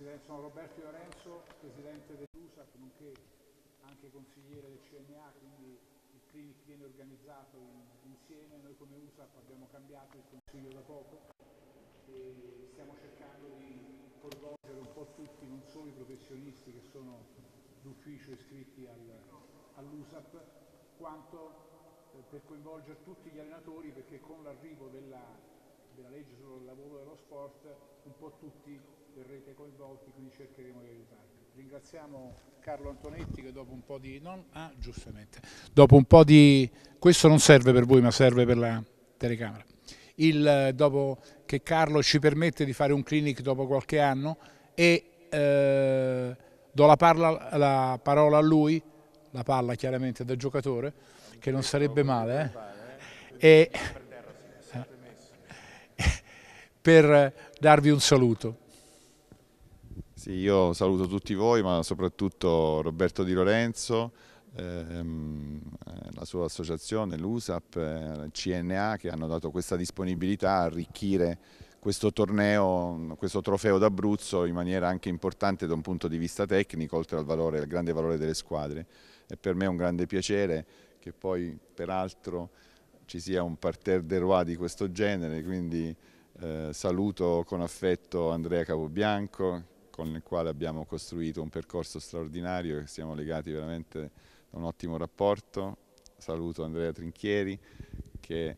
Presidente, sono Roberto Lorenzo, Presidente dell'USAC, nonché anche consigliere del CNA, quindi il clinic viene organizzato in, insieme, noi come USAP abbiamo cambiato il Consiglio da poco e stiamo cercando di coinvolgere un po' tutti, non solo i professionisti che sono d'ufficio iscritti al, all'USAP, quanto eh, per coinvolgere tutti gli allenatori perché con l'arrivo della, della legge sul lavoro dello sport un po' tutti verrete coinvolti, quindi cercheremo di aiutarvi. Ringraziamo Carlo Antonetti che dopo un po' di... Non, ah, giustamente. Dopo un po' di... Questo non serve per voi ma serve per la telecamera. Il, eh, dopo che Carlo ci permette di fare un clinic dopo qualche anno e eh, do la, parla, la, parola a lui, la palla chiaramente da giocatore, che non sarebbe male. Eh? E, per darvi un saluto. Sì, io saluto tutti voi, ma soprattutto Roberto Di Lorenzo, ehm, eh, la sua associazione, l'USAP, eh, il CNA, che hanno dato questa disponibilità a arricchire questo torneo, questo trofeo d'Abruzzo in maniera anche importante da un punto di vista tecnico, oltre al, valore, al grande valore delle squadre. È per me un grande piacere che poi, peraltro, ci sia un parterre de roi di questo genere, quindi eh, saluto con affetto Andrea Capobianco con il quale abbiamo costruito un percorso straordinario e siamo legati veramente da un ottimo rapporto. Saluto Andrea Trinchieri che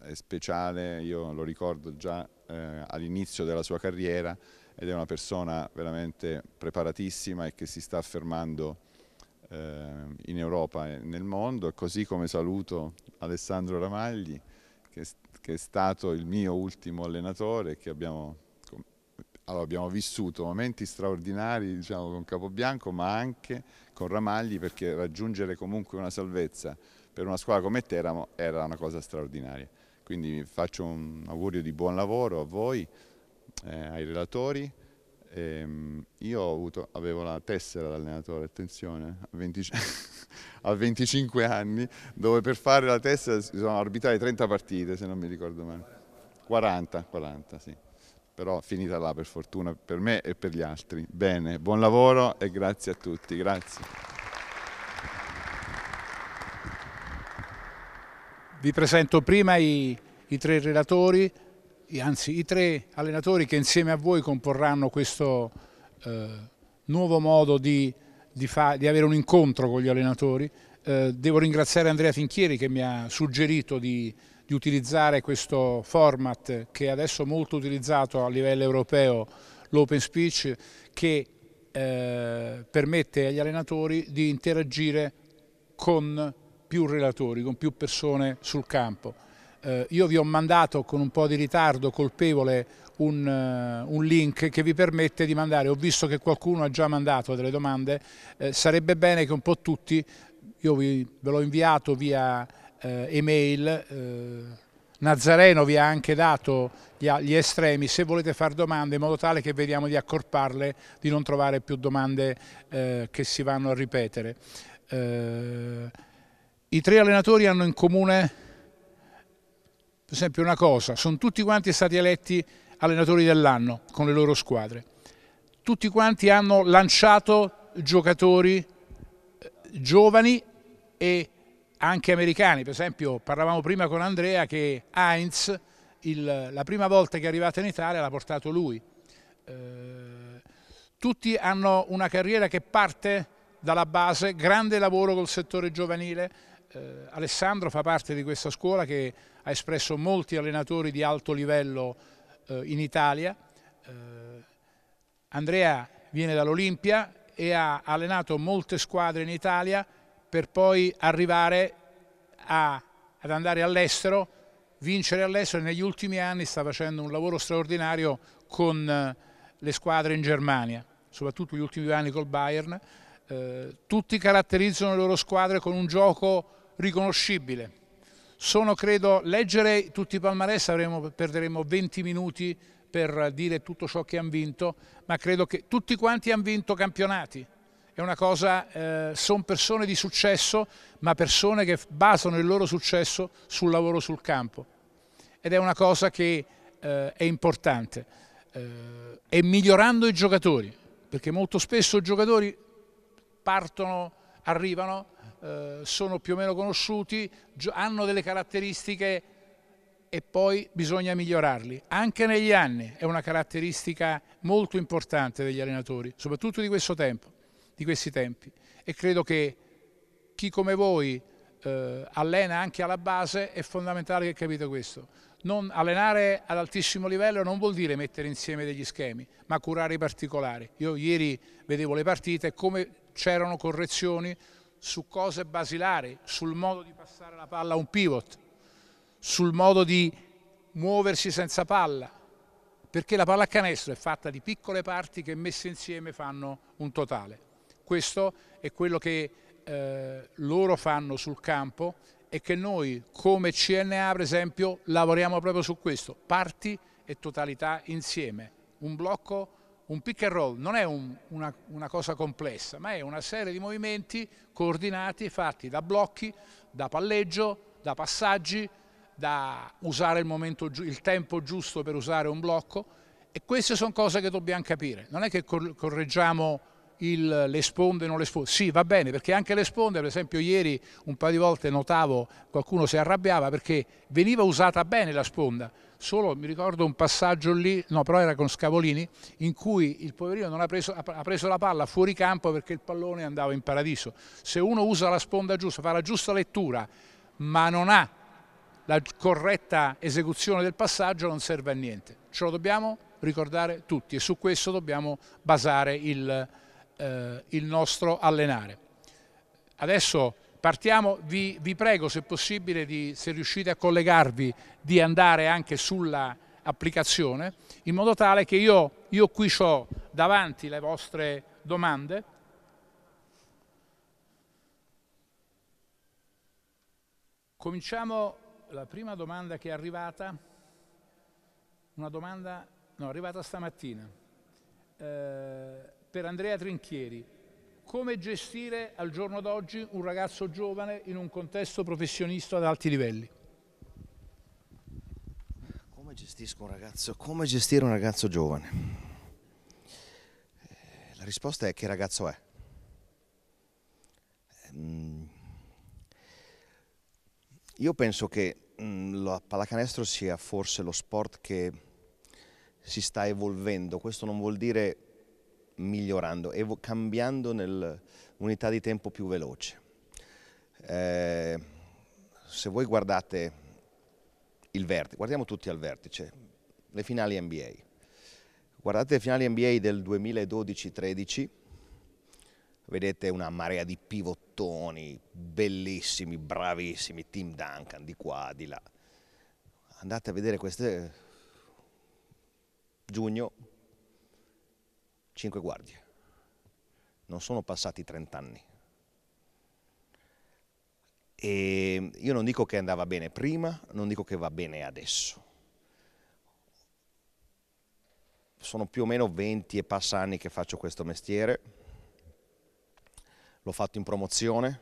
è speciale, io lo ricordo già eh, all'inizio della sua carriera ed è una persona veramente preparatissima e che si sta affermando eh, in Europa e nel mondo, così come saluto Alessandro Ramagli che, che è stato il mio ultimo allenatore che abbiamo allora, abbiamo vissuto momenti straordinari diciamo, con Capobianco ma anche con Ramagli perché raggiungere comunque una salvezza per una squadra come Teramo era una cosa straordinaria. Quindi faccio un augurio di buon lavoro a voi, eh, ai relatori. Ehm, io avuto, avevo la tessera d'allenatore, attenzione, eh, a 25, a 25 anni, dove per fare la tessera si sono arbitrate 30 partite, se non mi ricordo male. 40, 40 sì però finita là per fortuna per me e per gli altri. Bene, buon lavoro e grazie a tutti, grazie. Vi presento prima i, i tre relatori, anzi i tre allenatori che insieme a voi comporranno questo eh, nuovo modo di, di, fa, di, avere un incontro con gli allenatori. Eh, devo ringraziare Andrea Finchieri che mi ha suggerito di di utilizzare questo format che adesso è molto utilizzato a livello europeo, l'open speech, che eh, permette agli allenatori di interagire con più relatori, con più persone sul campo. Eh, io vi ho mandato con un po' di ritardo colpevole un, uh, un, link che vi permette di mandare, ho visto che qualcuno ha già mandato delle domande, eh, sarebbe bene che un po' tutti, io vi, ve l'ho inviato via eh, email. Eh, Nazareno vi ha anche dato gli estremi, se volete fare domande in modo tale che vediamo di accorparle, di non trovare più domande eh, che si vanno a ripetere. Eh, I tre allenatori hanno in comune, per esempio, una cosa, sono tutti quanti stati eletti allenatori dell'anno con le loro squadre, tutti quanti hanno lanciato giocatori eh, giovani e anche americani, per esempio parlavamo prima con Andrea che Heinz il, la prima volta che è arrivata in Italia l'ha portato lui. Eh, tutti hanno una carriera che parte dalla base, grande lavoro col settore giovanile. Eh, Alessandro fa parte di questa scuola che ha espresso molti allenatori di alto livello eh, in Italia. Eh, Andrea viene dall'Olimpia e ha allenato molte squadre in Italia, per poi arrivare a, ad andare all'estero, vincere all'estero. Negli ultimi anni sta facendo un lavoro straordinario con eh, le squadre in Germania, soprattutto gli ultimi due anni col Bayern. Eh, tutti caratterizzano le loro squadre con un gioco riconoscibile. Sono, credo, leggere tutti i palmarès perderemo 20 minuti per dire tutto ciò che hanno vinto, ma credo che tutti quanti hanno vinto campionati, è una cosa, eh, sono persone di successo, ma persone che basano il loro successo sul lavoro sul campo. Ed è una cosa che eh, è importante. Eh, è migliorando i giocatori, perché molto spesso i giocatori partono, arrivano, eh, sono più o meno conosciuti, hanno delle caratteristiche e poi bisogna migliorarli. Anche negli anni è una caratteristica molto importante degli allenatori, soprattutto di questo tempo di questi tempi e credo che chi come voi eh, allena anche alla base è fondamentale che capite questo. Non allenare ad altissimo livello non vuol dire mettere insieme degli schemi, ma curare i particolari. Io ieri vedevo le partite e come c'erano correzioni su cose basilari, sul modo di passare la palla a un pivot, sul modo di muoversi senza palla, perché la palla a canestro è fatta di piccole parti che messe insieme fanno un totale. Questo è quello che eh, loro fanno sul campo e che noi come CNA per esempio lavoriamo proprio su questo, parti e totalità insieme, un blocco, un pick and roll, non è un, una, una cosa complessa, ma è una serie di movimenti coordinati fatti da blocchi, da palleggio, da passaggi, da usare il, momento, il tempo giusto per usare un blocco e queste sono cose che dobbiamo capire, non è che correggiamo il, le sponde non le sponde. Sì, va bene, perché anche le sponde, per esempio ieri un paio di volte notavo qualcuno si arrabbiava perché veniva usata bene la sponda, solo mi ricordo un passaggio lì, no però era con Scavolini, in cui il poverino non ha preso, ha preso la palla fuori campo perché il pallone andava in paradiso. Se uno usa la sponda giusta, fa la giusta lettura, ma non ha la corretta esecuzione del passaggio non serve a niente. Ce lo dobbiamo ricordare tutti e su questo dobbiamo basare il eh, il nostro allenare. Adesso partiamo, vi, vi prego se possibile, di, se riuscite a collegarvi, di andare anche sulla applicazione, in modo tale che io, io qui ho davanti le vostre domande, Cominciamo la prima domanda che è arrivata, una domanda, no, è arrivata stamattina. Eh, per Andrea Trinchieri. Come gestire al giorno d'oggi un ragazzo giovane in un contesto professionista ad alti livelli? Come, un ragazzo, come gestire un ragazzo giovane? Eh, la risposta è che ragazzo è. Ehm, io penso che mm, la pallacanestro sia forse lo sport che si sta evolvendo. Questo non vuol dire migliorando e cambiando nell'unità di tempo più veloce. Eh, se voi guardate il vertice, guardiamo tutti al vertice, le finali NBA. Guardate le finali NBA del 2012-13, vedete una marea di pivottoni bellissimi, bravissimi, Tim Duncan di qua, di là. Andate a vedere queste giugno, cinque guardie. Non sono passati 30 anni. E io non dico che andava bene prima, non dico che va bene adesso. Sono più o meno 20 e passa anni che faccio questo mestiere. L'ho fatto in promozione,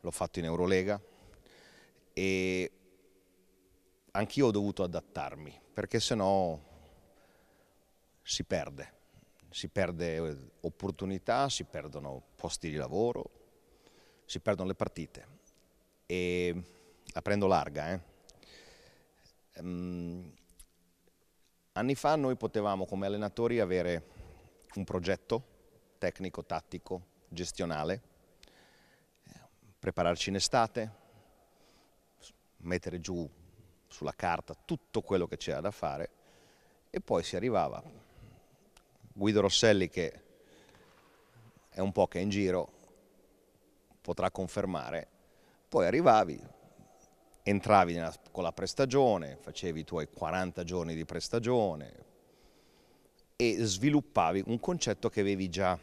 l'ho fatto in Eurolega e anch'io ho dovuto adattarmi perché sennò si perde si perde eh, opportunità, si perdono posti di lavoro, si perdono le partite. E la prendo larga. Eh. Um, anni fa noi potevamo come allenatori avere un progetto tecnico, tattico, gestionale, eh, prepararci in estate, mettere giù sulla carta tutto quello che c'era da fare e poi si arrivava Guido Rosselli, che è un po' che è in giro, potrà confermare. Poi arrivavi, entravi nella, con la prestagione, facevi i tuoi 40 giorni di prestagione e sviluppavi un concetto che avevi già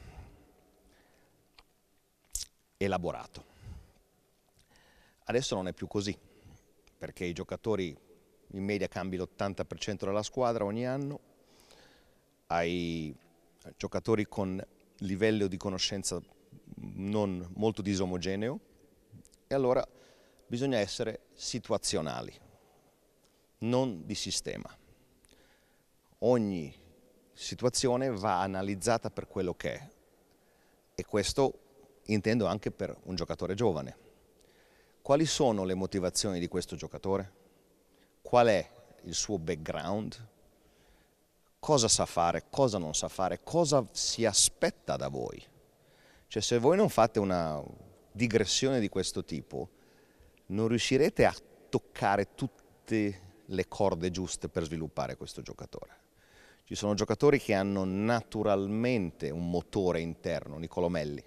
elaborato. Adesso non è più così, perché i giocatori in media cambi l'80% della squadra ogni anno, ai giocatori con livello di conoscenza non molto disomogeneo e allora bisogna essere situazionali, non di sistema. Ogni situazione va analizzata per quello che è e questo intendo anche per un giocatore giovane. Quali sono le motivazioni di questo giocatore? Qual è il suo background? cosa sa fare, cosa non sa fare, cosa si aspetta da voi. Cioè se voi non fate una digressione di questo tipo, non riuscirete a toccare tutte le corde giuste per sviluppare questo giocatore. Ci sono giocatori che hanno naturalmente un motore interno, Nicolo Melli.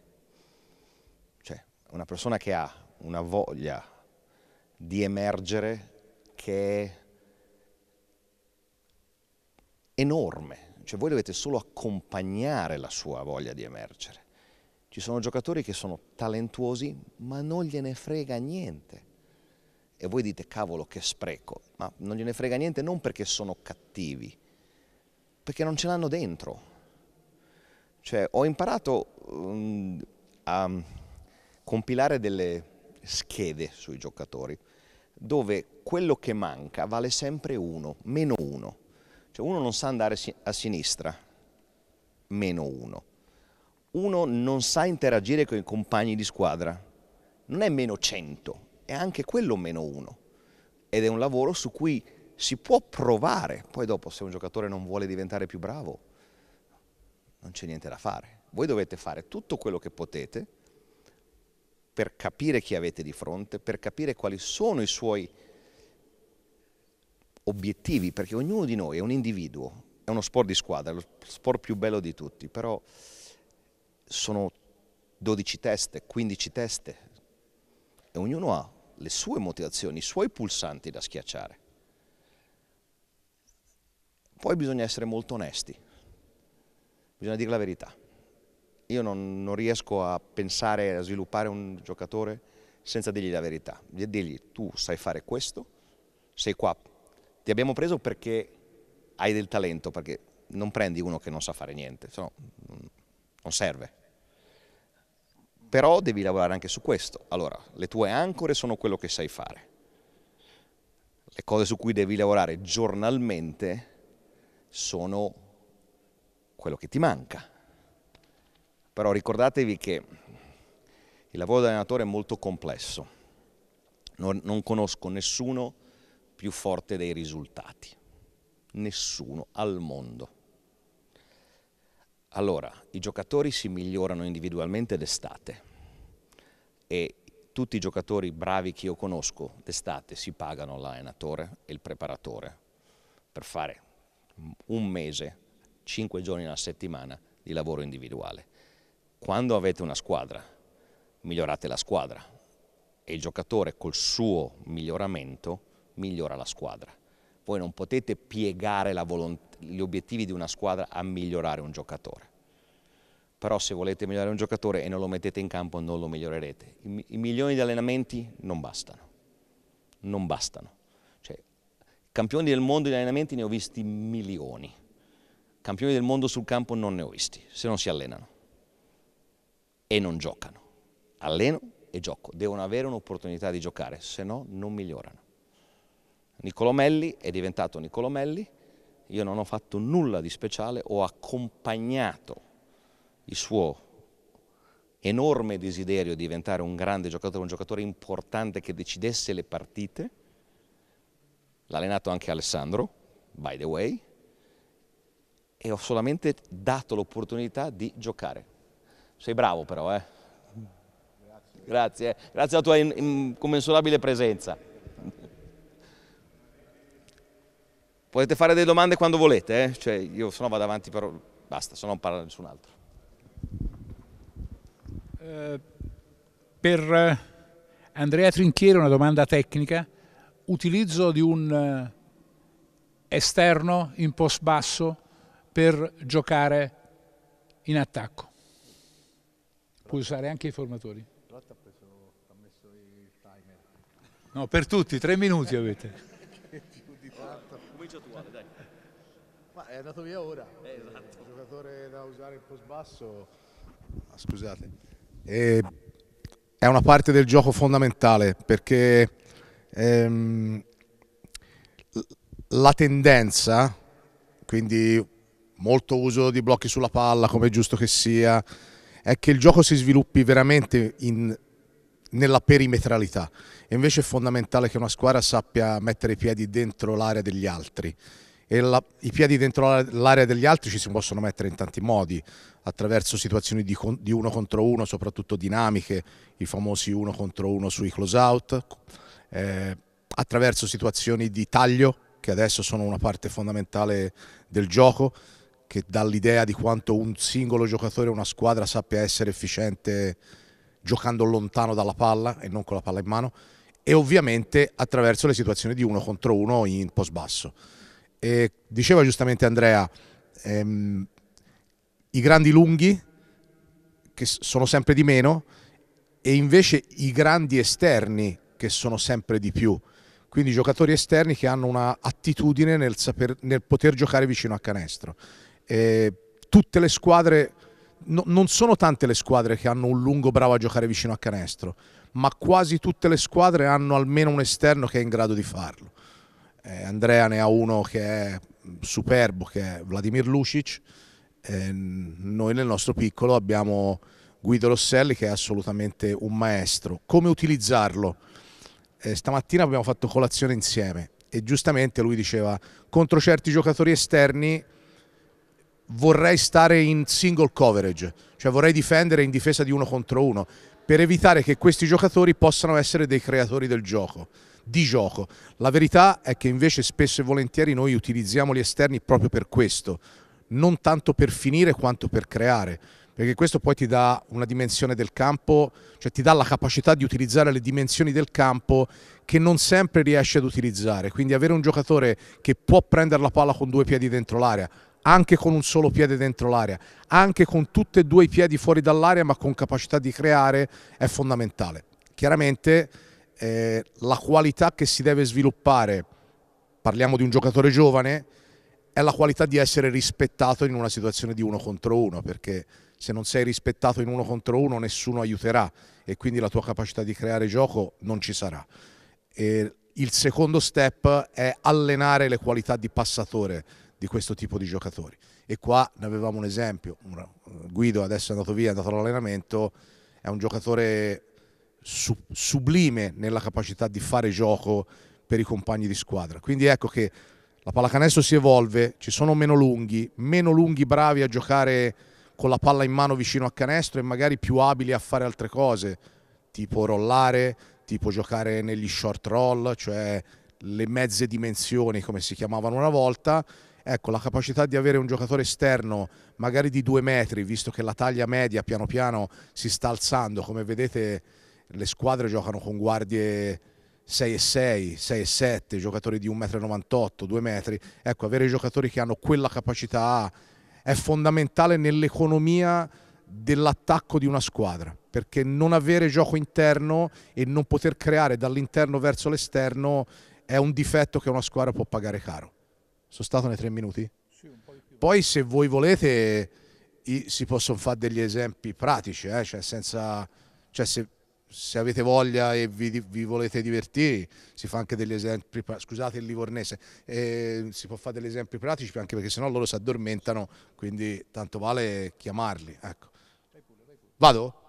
Cioè, una persona che ha una voglia di emergere che è enorme, cioè voi dovete solo accompagnare la sua voglia di emergere. Ci sono giocatori che sono talentuosi ma non gliene frega niente. E voi dite cavolo che spreco, ma non gliene frega niente non perché sono cattivi, perché non ce l'hanno dentro. Cioè ho imparato um, a compilare delle schede sui giocatori dove quello che manca vale sempre uno, meno uno. Cioè uno non sa andare a sinistra, meno uno. Uno non sa interagire con i compagni di squadra, non è meno 100, è anche quello meno uno. Ed è un lavoro su cui si può provare, poi dopo se un giocatore non vuole diventare più bravo, non c'è niente da fare. Voi dovete fare tutto quello che potete per capire chi avete di fronte, per capire quali sono i suoi obiettivi, perché ognuno di noi è un individuo, è uno sport di squadra, è lo sport più bello di tutti, però sono 12 teste, 15 teste e ognuno ha le sue motivazioni, i suoi pulsanti da schiacciare. Poi bisogna essere molto onesti, bisogna dire la verità. Io non, non riesco a pensare, a sviluppare un giocatore senza dirgli la verità, dirgli tu sai fare questo, sei qua ti abbiamo preso perché hai del talento, perché non prendi uno che non sa fare niente, se no, mm, non serve. Però devi lavorare anche su questo. Allora, le tue ancore sono quello che sai fare. Le cose su cui devi lavorare giornalmente sono quello che ti manca. Però ricordatevi che il lavoro di allenatore è molto complesso. Non, non conosco nessuno più forte dei risultati. Nessuno al mondo. Allora, i giocatori si migliorano individualmente d'estate e tutti i giocatori bravi che io conosco d'estate si pagano l'allenatore e il preparatore per fare un mese, cinque giorni alla settimana di lavoro individuale. Quando avete una squadra, migliorate la squadra e il giocatore col suo miglioramento migliora la squadra. Voi non potete piegare gli obiettivi di una squadra a migliorare un giocatore. Però se volete migliorare un giocatore e non lo mettete in campo non lo migliorerete. I, i milioni di allenamenti non bastano. Non bastano. Cioè, campioni del mondo di allenamenti ne ho visti milioni. Campioni del mondo sul campo non ne ho visti, se non si allenano. E non giocano. Alleno e gioco. Devono avere un'opportunità di giocare, se no non migliorano. Niccolo Melli è diventato Niccolo Melli, io non ho fatto nulla di speciale, ho accompagnato il suo enorme desiderio di diventare un grande giocatore, un giocatore importante che decidesse le partite, l'ha allenato anche Alessandro, by the way, e ho solamente dato l'opportunità di giocare. Sei bravo però, eh? Grazie, grazie alla tua incommensurabile presenza. Potete fare delle domande quando volete, eh? cioè io se no vado avanti, però basta, se no non parla nessun altro. Eh, per eh, Andrea Trinchieri una domanda tecnica, utilizzo di un eh, esterno in post basso per giocare in attacco. Puoi usare anche i formatori. No, per tutti, tre minuti avete calcio attuale, dai. Ma è andato via ora. Eh, esatto. Il giocatore da usare in post basso. Ah, scusate. E eh, è una parte del gioco fondamentale perché ehm, la tendenza, quindi molto uso di blocchi sulla palla come è giusto che sia, è che il gioco si sviluppi veramente in nella perimetralità. E invece è fondamentale che una squadra sappia mettere i piedi dentro l'area degli altri. E la, I piedi dentro l'area degli altri ci si possono mettere in tanti modi, attraverso situazioni di, di uno contro uno, soprattutto dinamiche, i famosi uno contro uno sui close out, eh, attraverso situazioni di taglio, che adesso sono una parte fondamentale del gioco, che dà l'idea di quanto un singolo giocatore, una squadra sappia essere efficiente giocando lontano dalla palla e non con la palla in mano e ovviamente attraverso le situazioni di uno contro uno in post basso. E diceva giustamente Andrea, ehm, i grandi lunghi che sono sempre di meno e invece i grandi esterni che sono sempre di più. Quindi giocatori esterni che hanno una attitudine nel, nel poter giocare vicino a canestro. E tutte le squadre no, non sono tante le squadre che hanno un lungo bravo a giocare vicino a canestro, ma quasi tutte le squadre hanno almeno un esterno che è in grado di farlo. Eh, Andrea ne ha uno che è superbo, che è Vladimir Lucic. Eh, noi nel nostro piccolo abbiamo Guido Rosselli che è assolutamente un maestro. Come utilizzarlo? Eh, stamattina abbiamo fatto colazione insieme e giustamente lui diceva contro certi giocatori esterni vorrei stare in single coverage, cioè vorrei difendere in difesa di uno contro uno, per evitare che questi giocatori possano essere dei creatori del gioco, di gioco. La verità è che invece spesso e volentieri noi utilizziamo gli esterni proprio per questo, non tanto per finire quanto per creare, perché questo poi ti dà una dimensione del campo, cioè ti dà la capacità di utilizzare le dimensioni del campo che non sempre riesci ad utilizzare. Quindi avere un giocatore che può prendere la palla con due piedi dentro l'area, anche con un solo piede dentro l'area, anche con tutti e due i piedi fuori dall'area ma con capacità di creare è fondamentale. Chiaramente eh, la qualità che si deve sviluppare, parliamo di un giocatore giovane, è la qualità di essere rispettato in una situazione di uno contro uno, perché se non sei rispettato in uno contro uno nessuno aiuterà e quindi la tua capacità di creare gioco non ci sarà. E il secondo step è allenare le qualità di passatore, di questo tipo di giocatori. E qua ne avevamo un esempio, Guido adesso è andato via, è andato all'allenamento, è un giocatore sublime nella capacità di fare gioco per i compagni di squadra. Quindi ecco che la pallacanestro si evolve, ci sono meno lunghi, meno lunghi bravi a giocare con la palla in mano vicino a canestro e magari più abili a fare altre cose, tipo rollare, tipo giocare negli short roll, cioè le mezze dimensioni come si chiamavano una volta, Ecco, la capacità di avere un giocatore esterno, magari di due metri, visto che la taglia media piano piano si sta alzando, come vedete le squadre giocano con guardie 6 e 6, 6 e 7, giocatori di 1,98 m, 2 metri. Ecco, avere giocatori che hanno quella capacità è fondamentale nell'economia dell'attacco di una squadra, perché non avere gioco interno e non poter creare dall'interno verso l'esterno è un difetto che una squadra può pagare caro. Sono stato nei tre minuti? Sì, Poi se voi volete si possono fare degli esempi pratici, eh? cioè, senza, cioè se, se, avete voglia e vi, vi, volete divertire si fa anche degli esempi, scusate il livornese, eh, si può fare degli esempi pratici anche perché sennò loro si addormentano, quindi tanto vale chiamarli. Ecco. Vado?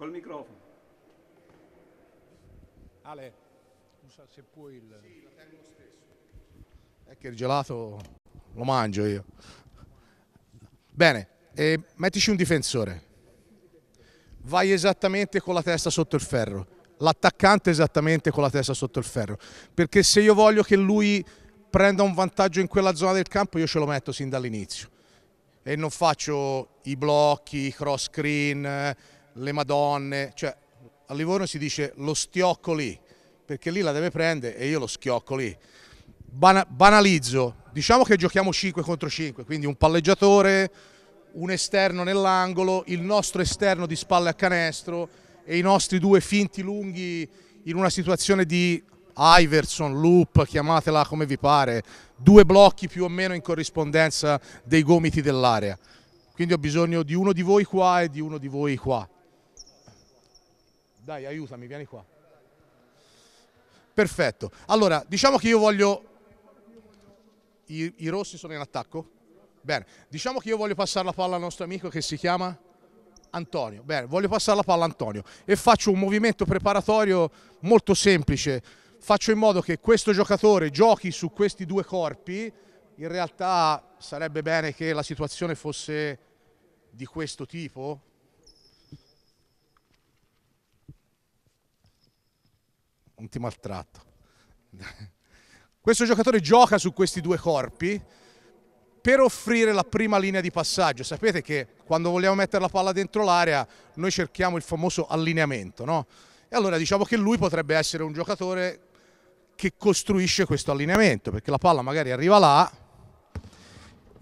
Col microfono. Ale, usa se puoi il... Sì, la tengo lo stesso. È che il gelato lo mangio io. Bene, eh, mettici un difensore. Vai esattamente con la testa sotto il ferro. L'attaccante esattamente con la testa sotto il ferro. Perché se io voglio che lui prenda un vantaggio in quella zona del campo, io ce lo metto sin dall'inizio. E non faccio i blocchi, i cross screen, le Madonne, cioè a Livorno si dice lo schiocco lì, perché lì la deve prendere e io lo schiocco lì. Bana banalizzo, diciamo che giochiamo 5 contro 5, quindi un palleggiatore, un esterno nell'angolo, il nostro esterno di spalle a canestro e i nostri due finti lunghi in una situazione di Iverson, loop, chiamatela come vi pare, due blocchi più o meno in corrispondenza dei gomiti dell'area. Quindi ho bisogno di uno di voi qua e di uno di voi qua. Dai, aiutami, vieni qua. Perfetto. Allora, diciamo che io voglio... I, I, rossi sono in attacco? Bene. Diciamo che io voglio passare la palla al nostro amico che si chiama Antonio. Bene, voglio passare la palla a Antonio e faccio un movimento preparatorio molto semplice. Faccio in modo che questo giocatore giochi su questi due corpi. In realtà sarebbe bene che la situazione fosse di questo tipo, non ti maltratto. Questo giocatore gioca su questi due corpi per offrire la prima linea di passaggio. Sapete che quando vogliamo mettere la palla dentro l'area noi cerchiamo il famoso allineamento, no? E allora diciamo che lui potrebbe essere un giocatore che costruisce questo allineamento, perché la palla magari arriva là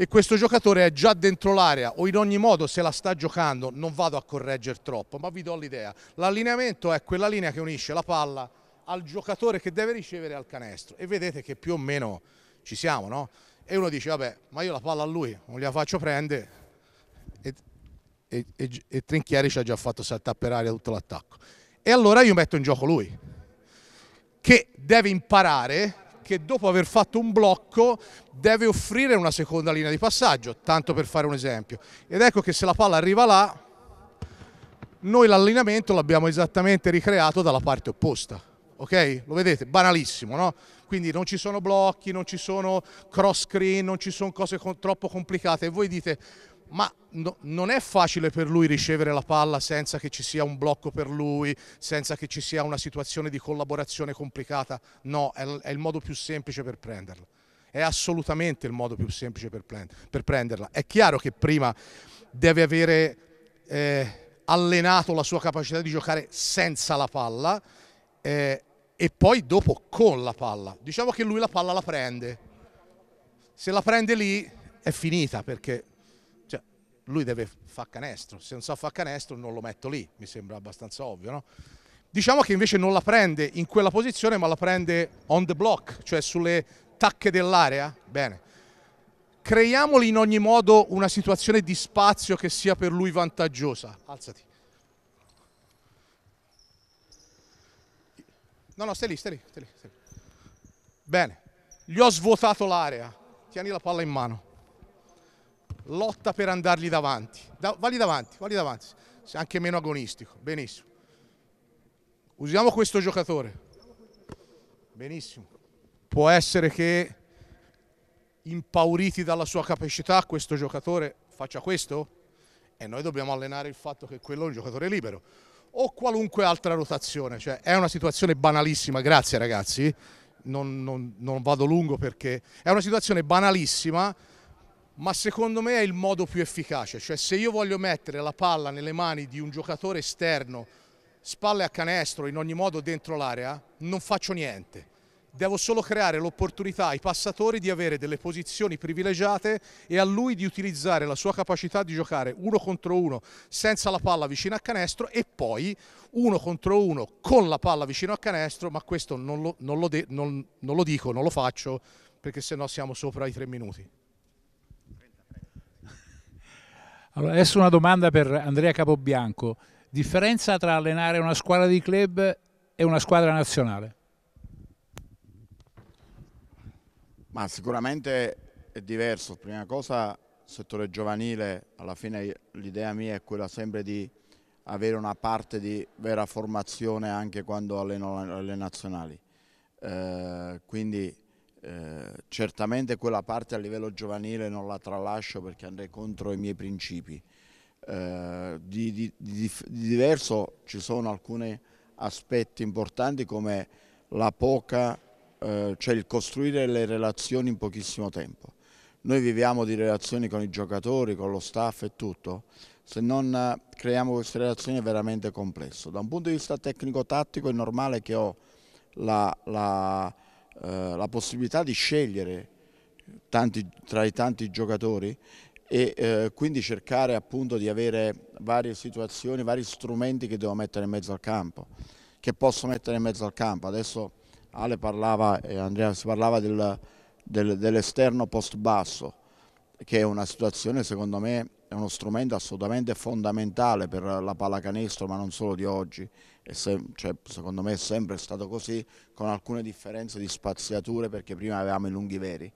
e questo giocatore è già dentro l'area o in ogni modo se la sta giocando non vado a correggere troppo, ma vi do l'idea. L'allineamento è quella linea che unisce la palla al giocatore che deve ricevere al canestro e vedete che più o meno ci siamo, no? E uno dice, vabbè, ma io la palla a lui, non gliela faccio prendere e, e, e, e Trinchieri ci ha già fatto saltare per aria tutto l'attacco. E allora io metto in gioco lui, che deve imparare che dopo aver fatto un blocco deve offrire una seconda linea di passaggio, tanto per fare un esempio. Ed ecco che se la palla arriva là, noi l'allineamento l'abbiamo esattamente ricreato dalla parte opposta ok? Lo vedete? Banalissimo, no? Quindi non ci sono blocchi, non ci sono cross screen, non ci sono cose con, troppo complicate e voi dite ma no, non è facile per lui ricevere la palla senza che ci sia un blocco per lui, senza che ci sia una situazione di collaborazione complicata. No, è, è il modo più semplice per prenderla. È assolutamente il modo più semplice per, prend per prenderla. È chiaro che prima deve avere eh, allenato la sua capacità di giocare senza la palla. Eh, e poi dopo con la palla. Diciamo che lui la palla la prende. Se la prende lì è finita perché cioè, lui deve fare canestro. Se non sa so fare canestro non lo metto lì, mi sembra abbastanza ovvio. No? Diciamo che invece non la prende in quella posizione ma la prende on the block, cioè sulle tacche dell'area. Bene. Creiamoli in ogni modo una situazione di spazio che sia per lui vantaggiosa. Alzati. No, no, stai lì, stai lì, stai lì, stai lì. Bene, gli ho svuotato l'area. Tieni la palla in mano. Lotta per andargli davanti. Da, valli davanti, valli davanti. Sei anche meno agonistico. Benissimo. Usiamo questo giocatore. Benissimo. Può essere che impauriti dalla sua capacità questo giocatore faccia questo? E noi dobbiamo allenare il fatto che quello è un giocatore libero o qualunque altra rotazione. Cioè, è una situazione banalissima, grazie ragazzi, non, non, non vado lungo perché è una situazione banalissima, ma secondo me è il modo più efficace. Cioè, se io voglio mettere la palla nelle mani di un giocatore esterno, spalle a canestro, in ogni modo dentro l'area, non faccio niente devo solo creare l'opportunità ai passatori di avere delle posizioni privilegiate e a lui di utilizzare la sua capacità di giocare uno contro uno senza la palla vicino a canestro e poi uno contro uno con la palla vicino a canestro, ma questo non lo, non lo, non, non lo dico, non lo faccio perché sennò siamo sopra i tre minuti. Allora, adesso una domanda per Andrea Capobianco. Differenza tra allenare una squadra di club e una squadra nazionale? Ma sicuramente è diverso, prima cosa settore giovanile, alla fine l'idea mia è quella sempre di avere una parte di vera formazione anche quando alleno le nazionali. Eh, quindi eh, certamente quella parte a livello giovanile non la tralascio perché andrei contro i miei principi. Eh, di, di, di, di, diverso ci sono alcuni aspetti importanti come la poca eh, cioè il costruire le relazioni in pochissimo tempo. Noi viviamo di relazioni con i giocatori, con lo staff e tutto, se non eh, creiamo queste relazioni è veramente complesso. Da un punto di vista tecnico-tattico è normale che ho la, la, eh, la possibilità di scegliere tanti, tra i tanti giocatori e eh, quindi cercare appunto di avere varie situazioni, vari strumenti che devo mettere in mezzo al campo, che posso mettere in mezzo al campo. Adesso Ale parlava e Andrea si parlava del, del, dell'esterno post basso che è una situazione secondo me è uno strumento assolutamente fondamentale per la pallacanestro ma non solo di oggi se, cioè, secondo me è sempre stato così con alcune differenze di spaziature perché prima avevamo i lunghi veri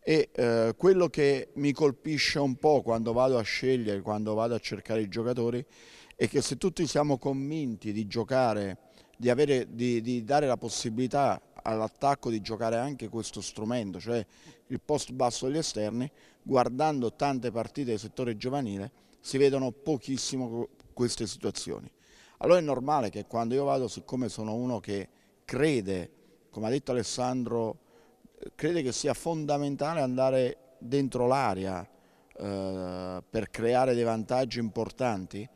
e eh, quello che mi colpisce un po' quando vado a scegliere, quando vado a cercare i giocatori è che se tutti siamo convinti di giocare di, avere, di, di dare la possibilità all'attacco di giocare anche questo strumento, cioè il post basso degli esterni, guardando tante partite del settore giovanile si vedono pochissimo queste situazioni. Allora è normale che quando io vado, siccome sono uno che crede, come ha detto Alessandro, eh, crede che sia fondamentale andare dentro l'area eh, per creare dei vantaggi importanti,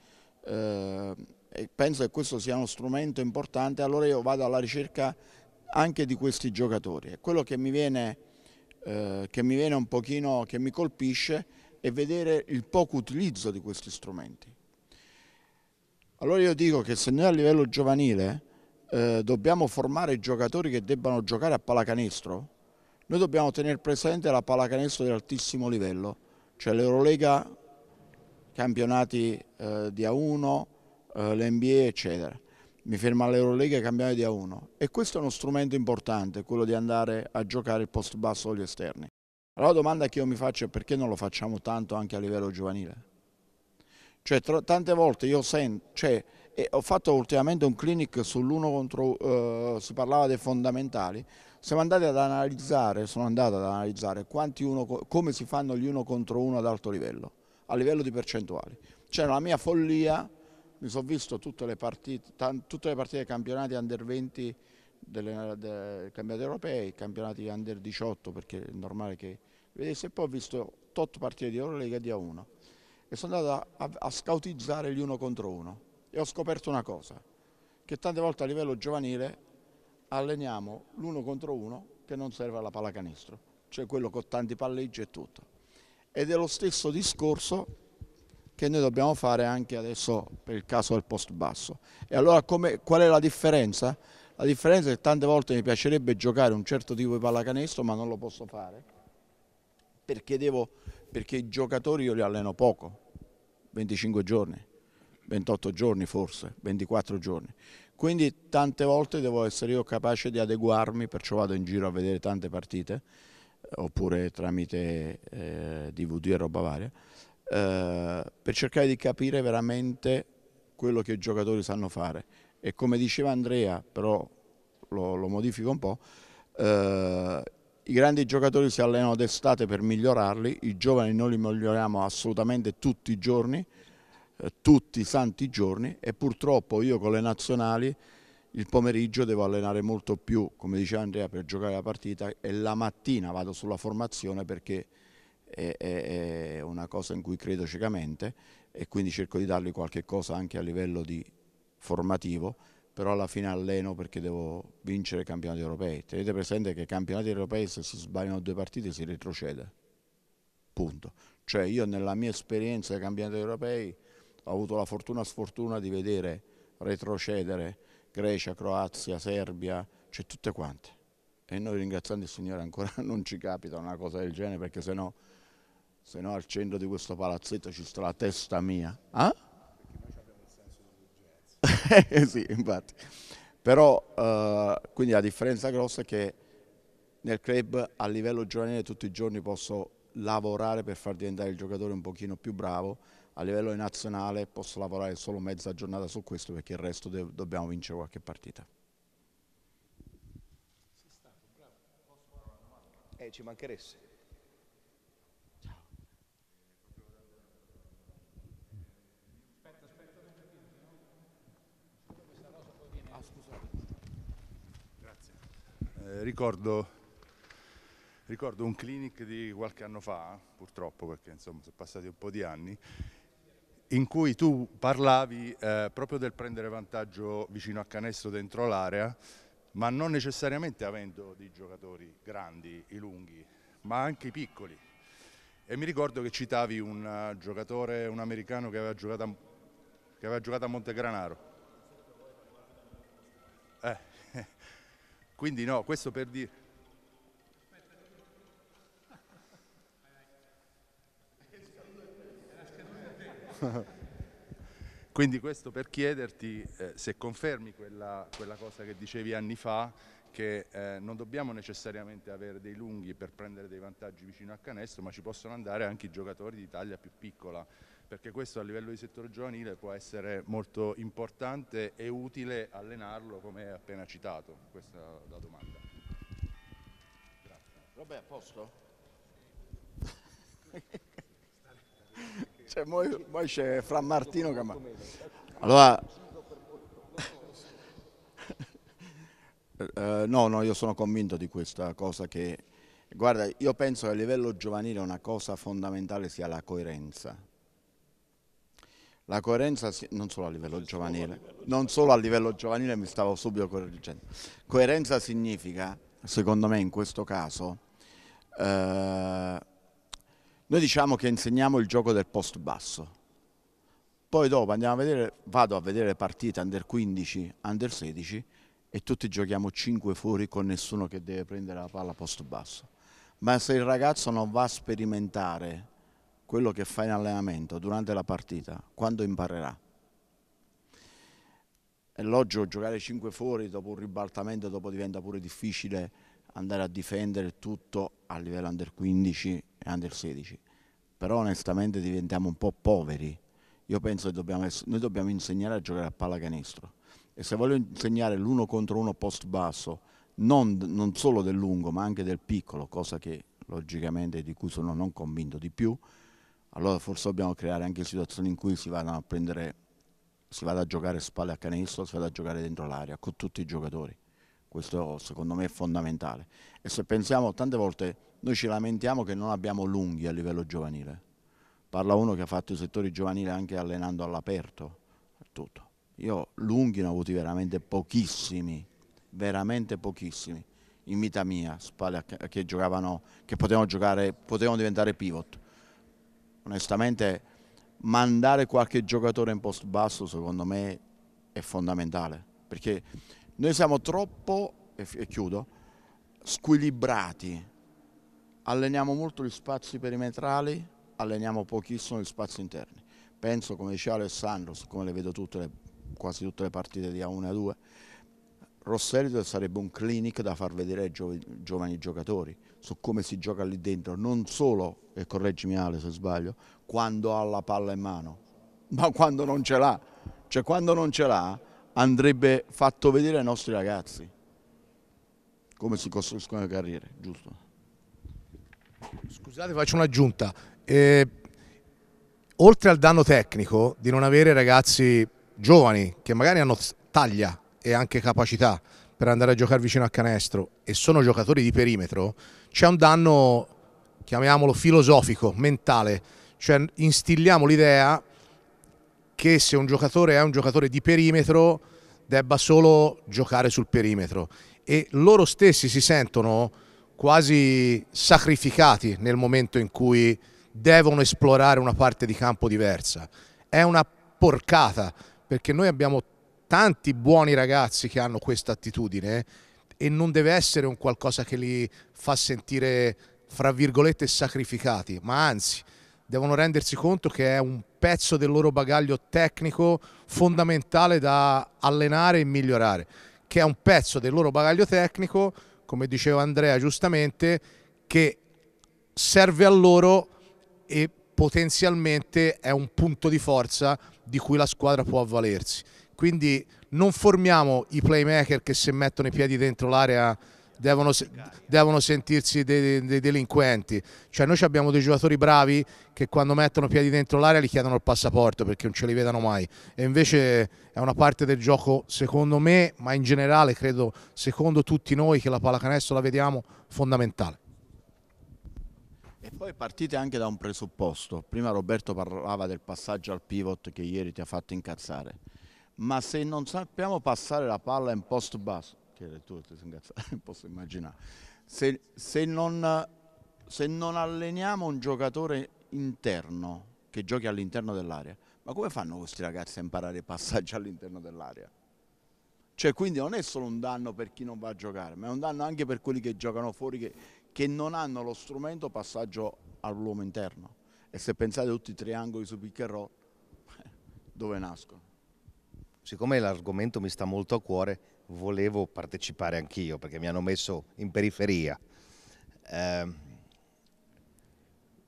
eh, e penso che questo sia uno strumento importante, allora io vado alla ricerca anche di questi giocatori. È quello che mi viene, eh, che mi viene un pochino, che mi colpisce è vedere il poco utilizzo di questi strumenti. Allora io dico che se noi a livello giovanile eh, dobbiamo formare giocatori che debbano giocare a pallacanestro, noi dobbiamo tenere presente la pallacanestro di altissimo livello, cioè l'Eurolega, campionati eh, di A1, eh, l'NBA eccetera. Mi fermo all'Eurolega e cambiamo di A1 e questo è uno strumento importante, quello di andare a giocare il post basso agli esterni. Allora la domanda che io mi faccio è perché non lo facciamo tanto anche a livello giovanile? Cioè tante volte io sento, cioè, ho fatto ultimamente un clinic sull'uno contro, eh, si parlava dei fondamentali, siamo andati ad analizzare, sono andato ad analizzare uno, come si fanno gli uno contro uno ad alto livello, a livello di percentuali. C'era la mia follia mi sono visto tutte le partite, tutte le partite dei campionati under 20 delle, dei campionati europei, campionati under 18 perché è normale che vedesse, poi ho visto 8 partite di Eurolega di A1 e sono andato a, a, a scautizzare gli uno contro uno e ho scoperto una cosa, che tante volte a livello giovanile alleniamo l'uno contro uno che non serve alla pallacanestro, cioè quello con tanti palleggi e tutto. Ed è lo stesso discorso che noi dobbiamo fare anche adesso per il caso del post basso. E allora come, qual è la differenza? La differenza è che tante volte mi piacerebbe giocare un certo tipo di pallacanestro ma non lo posso fare perché, devo, perché i giocatori io li alleno poco, 25 giorni, 28 giorni forse, 24 giorni. Quindi tante volte devo essere io capace di adeguarmi, perciò vado in giro a vedere tante partite oppure tramite eh, DVD e roba varia eh, per cercare di capire veramente quello che i giocatori sanno fare. E come diceva Andrea, però lo, lo modifico un po', eh, i grandi giocatori si allenano d'estate per migliorarli, i giovani noi li miglioriamo assolutamente tutti i giorni, eh, tutti i santi giorni e purtroppo io con le nazionali il pomeriggio devo allenare molto più, come diceva Andrea, per giocare la partita e la mattina vado sulla formazione perché è, è, una cosa in cui credo ciecamente e quindi cerco di dargli qualche cosa anche a livello di formativo, però alla fine alleno perché devo vincere i campionati europei. Tenete presente che i campionati europei se si sbagliano due partite si retrocede, punto. Cioè io nella mia esperienza dei campionati europei ho avuto la fortuna e sfortuna di vedere retrocedere Grecia, Croazia, Serbia, cioè tutte quante. E noi ringraziando il Signore ancora non ci capita una cosa del genere perché sennò... No se no al centro di questo palazzetto ci sta la testa mia. Ah? Eh sì, infatti. Però, eh, quindi la differenza grossa è che nel club a livello giovanile tutti i giorni posso lavorare per far diventare il giocatore un pochino più bravo, a livello nazionale posso lavorare solo mezza giornata su questo perché il resto dobbiamo vincere qualche partita. Eh, ci mancheresse. Eh, ricordo, ricordo, un clinic di qualche anno fa, purtroppo perché insomma sono passati un po' di anni, in cui tu parlavi eh, proprio del prendere vantaggio vicino a canestro dentro l'area, ma non necessariamente avendo dei giocatori grandi, i lunghi, ma anche i piccoli. E mi ricordo che citavi un eh, giocatore, un americano che aveva giocato a, che aveva giocato a Montegranaro. Eh quindi no, questo per dire... Quindi questo per chiederti eh, se confermi quella, quella, cosa che dicevi anni fa, che eh, non dobbiamo necessariamente avere dei lunghi per prendere dei vantaggi vicino a canestro, ma ci possono andare anche i giocatori di taglia più piccola perché questo a livello di settore giovanile può essere molto importante e utile allenarlo come appena citato, questa è la domanda. Grazie. Vabbè, a posto? cioè, poi c'è Fra Martino Camà. Allora, uh, no, no, io sono convinto di questa cosa che, guarda, io penso che a livello giovanile una cosa fondamentale sia la coerenza la coerenza non solo a livello giovanile, non solo a livello giovanile mi stavo subito correggendo, coerenza significa, secondo me in questo caso, eh, noi diciamo che insegniamo il gioco del post basso, poi dopo a vedere, vado a vedere partite under 15, under 16 e tutti giochiamo 5 fuori con nessuno che deve prendere la palla post basso, ma se il ragazzo non va a sperimentare quello che fa in allenamento durante la partita, quando imparerà? È logico giocare 5 fuori dopo un ribaltamento, dopo diventa pure difficile andare a difendere tutto a livello under 15 e under 16, però onestamente diventiamo un po' poveri. Io penso che dobbiamo, noi dobbiamo insegnare a giocare a pallacanestro e se voglio insegnare l'uno contro uno post basso, non, non solo del lungo ma anche del piccolo, cosa che logicamente di cui sono non convinto di più, allora forse dobbiamo creare anche situazioni in cui si vadano a prendere, si vada a giocare spalle a canestro, si vada a giocare dentro l'area con tutti i giocatori. Questo secondo me è fondamentale. E se pensiamo, tante volte noi ci lamentiamo che non abbiamo lunghi a livello giovanile. Parla uno che ha fatto i settori giovanili anche allenando all'aperto, tutto. Io lunghi ne ho avuti veramente pochissimi, veramente pochissimi in vita mia, spalle che, giocavano, che potevano giocare, potevano diventare pivot onestamente mandare qualche giocatore in post basso secondo me è fondamentale perché noi siamo troppo, e chiudo, squilibrati, alleniamo molto gli spazi perimetrali, alleniamo pochissimo gli spazi interni. Penso, come diceva Alessandro, come le vedo tutte le, quasi tutte le partite di A1 e A2, Rosselli sarebbe un clinic da far vedere ai giovani giocatori su come si gioca lì dentro, non solo, e correggimi Ale se sbaglio, quando ha la palla in mano, ma quando non ce l'ha. Cioè quando non ce l'ha andrebbe fatto vedere ai nostri ragazzi come si costruiscono le carriere, giusto? Scusate, faccio un'aggiunta. Eh, oltre al danno tecnico di non avere ragazzi giovani che magari hanno taglia e anche capacità per andare a giocare vicino al canestro e sono giocatori di perimetro, c'è un danno, chiamiamolo filosofico, mentale, cioè instilliamo l'idea che se un giocatore è un giocatore di perimetro debba solo giocare sul perimetro e loro stessi si sentono quasi sacrificati nel momento in cui devono esplorare una parte di campo diversa. È una porcata perché noi abbiamo tanti buoni ragazzi che hanno questa attitudine eh, e non deve essere un qualcosa che li fa sentire, fra virgolette, sacrificati, ma anzi devono rendersi conto che è un pezzo del loro bagaglio tecnico fondamentale da allenare e migliorare, che è un pezzo del loro bagaglio tecnico, come diceva Andrea giustamente, che serve a loro e potenzialmente è un punto di forza di cui la squadra può avvalersi. Quindi non formiamo i playmaker che se mettono i piedi dentro l'area devono, devono, sentirsi dei, dei, delinquenti. Cioè noi abbiamo dei giocatori bravi che quando mettono i piedi dentro l'area li chiedono il passaporto perché non ce li vedano mai. E invece è una parte del gioco, secondo me, ma in generale credo, secondo tutti noi che la pallacanestro la vediamo fondamentale. E poi partite anche da un presupposto. Prima Roberto parlava del passaggio al pivot che ieri ti ha fatto incazzare ma se non sappiamo passare la palla in post basso, che le tue ti incazzato, posso immaginare, se, se, non, se non alleniamo un giocatore interno che giochi all'interno dell'area, ma come fanno questi ragazzi a imparare i passaggi all'interno dell'area? Cioè, quindi non è solo un danno per chi non va a giocare, ma è un danno anche per quelli che giocano fuori, che, che non hanno lo strumento passaggio all'uomo interno. E se pensate a tutti i triangoli su pick and roll, dove nascono? siccome l'argomento mi sta molto a cuore, volevo partecipare anch'io perché mi hanno messo in periferia. Eh,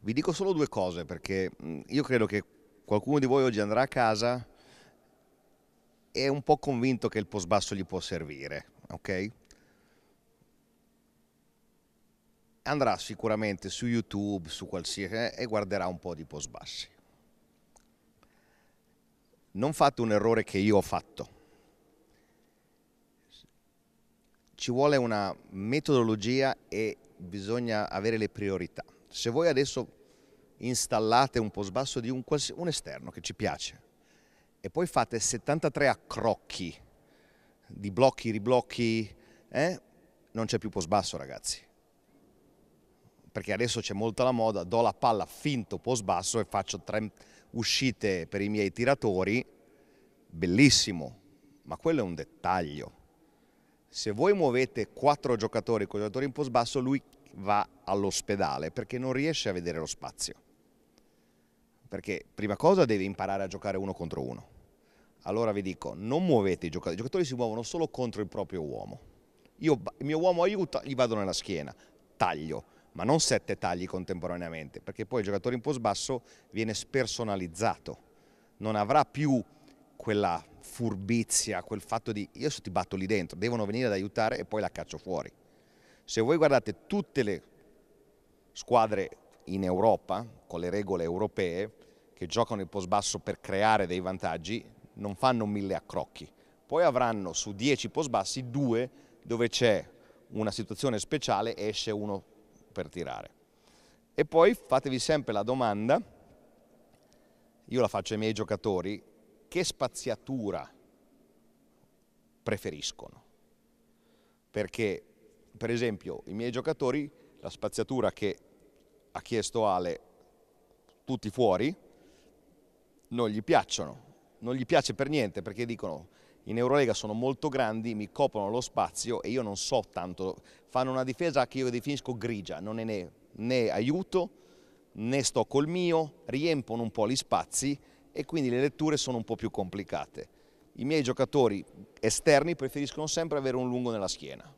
vi dico solo due cose perché io credo che qualcuno di voi oggi andrà a casa e è un po' convinto che il posbasso gli può servire, ok? Andrà sicuramente su YouTube, su qualsiasi, eh, e guarderà un po' di posbassi non fate un errore che io ho fatto. Ci vuole una metodologia e bisogna avere le priorità. Se voi adesso installate un po' sbasso di un, un esterno che ci piace e poi fate 73 accrocchi di blocchi, riblocchi, eh? non c'è più po' sbasso ragazzi. Perché adesso c'è molta la moda, do la palla finto po' sbasso e faccio 30 uscite per i miei tiratori, bellissimo, ma quello è un dettaglio. Se voi muovete quattro giocatori con i giocatori in post basso, lui va all'ospedale perché non riesce a vedere lo spazio. Perché prima cosa deve imparare a giocare uno contro uno. Allora vi dico, non muovete i giocatori, i giocatori si muovono solo contro il proprio uomo. Io, il mio uomo aiuta, gli vado nella schiena, taglio ma non sette tagli contemporaneamente, perché poi il giocatore in post basso viene spersonalizzato, non avrà più quella furbizia, quel fatto di io ti batto lì dentro, devono venire ad aiutare e poi la caccio fuori. Se voi guardate tutte le squadre in Europa, con le regole europee, che giocano il post basso per creare dei vantaggi, non fanno mille accrocchi. Poi avranno su dieci post bassi due dove c'è una situazione speciale e esce uno per tirare. E poi fatevi sempre la domanda, io la faccio ai miei giocatori, che spaziatura preferiscono? Perché, per esempio, i miei giocatori, la spaziatura che ha chiesto Ale, tutti fuori, non gli piacciono, non gli piace per niente perché dicono in Eurolega sono molto grandi, mi coprono lo spazio e io non so tanto, fanno una difesa che io definisco grigia, non ne, né aiuto né sto col mio, riempono un po' gli spazi e quindi le letture sono un po' più complicate. I miei giocatori esterni preferiscono sempre avere un lungo nella schiena.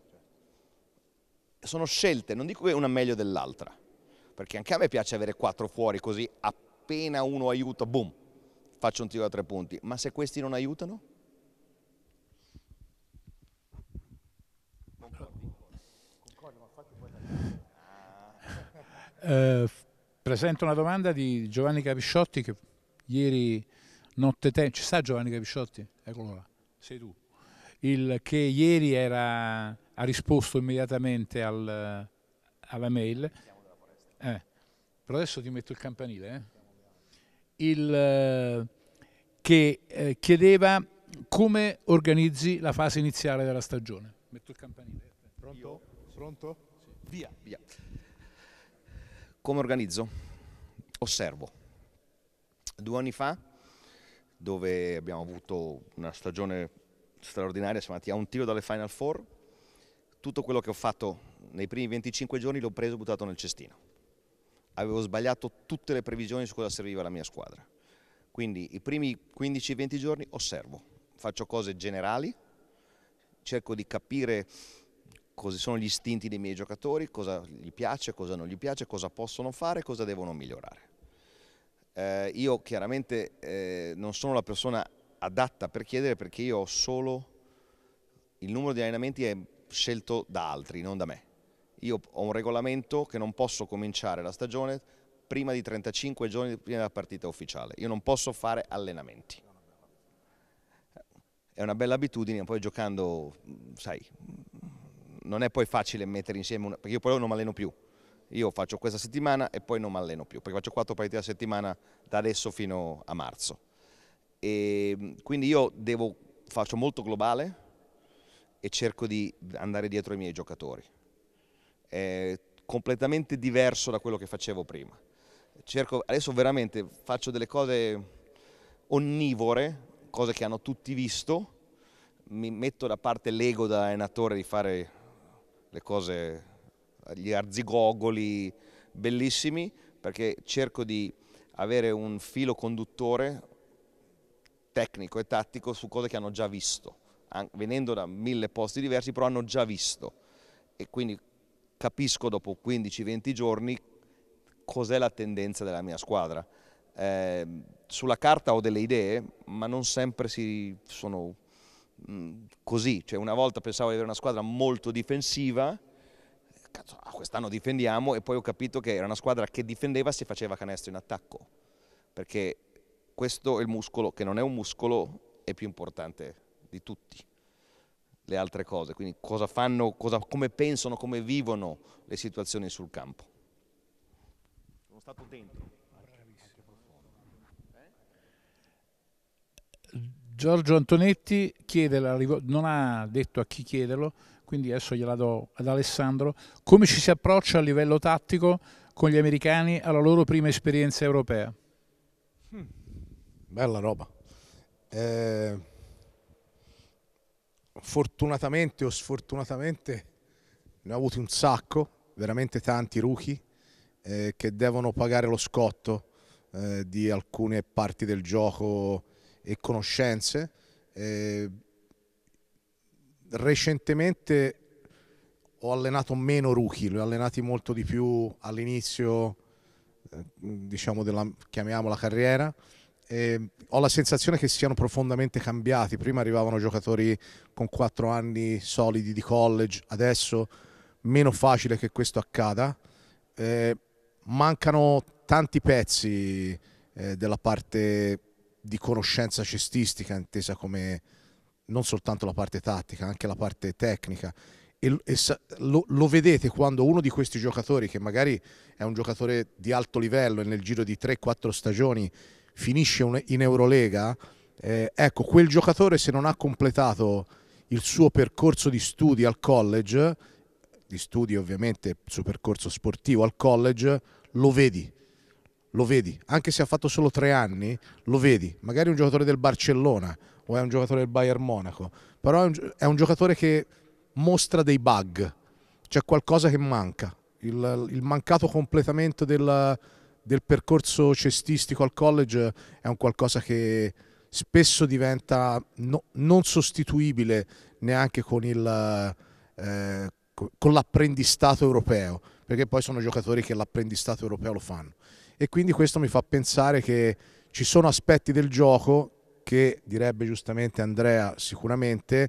Sono scelte, non dico che una meglio dell'altra, perché anche a me piace avere quattro fuori così appena uno aiuta, boom, faccio un tiro da tre punti, ma se questi non aiutano? Eh, presento una domanda di Giovanni Capisciotti che ieri notte te... Ci sta Giovanni Capisciotti? Eccolo là, sei tu. Il, che ieri era, ha risposto immediatamente al, alla mail. Eh, però adesso ti metto il campanile. Eh. Il, eh, che eh, chiedeva come organizzi la fase iniziale della stagione. Metto il campanile. Pronto? Pronto? Sì. Via. Via. Come organizzo? Osservo. Due anni fa, dove abbiamo avuto una stagione straordinaria, siamo andati a un tiro dalle Final Four, tutto quello che ho fatto nei primi 25 giorni l'ho preso e buttato nel cestino. Avevo sbagliato tutte le previsioni su cosa serviva la mia squadra. Quindi i primi 15-20 giorni osservo, faccio cose generali, cerco di capire cosa sono gli istinti dei miei giocatori, cosa gli piace, cosa non gli piace, cosa possono fare, cosa devono migliorare. Eh, io chiaramente eh, non sono la persona adatta per chiedere perché io ho solo il numero di allenamenti è scelto da altri, non da me. Io ho un regolamento che non posso cominciare la stagione prima di 35 giorni prima della partita ufficiale. Io non posso fare allenamenti. È una bella abitudine, poi giocando, sai, non è poi facile mettere insieme, una, perché io poi non mi alleno più, io faccio questa settimana e poi non mi alleno più, perché faccio quattro partite a settimana da adesso fino a marzo. E ehm, quindi io devo, faccio molto globale e cerco di andare dietro ai miei giocatori. È completamente diverso da quello che facevo prima. Cerco, adesso veramente faccio delle cose onnivore, cose che hanno tutti visto, mi metto da parte l'ego da allenatore di fare le cose, gli arzigogoli bellissimi, perché cerco di avere un filo conduttore tecnico e tattico su cose che hanno già visto, venendo da mille posti diversi, però hanno già visto. E quindi capisco dopo 15-20 giorni cos'è la tendenza della mia squadra. Eh, sulla carta ho delle idee, ma non sempre si sono Mm, così, cioè una volta pensavo di avere una squadra molto difensiva, cazzo, ah, quest'anno difendiamo e poi ho capito che era una squadra che difendeva se faceva canestro in attacco, perché questo è il muscolo, che non è un muscolo, è più importante di tutti le altre cose, quindi cosa fanno, cosa, come pensano, come vivono le situazioni sul campo. Sono stato dentro. Giorgio Antonetti chiede la, non ha detto a chi chiederlo, quindi adesso gliela do ad Alessandro, come ci si approccia a livello tattico con gli americani alla loro prima esperienza europea? Hmm. Bella roba. Eh, fortunatamente o sfortunatamente ne ho avuti un sacco, veramente tanti rookie eh, che devono pagare lo scotto eh, di alcune parti del gioco e conoscenze. Eh, recentemente ho allenato meno rookie, li ho allenati molto di più all'inizio eh, diciamo della chiamiamola carriera. Eh, ho la sensazione che siano profondamente cambiati. Prima arrivavano giocatori con 4 anni solidi di college, adesso meno facile che questo accada. Eh, mancano tanti pezzi eh, della parte di conoscenza cestistica intesa come non soltanto la parte tattica, anche la parte tecnica. E, e lo, lo, vedete quando uno di questi giocatori, che magari è un giocatore di alto livello e nel giro di 3-4 stagioni finisce un, in Eurolega, eh, ecco, quel giocatore se non ha completato il suo percorso di studi al college, di studi ovviamente il suo percorso sportivo al college, lo vedi lo vedi, anche se ha fatto solo tre anni, lo vedi, magari è un giocatore del Barcellona o è un giocatore del Bayern Monaco, però è un, è un giocatore che mostra dei bug, c'è qualcosa che manca, il, il mancato completamento del, del, percorso cestistico al college è un qualcosa che spesso diventa no, non sostituibile neanche con il... Eh, con l'apprendistato europeo, perché poi sono giocatori che l'apprendistato europeo lo fanno e quindi questo mi fa pensare che ci sono aspetti del gioco che direbbe giustamente Andrea sicuramente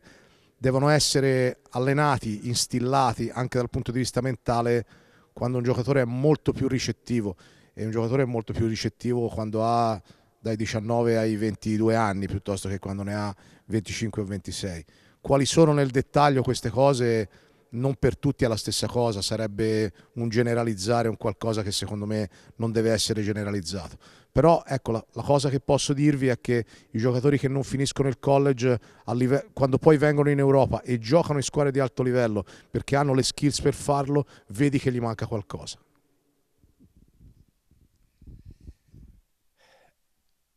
devono essere allenati, instillati anche dal punto di vista mentale quando un giocatore è molto più ricettivo e un giocatore è molto più ricettivo quando ha dai 19 ai 22 anni piuttosto che quando ne ha 25 o 26. Quali sono nel dettaglio queste cose? non per tutti è la stessa cosa, sarebbe un generalizzare un qualcosa che secondo me non deve essere generalizzato. Però ecco, la, la cosa che posso dirvi è che i giocatori che non finiscono il college, quando poi vengono in Europa e giocano in squadre di alto livello perché hanno le skills per farlo, vedi che gli manca qualcosa.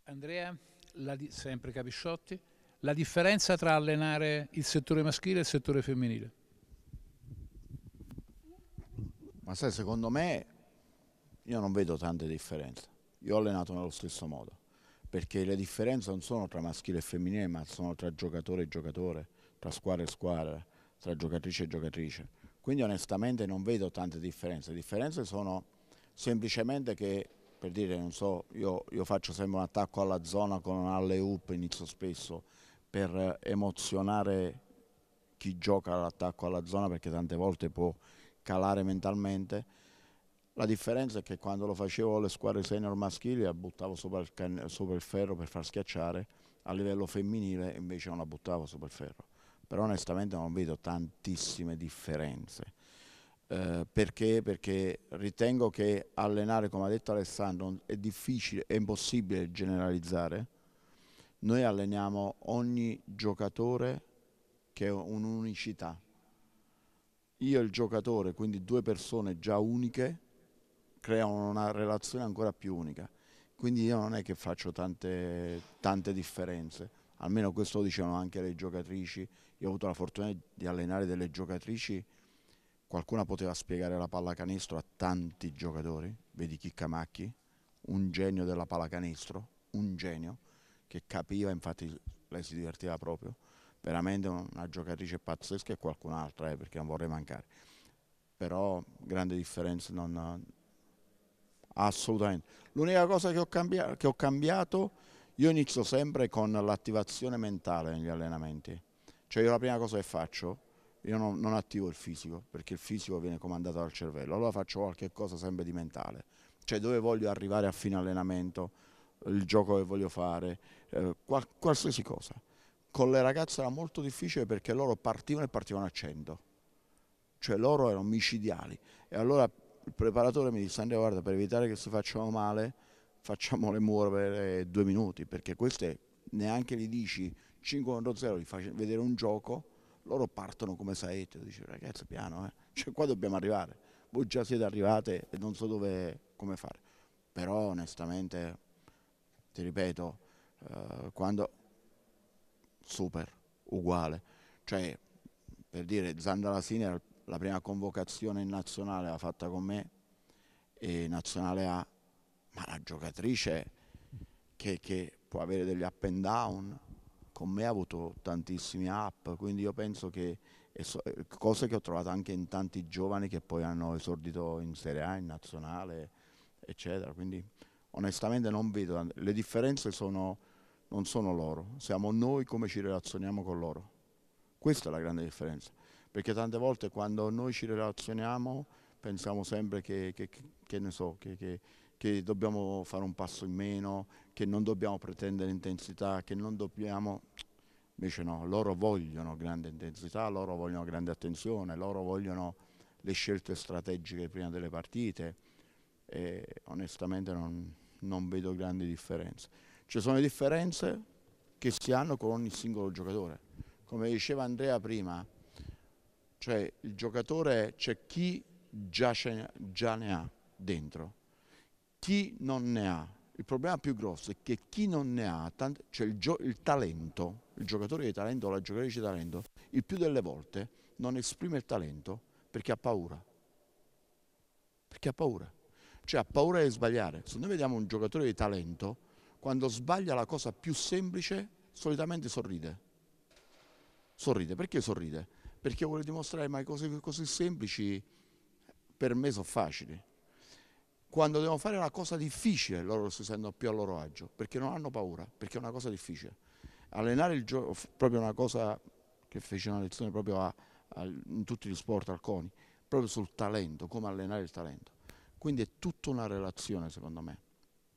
Andrea, la, sempre Capisciotti, la differenza tra allenare il settore maschile e il settore femminile? Ma sai, secondo me io non vedo tante differenze. Io ho allenato nello stesso modo, perché le differenze non sono tra maschile e femminile, ma sono tra giocatore e giocatore, tra squadra e squadra, tra giocatrice e giocatrice. Quindi onestamente non vedo tante differenze. Le differenze sono semplicemente che, per dire, non so, io, io faccio sempre un attacco alla zona con un alle up, inizio spesso, per emozionare chi gioca l'attacco alla zona, perché tante volte può calare mentalmente. La differenza è che quando lo facevo alle squadre senior maschili la buttavo sopra il, sopra il ferro per far schiacciare, a livello femminile invece non la buttavo sopra il ferro. Però onestamente non vedo tantissime differenze. Eh, perché? Perché ritengo che allenare, come ha detto Alessandro, è difficile, è impossibile generalizzare. Noi alleniamo ogni giocatore che è un'unicità, io e il giocatore, quindi due persone già uniche, creano una relazione ancora più unica. Quindi io non è che faccio tante, tante differenze, almeno questo lo dicevano anche le giocatrici. Io ho avuto la fortuna di allenare delle giocatrici, qualcuna poteva spiegare la pallacanestro a tanti giocatori, vedi Chiccamacchi, un genio della pallacanestro, un genio, che capiva, infatti lei si divertiva proprio veramente una giocatrice pazzesca e qualcun'altra, eh, perché non vorrei mancare. Però grande differenza non, assolutamente. L'unica cosa che ho, cambiato, che ho cambiato, io inizio sempre con l'attivazione mentale negli allenamenti. Cioè io la prima cosa che faccio, io non, non attivo il fisico, perché il fisico viene comandato dal cervello, allora faccio qualche cosa sempre di mentale. Cioè dove voglio arrivare a fine allenamento, il gioco che voglio fare, eh, qual, qualsiasi cosa con le ragazze era molto difficile perché loro partivano e partivano a 100, cioè loro erano micidiali. E allora il preparatore mi disse, Andrea guarda, per evitare che si facciano male, facciamole muovere eh, due minuti, perché queste neanche gli dici 5 contro 0, gli fai vedere un gioco, loro partono come saette, dici ragazzi piano, eh. cioè, qua dobbiamo arrivare, voi già siete arrivate e non so dove, come fare. Però onestamente, ti ripeto, eh, quando super, uguale. Cioè, per dire, Zandala Siner la prima convocazione in nazionale l'ha fatta con me, e nazionale A, ma la giocatrice che, che può avere degli up and down, con me ha avuto tantissimi up, quindi io penso che cose che ho trovato anche in tanti giovani che poi hanno esordito in Serie A, in nazionale, eccetera. Quindi onestamente non vedo, le differenze sono non sono loro, siamo noi come ci relazioniamo con loro. Questa è la grande differenza, perché tante volte quando noi ci relazioniamo pensiamo sempre che, che, che, so, che dobbiamo fare un passo in meno, che non dobbiamo pretendere intensità, che non dobbiamo... Invece no, loro vogliono grande intensità, loro vogliono grande attenzione, loro vogliono le scelte strategiche prima delle partite e onestamente non, non vedo grandi differenze. Ci sono le differenze che si hanno con ogni singolo giocatore. Come diceva Andrea prima, cioè il giocatore c'è chi già, già ne ha dentro, chi non ne ha. Il problema più grosso è che chi non ne ha, cioè il, il talento, il giocatore di talento o la giocatrice di talento, il più delle volte non esprime il talento perché ha paura. Perché ha paura. Cioè ha paura di sbagliare. Se noi vediamo un giocatore di talento, quando sbaglia la cosa più semplice, solitamente sorride. Sorride, perché sorride? Perché vuole dimostrare, ma cose così semplici per me sono facili. Quando devono fare una cosa difficile, loro si sentono più a loro agio, perché non hanno paura, perché è una cosa difficile. Allenare il gioco, proprio una cosa che fece una lezione proprio a, a, in tutti gli sport al CONI, proprio sul talento, come allenare il talento. Quindi è tutta una relazione, secondo me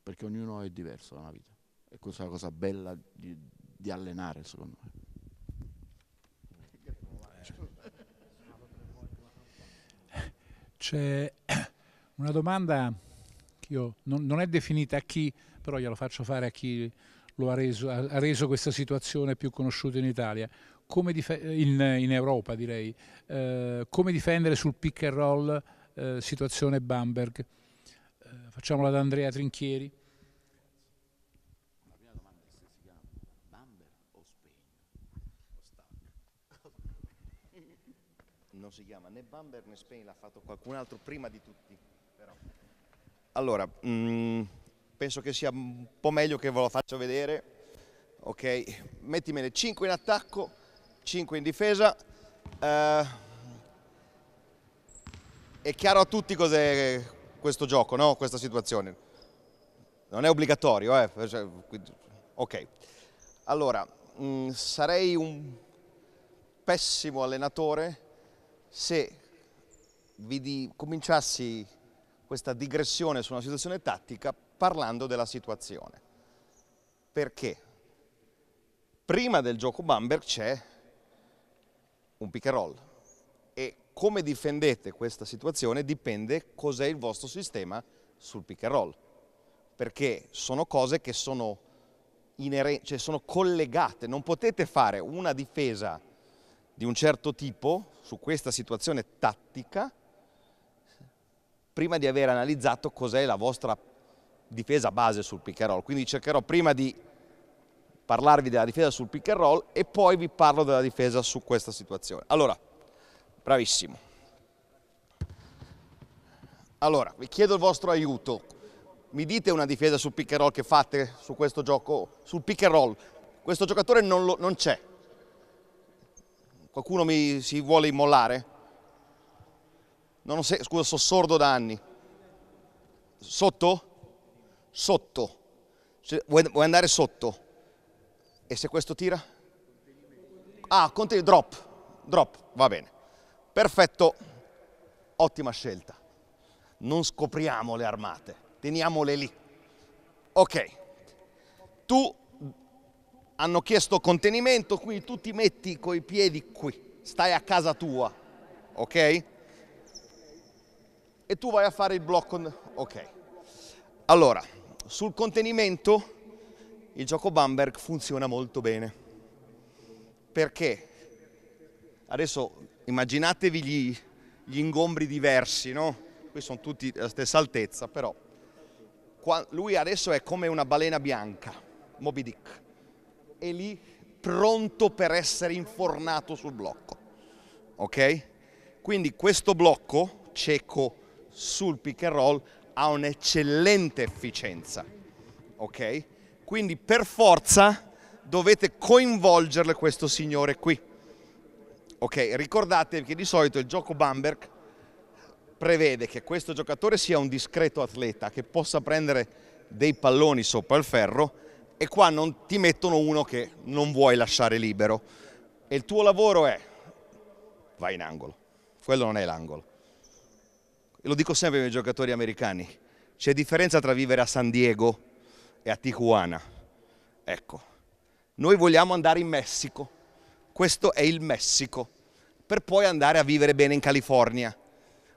perché ognuno è diverso dalla vita. E questa è la cosa bella di, di allenare, secondo me. C'è una domanda che io non, non, è definita a chi, però glielo faccio fare a chi lo ha reso, ha reso questa situazione più conosciuta in Italia. In, in, Europa direi, eh, come difendere sul pick and roll eh, situazione Bamberg? Facciamola da Andrea Trinchieri. La prima domanda è se si chiama Bamber o Spain? Non si chiama né Bamber né Spain, l'ha fatto qualcun altro prima di tutti. Però. Allora, mh, mm, penso che sia un po' meglio che ve lo faccio vedere. Ok, mettimene 5 in attacco, 5 in difesa. Uh, è chiaro a tutti cos'è questo gioco, no? questa situazione. Non è obbligatorio, eh? Cioè, ok. Allora, mh, mm, sarei un pessimo allenatore se vi di, cominciassi questa digressione su una situazione tattica parlando della situazione. Perché? Prima del gioco Bamberg c'è un pick and roll come difendete questa situazione dipende cos'è il vostro sistema sul pick and roll, perché sono cose che sono, cioè sono collegate, non potete fare una difesa di un certo tipo su questa situazione tattica prima di aver analizzato cos'è la vostra difesa base sul pick and roll. Quindi cercherò prima di parlarvi della difesa sul pick and roll e poi vi parlo della difesa su questa situazione. Allora, Bravissimo. Allora, vi chiedo il vostro aiuto. Mi dite una difesa sul pick and roll che fate su questo gioco? Sul pick and roll. Questo giocatore non, non c'è. Qualcuno mi si vuole immollare? Non se, scusa, sono sordo da anni. Sotto? Sotto. Se, vuoi, vuoi andare sotto? E se questo tira? Ah, conti drop. Drop, va bene. Perfetto, ottima scelta. Non scopriamo le armate, teniamole lì. Ok, tu hanno chiesto contenimento, quindi tu ti metti coi piedi qui, stai a casa tua, ok? E tu vai a fare il blocco, ok. Allora, sul contenimento il gioco Bamberg funziona molto bene. Perché? Adesso immaginatevi gli, gli ingombri diversi, no? Qui sono tutti alla stessa altezza, però Qua, lui adesso è come una balena bianca, Moby Dick, è lì pronto per essere infornato sul blocco, ok? Quindi questo blocco cieco sul pick and roll ha un'eccellente efficienza, ok? Quindi per forza dovete coinvolgerle questo signore qui. Ok, ricordatevi che di solito il gioco Bamberg prevede che questo giocatore sia un discreto atleta, che possa prendere dei palloni sopra il ferro e qua non ti mettono uno che non vuoi lasciare libero. E il tuo lavoro è, vai in angolo, quello non è l'angolo. lo dico sempre ai miei giocatori americani, c'è differenza tra vivere a San Diego e a Tijuana. Ecco, noi vogliamo andare in Messico, questo è il Messico per poi andare a vivere bene in California.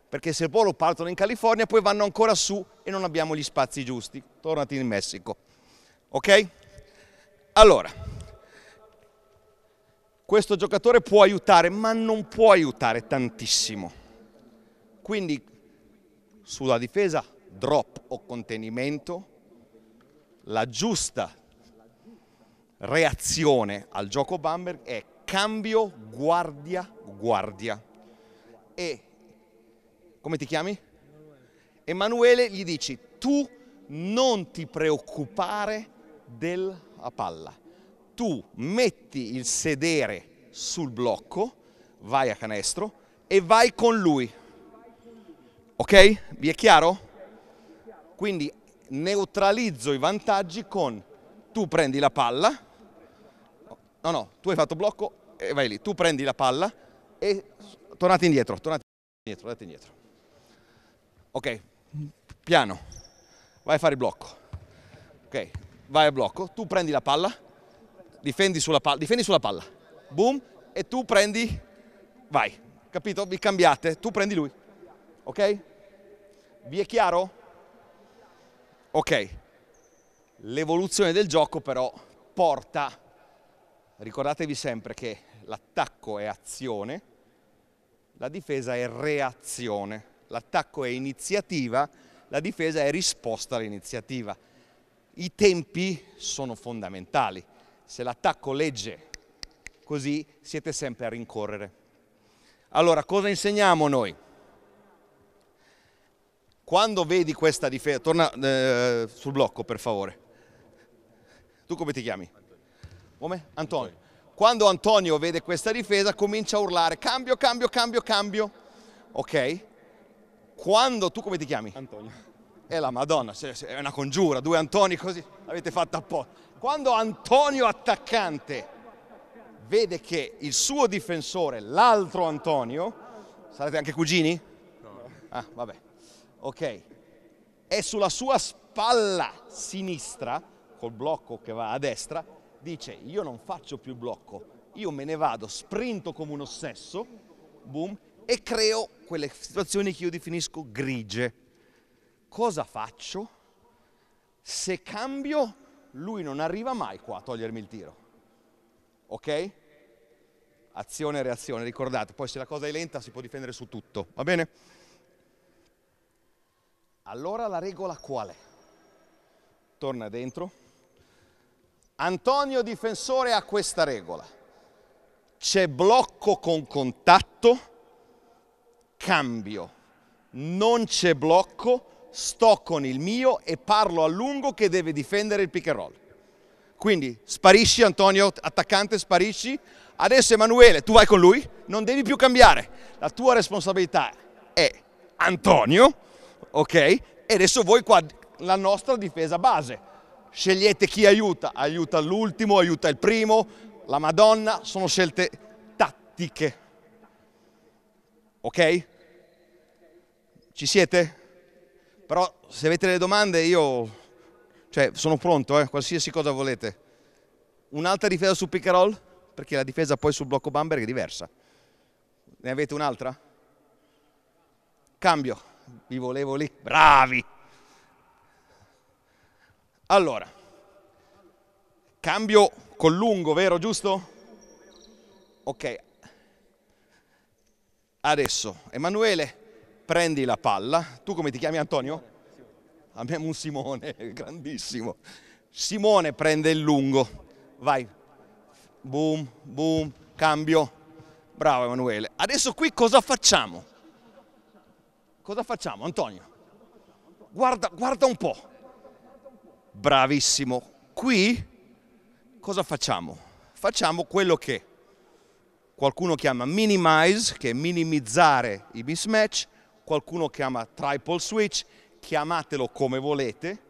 Perché se loro partono in California poi vanno ancora su e non abbiamo gli spazi giusti. Tornati in Messico. Ok? Allora, questo giocatore può aiutare, ma non può aiutare tantissimo. Quindi sulla difesa drop o contenimento, la giusta reazione al gioco Bamberg è cambio guardia guardia. E come ti chiami? Emanuele gli dici tu non ti preoccupare della palla. Tu metti il sedere sul blocco, vai a canestro e vai con lui. Ok? Vi è chiaro? Quindi neutralizzo i vantaggi con tu prendi la palla, no no, tu hai fatto blocco e vai lì, tu prendi la palla e tornate indietro, tornate indietro, tornate indietro. Ok, piano, vai a fare il blocco. Ok, vai a blocco, tu prendi la palla, difendi sulla palla, difendi sulla palla, boom, e tu prendi, vai, capito? Vi cambiate, tu prendi lui, ok? Vi è chiaro? Ok, l'evoluzione del gioco però porta Ricordatevi sempre che l'attacco è azione, la difesa è reazione, l'attacco è iniziativa, la difesa è risposta all'iniziativa. I tempi sono fondamentali, se l'attacco legge così siete sempre a rincorrere. Allora, cosa insegniamo noi? Quando vedi questa difesa, torna eh, sul blocco per favore. Tu come ti chiami? Come? Antonio. Quando Antonio vede questa difesa comincia a urlare cambio, cambio, cambio, cambio. Ok? Quando tu come ti chiami? Antonio. E la Madonna, è una congiura, due Antoni così, l'avete fatta apposta. Quando Antonio attaccante vede che il suo difensore, l'altro Antonio, sarete anche cugini? No. Ah, vabbè. Ok. È sulla sua spalla sinistra, col blocco che va a destra, dice io non faccio più blocco, io me ne vado, sprinto come un ossesso, boom, e creo quelle situazioni che io definisco grigie. Cosa faccio? Se cambio, lui non arriva mai qua a togliermi il tiro. Ok? Azione e reazione, ricordate, poi se la cosa è lenta si può difendere su tutto, va bene? Allora la regola qual è? Torna dentro Antonio difensore ha questa regola. C'è blocco con contatto, cambio. Non c'è blocco, sto con il mio e parlo a lungo che deve difendere il pick and roll. Quindi sparisci Antonio, attaccante sparisci. Adesso Emanuele, tu vai con lui, non devi più cambiare. La tua responsabilità è Antonio, ok? E adesso voi qua la nostra difesa base scegliete chi aiuta, aiuta l'ultimo, aiuta il primo, la Madonna, sono scelte tattiche. Ok? Ci siete? Però se avete delle domande io cioè, sono pronto, eh, qualsiasi cosa volete. Un'altra difesa su Piccarol? Perché la difesa poi sul blocco Bamberg è diversa. Ne avete un'altra? Cambio, vi volevo lì, bravi! Allora, cambio col lungo, vero, giusto? Ok. Adesso, Emanuele, prendi la palla. Tu come ti chiami Antonio? Abbiamo un Simone, grandissimo. Simone prende il lungo. Vai. Boom, boom, cambio. Bravo Emanuele. Adesso qui cosa facciamo? Cosa facciamo, Antonio? Guarda, guarda un po'. Bravissimo. Qui cosa facciamo? Facciamo quello che qualcuno chiama minimize, che è minimizzare i mismatch, qualcuno chiama triple switch, chiamatelo come volete,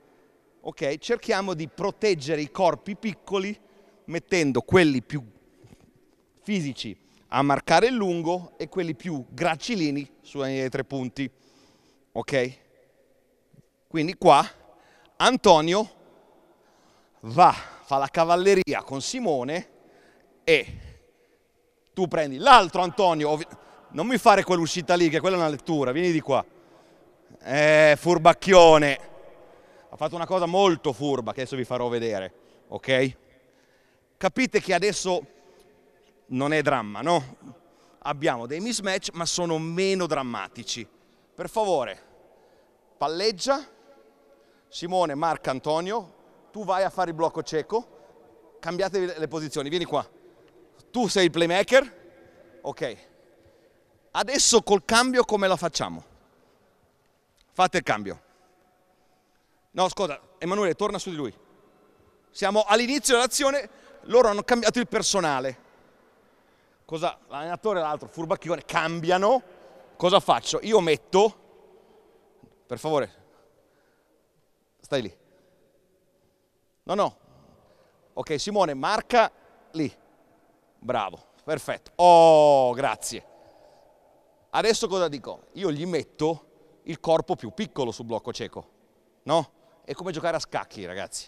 ok? Cerchiamo di proteggere i corpi piccoli mettendo quelli più fisici a marcare il lungo e quelli più gracilini sui tre punti, ok? Quindi qua Antonio va, fa la cavalleria con Simone e tu prendi l'altro Antonio, non mi fare quell'uscita lì che quella è una lettura, vieni di qua. Eh, furbacchione. Ha fatto una cosa molto furba che adesso vi farò vedere, ok? Capite che adesso non è dramma, no? Abbiamo dei mismatch ma sono meno drammatici. Per favore, palleggia, Simone marca Antonio, tu vai a fare il blocco cieco, cambiate le posizioni, vieni qua. Tu sei il playmaker, ok. Adesso col cambio come la facciamo? Fate il cambio. No, scusa, Emanuele, torna su di lui. Siamo all'inizio dell'azione, loro hanno cambiato il personale. Cosa? L'allenatore e l'altro, furbacchione, cambiano. Cosa faccio? Io metto, per favore, stai lì No, no. Ok, Simone, marca lì. Bravo, perfetto. Oh, grazie. Adesso cosa dico? Io gli metto il corpo più piccolo sul blocco cieco, no? È come giocare a scacchi, ragazzi.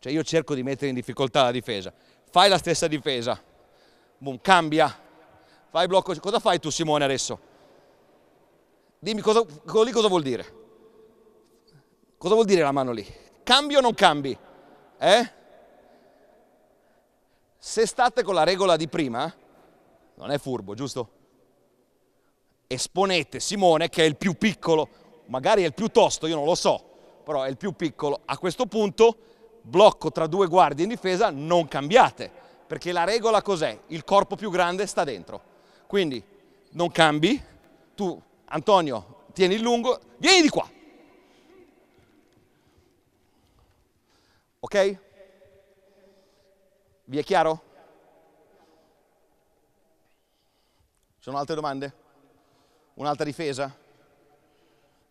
Cioè io cerco di mettere in difficoltà la difesa. Fai la stessa difesa. Boom, cambia. Fai blocco cieco. Cosa fai tu, Simone, adesso? Dimmi, cosa, quello lì cosa vuol dire? Cosa vuol dire la mano lì? Cambi o non cambi? Eh? Se state con la regola di prima, non è furbo, giusto? Esponete Simone che è il più piccolo, magari è il più tosto, io non lo so, però è il più piccolo. A questo punto blocco tra due guardie in difesa, non cambiate, perché la regola cos'è? Il corpo più grande sta dentro. Quindi non cambi, tu Antonio tieni il lungo, vieni di qua, Ok? Vi è chiaro? Ci sono altre domande? Un'altra difesa?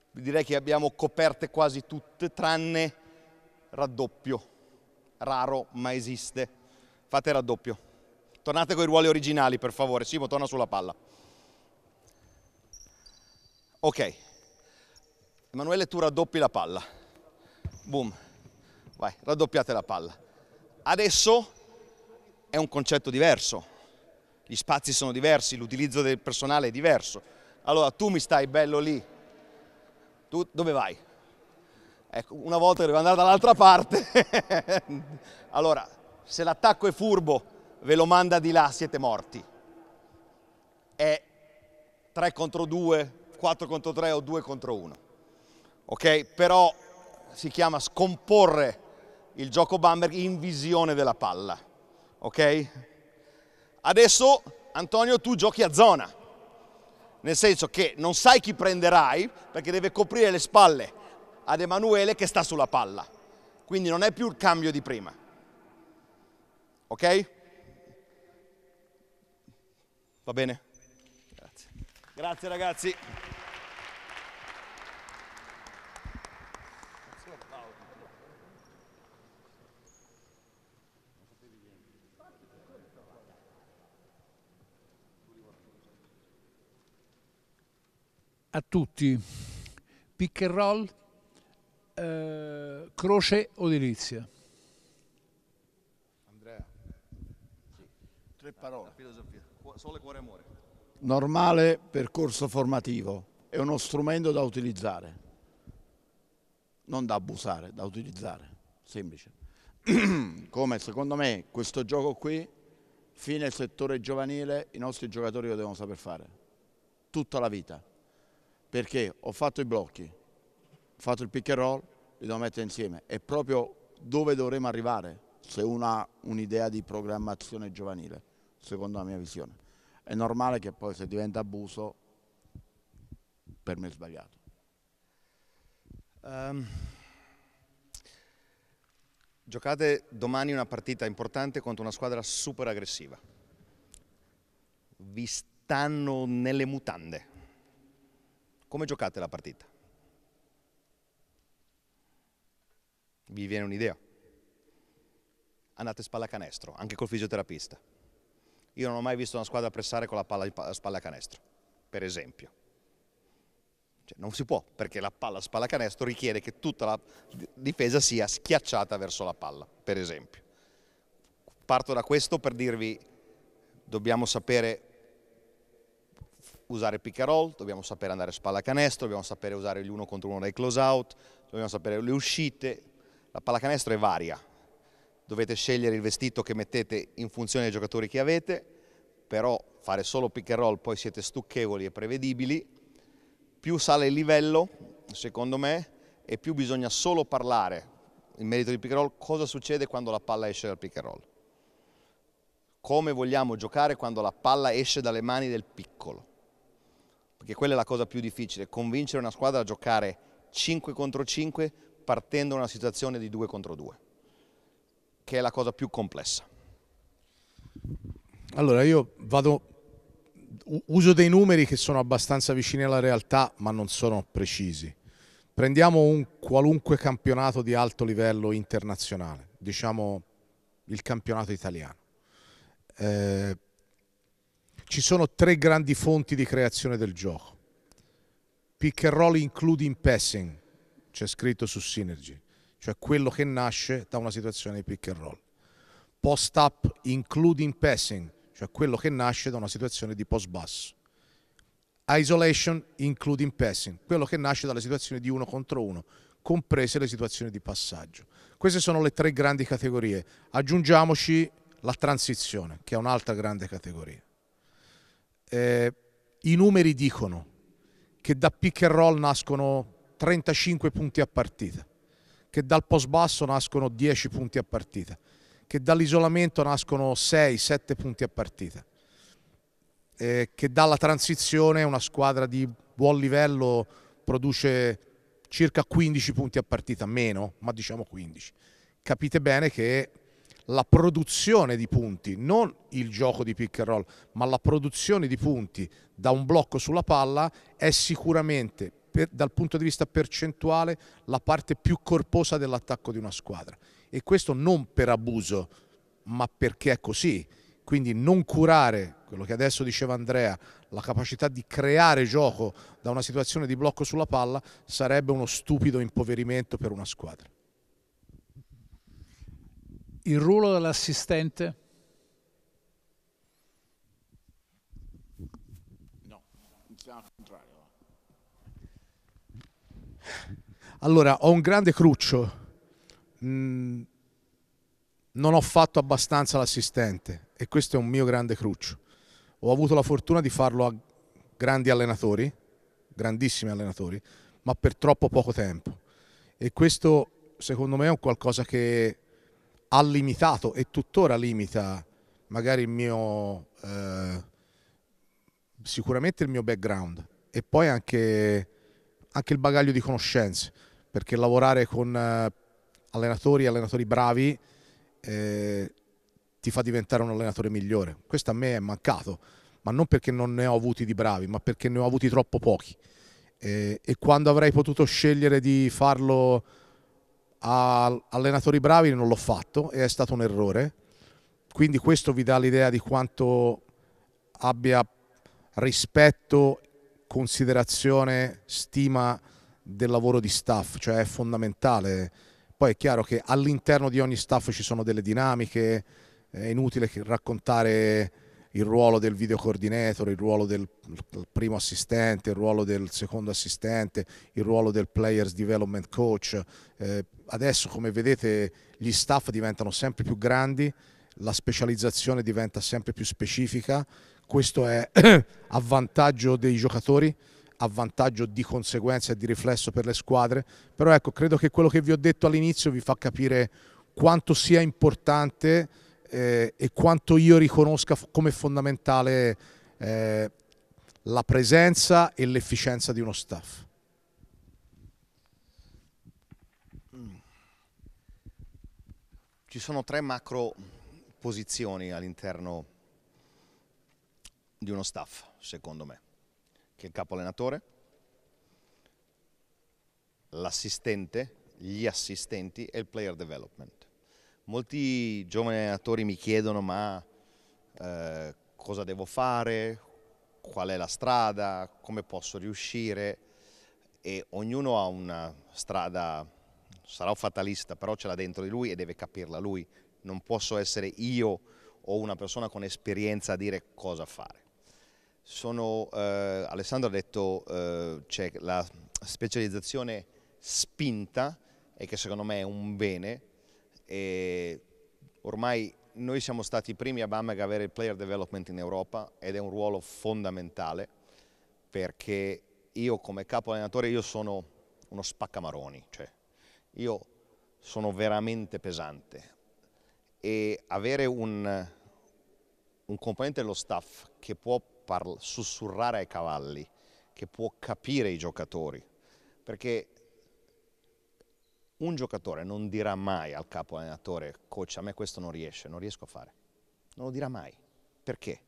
Direi che abbiamo coperte quasi tutte, tranne raddoppio. Raro, ma esiste. Fate raddoppio. Tornate con i ruoli originali, per favore. Simo, torna sulla palla. Ok. Emanuele, tu raddoppi la palla. Boom. Vai, raddoppiate la palla. Adesso è un concetto diverso. Gli spazi sono diversi, l'utilizzo del personale è diverso. Allora tu mi stai bello lì. Tu dove vai? Ecco, una volta devo andare dall'altra parte. allora, se l'attacco è furbo, ve lo manda di là, siete morti. È 3 contro 2, 4 contro 3 o 2 contro 1. Ok? Però si chiama scomporre il gioco Bamberg in visione della palla, ok? Adesso Antonio tu giochi a zona, nel senso che non sai chi prenderai perché deve coprire le spalle ad Emanuele che sta sulla palla, quindi non è più il cambio di prima, ok? Va bene? Grazie. Grazie ragazzi. a tutti, pick and roll, eh, croce o delizia? Andrea, sì. tre parole. filosofia, sole, cuore, amore. Normale percorso formativo, è uno strumento da utilizzare, non da abusare, da utilizzare, semplice. Come secondo me questo gioco qui, fine settore giovanile, i nostri giocatori lo devono saper fare, tutta la vita perché ho fatto i blocchi, ho fatto il pick and roll, li devo mettere insieme. È proprio dove dovremo arrivare se uno ha un'idea di programmazione giovanile, secondo la mia visione. È normale che poi se diventa abuso, per me è sbagliato. Um, giocate domani una partita importante contro una squadra super aggressiva. Vi stanno nelle mutande come giocate la partita? Vi viene un'idea? Andate spalla canestro, anche col fisioterapista. Io non ho mai visto una squadra pressare con la palla a spalla canestro, per esempio. Cioè, non si può, perché la palla a spalla canestro richiede che tutta la difesa sia schiacciata verso la palla, per esempio. Parto da questo per dirvi dobbiamo sapere usare pick and roll, dobbiamo sapere andare a spalla canestro, dobbiamo sapere usare gli uno contro uno dai close out, dobbiamo sapere le uscite. La pallacanestro è varia, dovete scegliere il vestito che mettete in funzione dei giocatori che avete, però fare solo pick and roll poi siete stucchevoli e prevedibili. Più sale il livello, secondo me, e più bisogna solo parlare in merito di pick and roll cosa succede quando la palla esce dal pick and roll. Come vogliamo giocare quando la palla esce dalle mani del piccolo perché quella è la cosa più difficile, convincere una squadra a giocare 5 contro 5 partendo da una situazione di 2 contro 2, che è la cosa più complessa. Allora io vado, uso dei numeri che sono abbastanza vicini alla realtà ma non sono precisi. Prendiamo un qualunque campionato di alto livello internazionale, diciamo il campionato italiano. Eh, ci sono tre grandi fonti di creazione del gioco. Pick and roll including passing, c'è scritto su Synergy, cioè quello che nasce da una situazione di pick and roll. Post up including passing, cioè quello che nasce da una situazione di post basso. Isolation including passing, quello che nasce dalle situazioni di uno contro uno, comprese le situazioni di passaggio. Queste sono le tre grandi categorie. Aggiungiamoci la transizione, che è un'altra grande categoria eh, i numeri dicono che da pick and roll nascono 35 punti a partita, che dal post basso nascono 10 punti a partita, che dall'isolamento nascono 6-7 punti a partita, eh, che dalla transizione una squadra di buon livello produce circa 15 punti a partita, meno, ma diciamo 15. Capite bene che la produzione di punti, non il gioco di pick and roll, ma la produzione di punti da un blocco sulla palla è sicuramente per, dal punto di vista percentuale la parte più corposa dell'attacco di una squadra e questo non per abuso ma perché è così quindi non curare quello che adesso diceva Andrea la capacità di creare gioco da una situazione di blocco sulla palla sarebbe uno stupido impoverimento per una squadra il ruolo dell'assistente? No, iniziamo al contrario. Allora, ho un grande cruccio. Mm, non ho fatto abbastanza l'assistente e questo è un mio grande cruccio. Ho avuto la fortuna di farlo a grandi allenatori, grandissimi allenatori, ma per troppo poco tempo. E questo secondo me è un qualcosa che ha limitato e tuttora limita magari il mio, eh, sicuramente il mio background e poi anche, anche, il bagaglio di conoscenze, perché lavorare con eh, allenatori e allenatori bravi eh, ti fa diventare un allenatore migliore. Questo a me è mancato, ma non perché non ne ho avuti di bravi, ma perché ne ho avuti troppo pochi. Eh, e quando avrei potuto scegliere di farlo a allenatori bravi non l'ho fatto e è stato un errore. Quindi questo vi dà l'idea di quanto abbia rispetto, considerazione, stima del lavoro di staff, cioè è fondamentale. Poi è chiaro che all'interno di ogni staff ci sono delle dinamiche, è inutile raccontare il ruolo del video coordinator, il ruolo del primo assistente, il ruolo del secondo assistente, il ruolo del players development coach. Eh, adesso come vedete gli staff diventano sempre più grandi, la specializzazione diventa sempre più specifica, questo è a vantaggio dei giocatori a vantaggio di conseguenza e di riflesso per le squadre, però ecco, credo che quello che vi ho detto all'inizio vi fa capire quanto sia importante eh, e quanto io riconosca come fondamentale eh, la presenza e l'efficienza di uno staff. Ci sono tre macro posizioni all'interno di uno staff, secondo me, che è il capo allenatore, l'assistente, gli assistenti e il player development. Molti giovani attori mi chiedono ma eh, cosa devo fare, qual è la strada, come posso riuscire e ognuno ha una strada, sarà un fatalista, però ce l'ha dentro di lui e deve capirla lui. Non posso essere io o una persona con esperienza a dire cosa fare. Sono, eh, Alessandro ha detto eh, c'è la specializzazione spinta e che secondo me è un bene e ormai noi siamo stati i primi a Bameg ad avere il player development in Europa ed è un ruolo fondamentale perché io come capo allenatore io sono uno spaccamaroni, cioè io sono veramente pesante e avere un, un componente dello staff che può sussurrare ai cavalli, che può capire i giocatori, perché un giocatore non dirà mai al capo allenatore, coach, a me questo non riesce, non riesco a fare. Non lo dirà mai. Perché?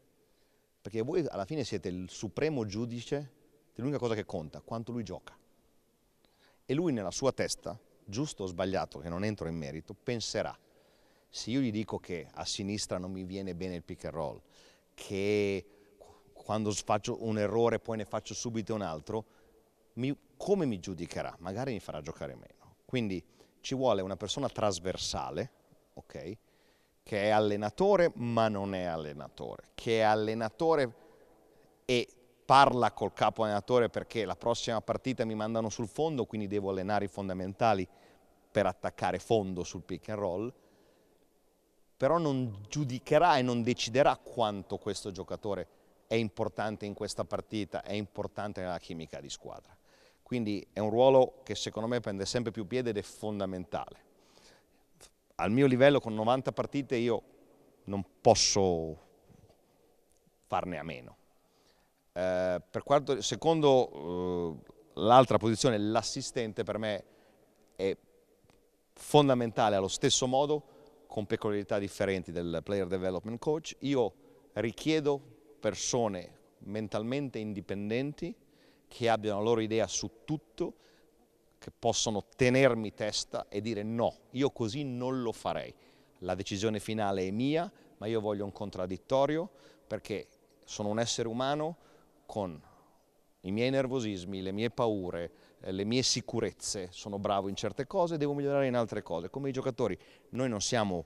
Perché voi alla fine siete il supremo giudice dell'unica cosa che conta, quanto lui gioca. E lui nella sua testa, giusto o sbagliato, che non entro in merito, penserà, se io gli dico che a sinistra non mi viene bene il pick and roll, che quando faccio un errore poi ne faccio subito un altro, mi, come mi giudicherà? Magari mi farà giocare meglio. Quindi ci vuole una persona trasversale, okay, che è allenatore ma non è allenatore, che è allenatore e parla col capo allenatore perché la prossima partita mi mandano sul fondo, quindi devo allenare i fondamentali per attaccare fondo sul pick and roll, però non giudicherà e non deciderà quanto questo giocatore è importante in questa partita, è importante nella chimica di squadra. Quindi è un ruolo che secondo me prende sempre più piede ed è fondamentale. Al mio livello con 90 partite io non posso farne a meno. Eh, per quanto, secondo eh, l'altra posizione, l'assistente per me è fondamentale allo stesso modo, con peculiarità differenti del player development coach. Io richiedo persone mentalmente indipendenti, che abbiano la loro idea su tutto, che possono tenermi testa e dire no, io così non lo farei. La decisione finale è mia, ma io voglio un contraddittorio perché sono un essere umano con i miei nervosismi, le mie paure, eh, le mie sicurezze, sono bravo in certe cose, e devo migliorare in altre cose. Come i giocatori, noi non siamo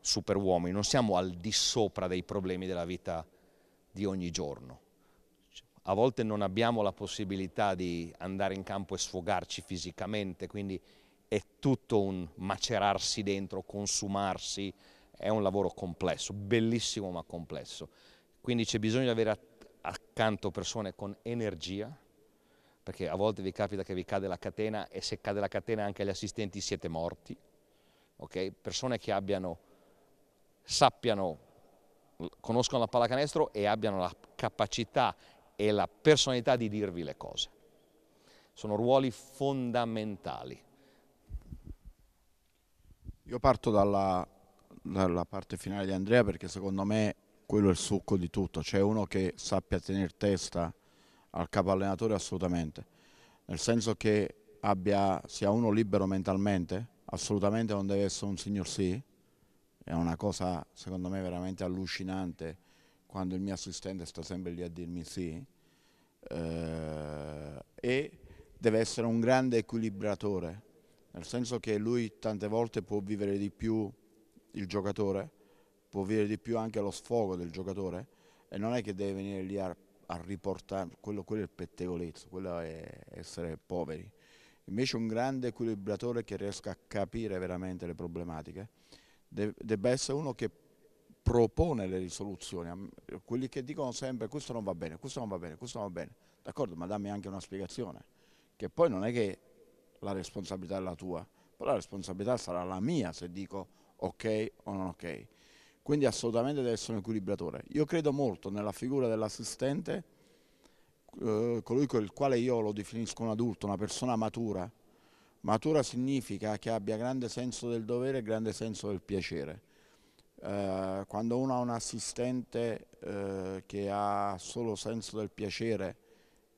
super uomini, non siamo al di sopra dei problemi della vita di ogni giorno a volte non abbiamo la possibilità di andare in campo e sfogarci fisicamente, quindi è tutto un macerarsi dentro, consumarsi, è un lavoro complesso, bellissimo ma complesso. Quindi c'è bisogno di avere accanto persone con energia, perché a volte vi capita che vi cade la catena e se cade la catena anche agli assistenti siete morti, ok? persone che abbiano, sappiano, conoscono la pallacanestro e abbiano la capacità e la personalità di dirvi le cose. Sono ruoli fondamentali. Io parto dalla, dalla parte finale di Andrea perché secondo me quello è il succo di tutto, C'è uno che sappia tenere testa al capo allenatore assolutamente, nel senso che abbia, sia uno libero mentalmente, assolutamente non deve essere un signor sì, è una cosa secondo me veramente allucinante quando il mio assistente sta sempre lì a dirmi sì, eh, e deve essere un grande equilibratore, nel senso che lui tante volte può vivere di più il giocatore, può vivere di più anche lo sfogo del giocatore e non è che deve venire lì a, a riportare, quello, quello, è il pettegolezzo, quello è essere poveri. Invece un grande equilibratore che riesca a capire veramente le problematiche deve, debba essere uno che propone le risoluzioni, quelli che dicono sempre questo non va bene, questo non va bene, questo non va bene, d'accordo, ma dammi anche una spiegazione, che poi non è che la responsabilità è la tua, poi la responsabilità sarà la mia se dico ok o non ok. Quindi assolutamente deve essere un equilibratore. Io credo molto nella figura dell'assistente, eh, colui con il quale io lo definisco un adulto, una persona matura. Matura significa che abbia grande senso del dovere e grande senso del piacere eh, quando uno ha un assistente eh, che ha solo senso del piacere,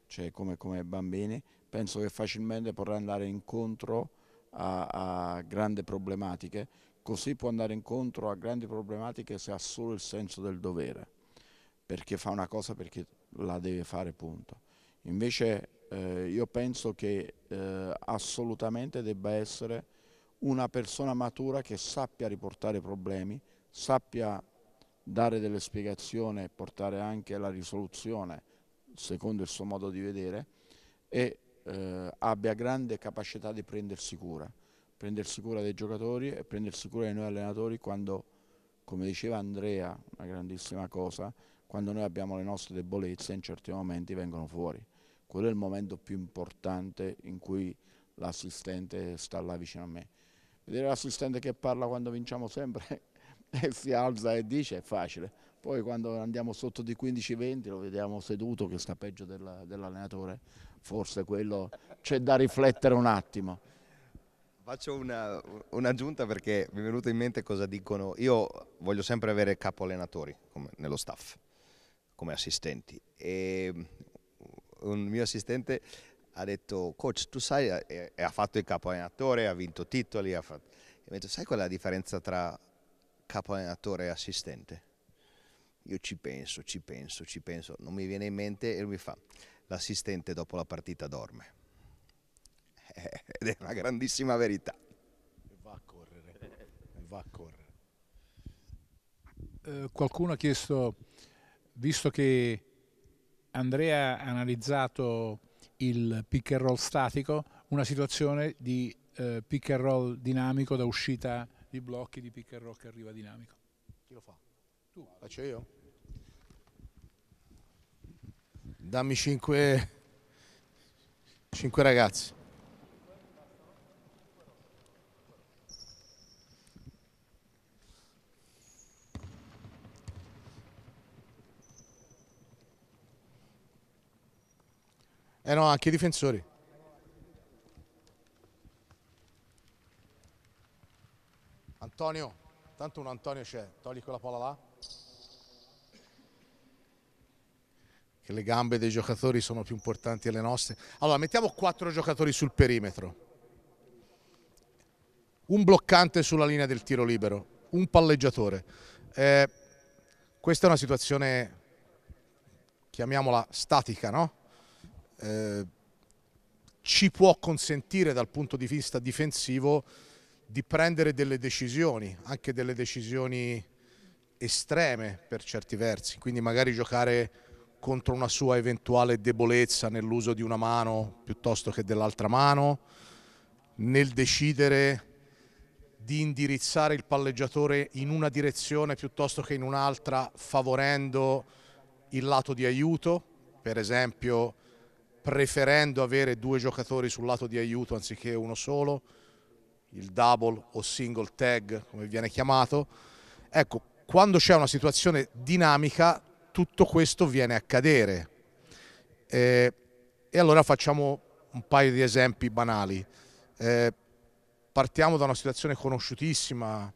cioè come, come bambini, penso che facilmente potrà andare incontro a, a grandi problematiche, così può andare incontro a grandi problematiche se ha solo il senso del dovere, perché fa una cosa perché la deve fare punto. Invece eh, io penso che eh, assolutamente debba essere una persona matura che sappia riportare problemi, sappia dare delle spiegazioni e portare anche alla risoluzione secondo il suo modo di vedere e eh, abbia grande capacità di prendersi cura, prendersi cura dei giocatori e prendersi cura dei noi allenatori quando, come diceva Andrea, una grandissima cosa, quando noi abbiamo le nostre debolezze in certi momenti vengono fuori. Quello è il momento più importante in cui l'assistente sta là vicino a me. Vedere l'assistente che parla quando vinciamo sempre e si alza e dice è facile. Poi quando andiamo sotto di 15-20 lo vediamo seduto che sta peggio dell'allenatore, forse quello c'è da riflettere un attimo. Faccio un'aggiunta un perché mi è venuto in mente cosa dicono. Io voglio sempre avere capo allenatori nello staff, come assistenti. E mm, un mio assistente ha detto, coach, tu sai, e, eh, e eh, ha fatto il capo allenatore, ha vinto titoli, ha fatto... E detto, sai qual è la differenza tra capo allenatore e assistente. Io ci penso, ci penso, ci penso, non mi viene in mente e lui mi fa, l'assistente dopo la partita dorme. Ed è una grandissima verità. E va a correre, va a correre. Eh, qualcuno ha chiesto, visto che Andrea ha analizzato il pick and roll statico, una situazione di eh, pick and roll dinamico da uscita di blocchi di pick and roll che arriva dinamico. Chi lo fa? Tu. Faccio io? Dammi cinque, cinque ragazzi. Eh no, anche i difensori. Antonio, tanto un Antonio c'è, togli quella palla là. Che le gambe dei giocatori sono più importanti delle nostre. Allora, mettiamo quattro giocatori sul perimetro. Un bloccante sulla linea del tiro libero, un palleggiatore. Eh, questa è una situazione, chiamiamola statica, no? Eh, ci può consentire dal punto di vista difensivo di prendere delle decisioni, anche delle decisioni estreme per certi versi, quindi magari giocare contro una sua eventuale debolezza nell'uso di una mano piuttosto che dell'altra mano, nel decidere di indirizzare il palleggiatore in una direzione piuttosto che in un'altra favorendo il lato di aiuto, per esempio preferendo avere due giocatori sul lato di aiuto anziché uno solo, il double o single tag, come viene chiamato. Ecco, quando c'è una situazione dinamica, tutto questo viene a cadere. Eh, e allora facciamo un paio di esempi banali. Eh, partiamo da una situazione conosciutissima,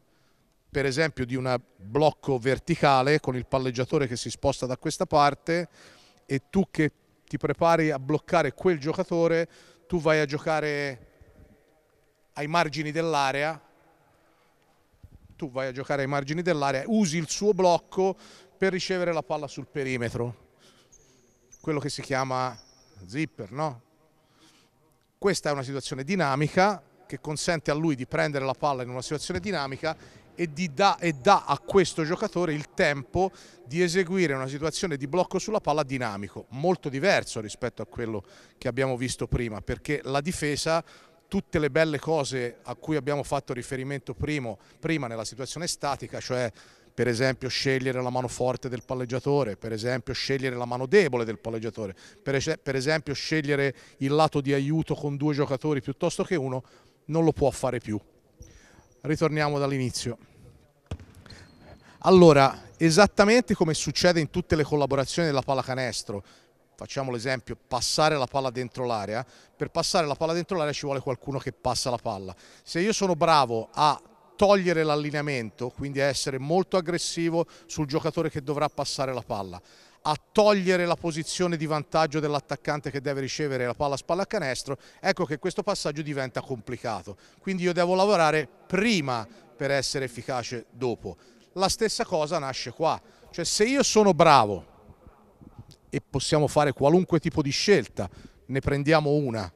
per esempio di un blocco verticale con il palleggiatore che si sposta da questa parte e tu che ti prepari a bloccare quel giocatore, tu vai a giocare ai margini dell'area, tu vai a giocare ai margini dell'area, usi il suo blocco per ricevere la palla sul perimetro, quello che si chiama zipper, no? Questa è una situazione dinamica che consente a lui di prendere la palla in una situazione dinamica e, dà, e a questo giocatore il tempo di eseguire una situazione di blocco sulla palla dinamico, molto diverso rispetto a quello che abbiamo visto prima, perché la difesa tutte le belle cose a cui abbiamo fatto riferimento primo, prima nella situazione statica, cioè per esempio scegliere la mano forte del palleggiatore, per esempio scegliere la mano debole del palleggiatore, per, esempio scegliere il lato di aiuto con due giocatori piuttosto che uno, non lo può fare più. Ritorniamo dall'inizio. Allora, esattamente come succede in tutte le collaborazioni della pallacanestro, facciamo l'esempio, passare la palla dentro l'area, per passare la palla dentro l'area ci vuole qualcuno che passa la palla. Se io sono bravo a togliere l'allineamento, quindi a essere molto aggressivo sul giocatore che dovrà passare la palla, a togliere la posizione di vantaggio dell'attaccante che deve ricevere la palla a spalla a canestro, ecco che questo passaggio diventa complicato. Quindi io devo lavorare prima per essere efficace dopo. La stessa cosa nasce qua, cioè se io sono bravo e possiamo fare qualunque tipo di scelta, ne prendiamo una.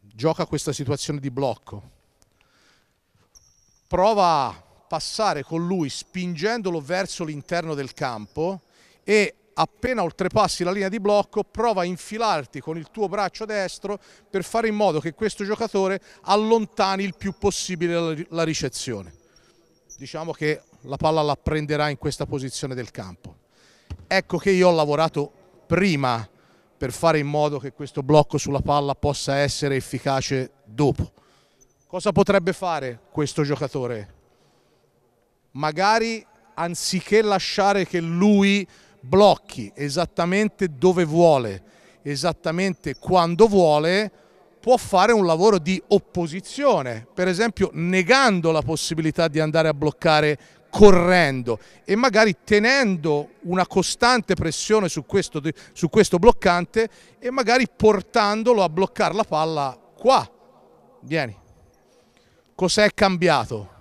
Gioca questa situazione di blocco. Prova a passare con lui spingendolo verso l'interno del campo e appena oltrepassi la linea di blocco prova a infilarti con il tuo braccio destro per fare in modo che questo giocatore allontani il più possibile la ricezione. Diciamo che la palla la prenderà in questa posizione del campo. Ecco che io ho lavorato prima per fare in modo che questo blocco sulla palla possa essere efficace dopo. Cosa potrebbe fare questo giocatore? Magari anziché lasciare che lui blocchi esattamente dove vuole, esattamente quando vuole, può fare un lavoro di opposizione, per esempio negando la possibilità di andare a bloccare correndo e magari tenendo una costante pressione su questo, su questo bloccante e magari portandolo a bloccare la palla qua. Vieni. Cos'è cambiato?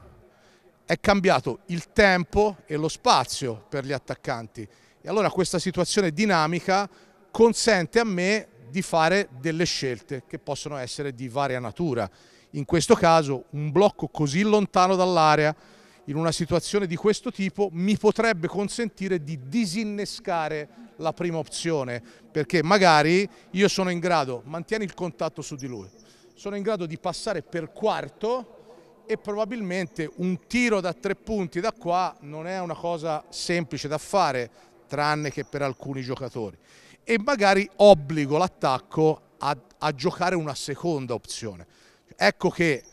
È cambiato il tempo e lo spazio per gli attaccanti. E allora questa situazione dinamica consente a me di fare delle scelte che possono essere di varia natura. In questo caso un blocco così lontano dall'area in una situazione di questo tipo mi potrebbe consentire di disinnescare la prima opzione, perché magari io sono in grado, mantieni il contatto su di lui, sono in grado di passare per quarto e probabilmente un tiro da tre punti da qua non è una cosa semplice da fare, tranne che per alcuni giocatori. E magari obbligo l'attacco a, a giocare una seconda opzione. Ecco che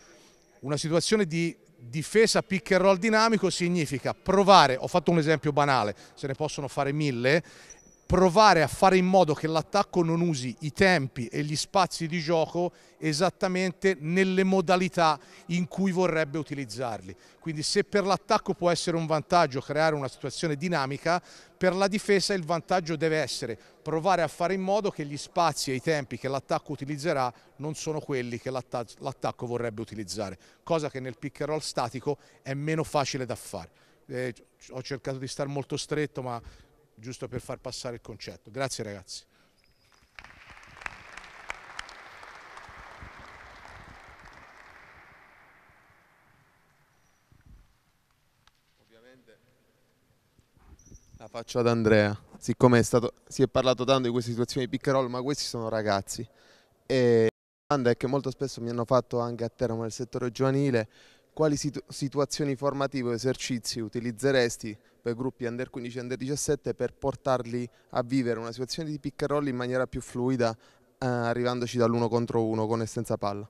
una situazione di difesa pick and roll dinamico significa provare, ho fatto un esempio banale, se ne possono fare mille, provare a fare in modo che l'attacco non usi i tempi e gli spazi di gioco esattamente nelle modalità in cui vorrebbe utilizzarli. Quindi se per l'attacco può essere un vantaggio creare una situazione dinamica, per la difesa il vantaggio deve essere provare a fare in modo che gli spazi e i tempi che l'attacco utilizzerà non sono quelli che l'attacco vorrebbe utilizzare, cosa che nel pick and roll statico è meno facile da fare. Eh, ho cercato di stare molto stretto ma giusto per far passare il concetto. Grazie ragazzi. Ovviamente la faccio ad Andrea, siccome è stato, si è parlato tanto di queste situazioni di pick ma questi sono ragazzi. E la domanda è che molto spesso mi hanno fatto anche a Teramo nel settore giovanile, quali situ situazioni formative o esercizi utilizzeresti per gruppi under 15 e under 17 per portarli a vivere una situazione di pick and roll in maniera più fluida eh, arrivandoci dall'uno contro uno con e senza palla?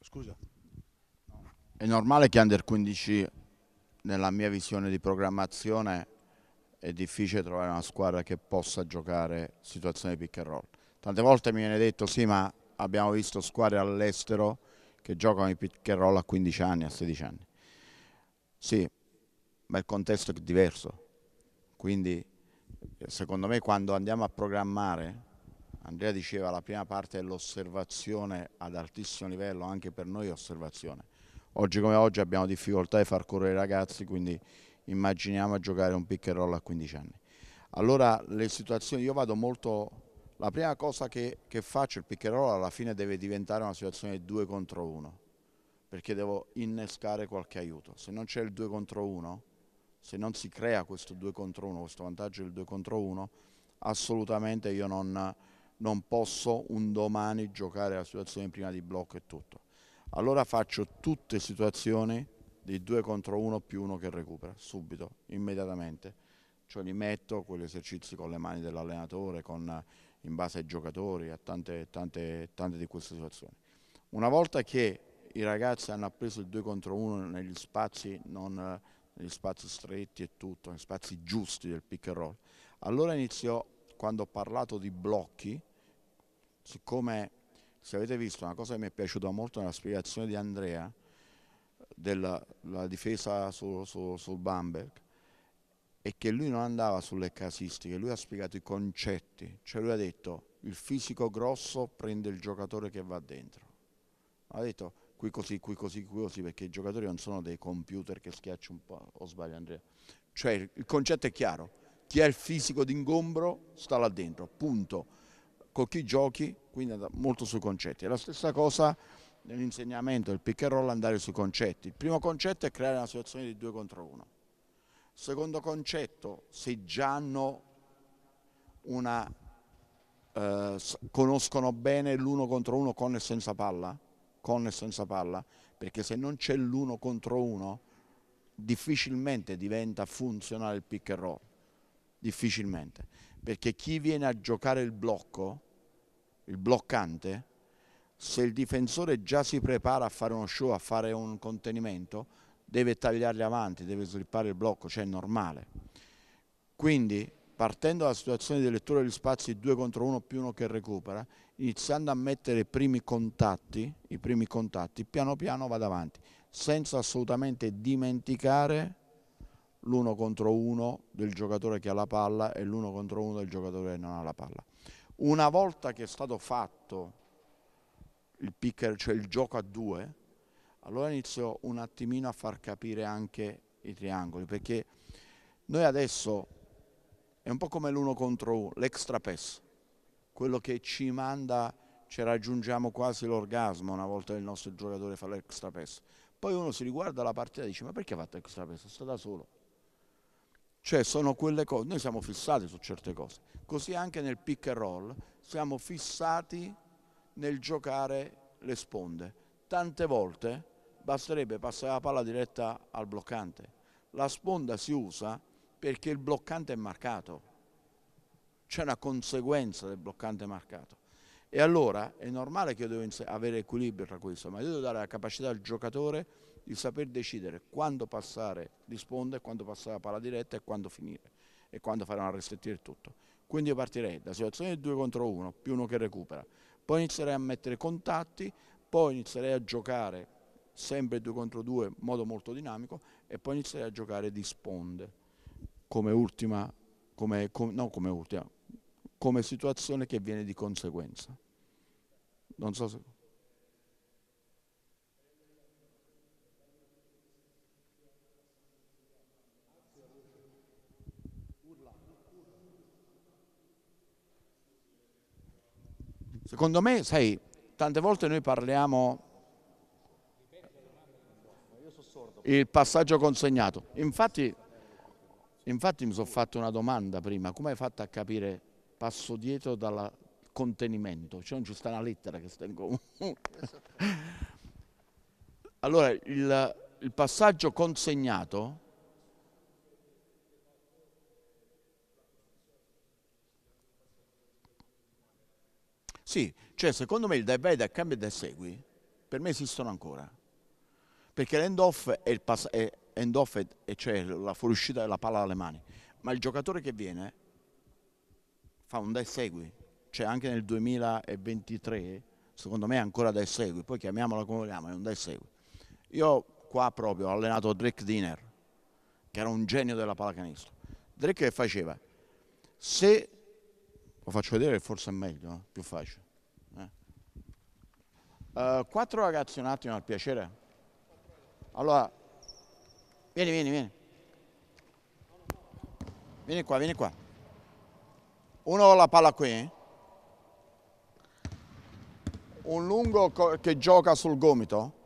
Scusa. È normale che under 15 nella mia visione di programmazione è difficile trovare una squadra che possa giocare situazioni di pick and roll. Tante volte mi viene detto sì ma abbiamo visto squadre all'estero che giocano i pick and roll a 15 anni, a 16 anni. Sì, ma il contesto è diverso. Quindi eh, secondo me quando andiamo a programmare, Andrea diceva la prima parte è l'osservazione ad altissimo livello, anche per noi osservazione. Oggi come oggi abbiamo difficoltà di far correre i ragazzi, quindi immaginiamo a giocare un pick and roll a 15 anni. Allora le situazioni, io vado molto la prima cosa che, che faccio, il pick alla fine deve diventare una situazione di 2 contro 1, perché devo innescare qualche aiuto. Se non c'è il 2 contro 1, se non si crea questo 2 contro 1, questo vantaggio del 2 contro 1, assolutamente io non, non posso un domani giocare la situazione prima di blocco e tutto. Allora faccio tutte situazioni di 2 contro 1 più 1 che recupera, subito, immediatamente. Cioè li metto quegli esercizi con le mani dell'allenatore, con in base ai giocatori, a tante, tante, tante di queste situazioni. Una volta che i ragazzi hanno appreso il 2 contro 1 negli spazi, non, negli spazi stretti e tutto, negli spazi giusti del pick and roll, allora iniziò, quando ho parlato di blocchi, siccome se avete visto una cosa che mi è piaciuta molto nella spiegazione di Andrea, della difesa su, su, sul Bamberg, è che lui non andava sulle casistiche, lui ha spiegato i concetti, cioè lui ha detto il fisico grosso prende il giocatore che va dentro, ha detto qui così, qui così, qui così, perché i giocatori non sono dei computer che schiacci un po', o sbaglio Andrea, cioè il concetto è chiaro, chi ha il fisico d'ingombro sta là dentro, punto, con chi giochi, quindi molto sui concetti, è la stessa cosa nell'insegnamento il pick and roll andare sui concetti, il primo concetto è creare una situazione di due contro uno Secondo concetto, se già hanno una, eh, conoscono bene l'uno contro uno con e senza palla, con e senza palla, perché se non c'è l'uno contro uno difficilmente diventa funzionale il pick and roll, difficilmente, perché chi viene a giocare il blocco, il bloccante, se il difensore già si prepara a fare uno show, a fare un contenimento, deve tagliarli avanti, deve slippare il blocco, cioè è normale. Quindi partendo dalla situazione di lettura degli spazi 2 contro 1 più 1 che recupera, iniziando a mettere i primi contatti, i primi contatti piano piano va avanti, senza assolutamente dimenticare l'1 contro 1 del giocatore che ha la palla e l'1 contro 1 del giocatore che non ha la palla. Una volta che è stato fatto il, picker, cioè il gioco a due, allora inizio un attimino a far capire anche i triangoli, perché noi adesso è un po' come l'uno contro uno, l'extra pass, quello che ci manda, ci raggiungiamo quasi l'orgasmo una volta che il nostro giocatore fa l'extra pass. Poi uno si riguarda la partita e dice ma perché ha fatto l'extra pass? Sta da solo. Cioè sono quelle cose, noi siamo fissati su certe cose, così anche nel pick and roll siamo fissati nel giocare le sponde. Tante volte basterebbe passare la palla diretta al bloccante. La sponda si usa perché il bloccante è marcato, c'è una conseguenza del bloccante marcato. E allora è normale che io devo avere equilibrio tra questo, ma io devo dare la capacità al giocatore di saper decidere quando passare di sponda e quando passare la palla diretta e quando finire e quando fare una restrittiva e tutto. Quindi io partirei da situazione di 2 contro 1, più uno che recupera, poi inizierei a mettere contatti, poi inizierei a giocare sempre 2 contro 2 in modo molto dinamico e poi iniziare a giocare di sponde come ultima, come, com, no, come ultima, come situazione che viene di conseguenza. Non so se... Secondo me, sai, tante volte noi parliamo il passaggio consegnato. Infatti, infatti mi sono fatto una domanda prima, come hai fatto a capire passo dietro dal contenimento? C'è non giusta una lettera che sta allora, il, il passaggio consegnato Sì, cioè secondo me il dai vai, dai cambia e dai segui, per me esistono ancora perché l'end-off è, pass- è, end-off è, è cioè la fuoriuscita della palla dalle mani, ma il giocatore che viene fa un dai segui, cioè anche nel 2023 secondo me è ancora dai segui, poi chiamiamola come vogliamo, è un dai segui. Io qua proprio ho allenato Drake Diner, che era un genio della pallacanestro. Drake che faceva? Se lo faccio vedere forse è meglio, eh, più facile. Uh, quattro ragazzi un attimo al piacere. Allora, vieni, vieni, vieni. Vieni qua, vieni qua. Uno ha la palla qui. Un lungo che gioca sul gomito.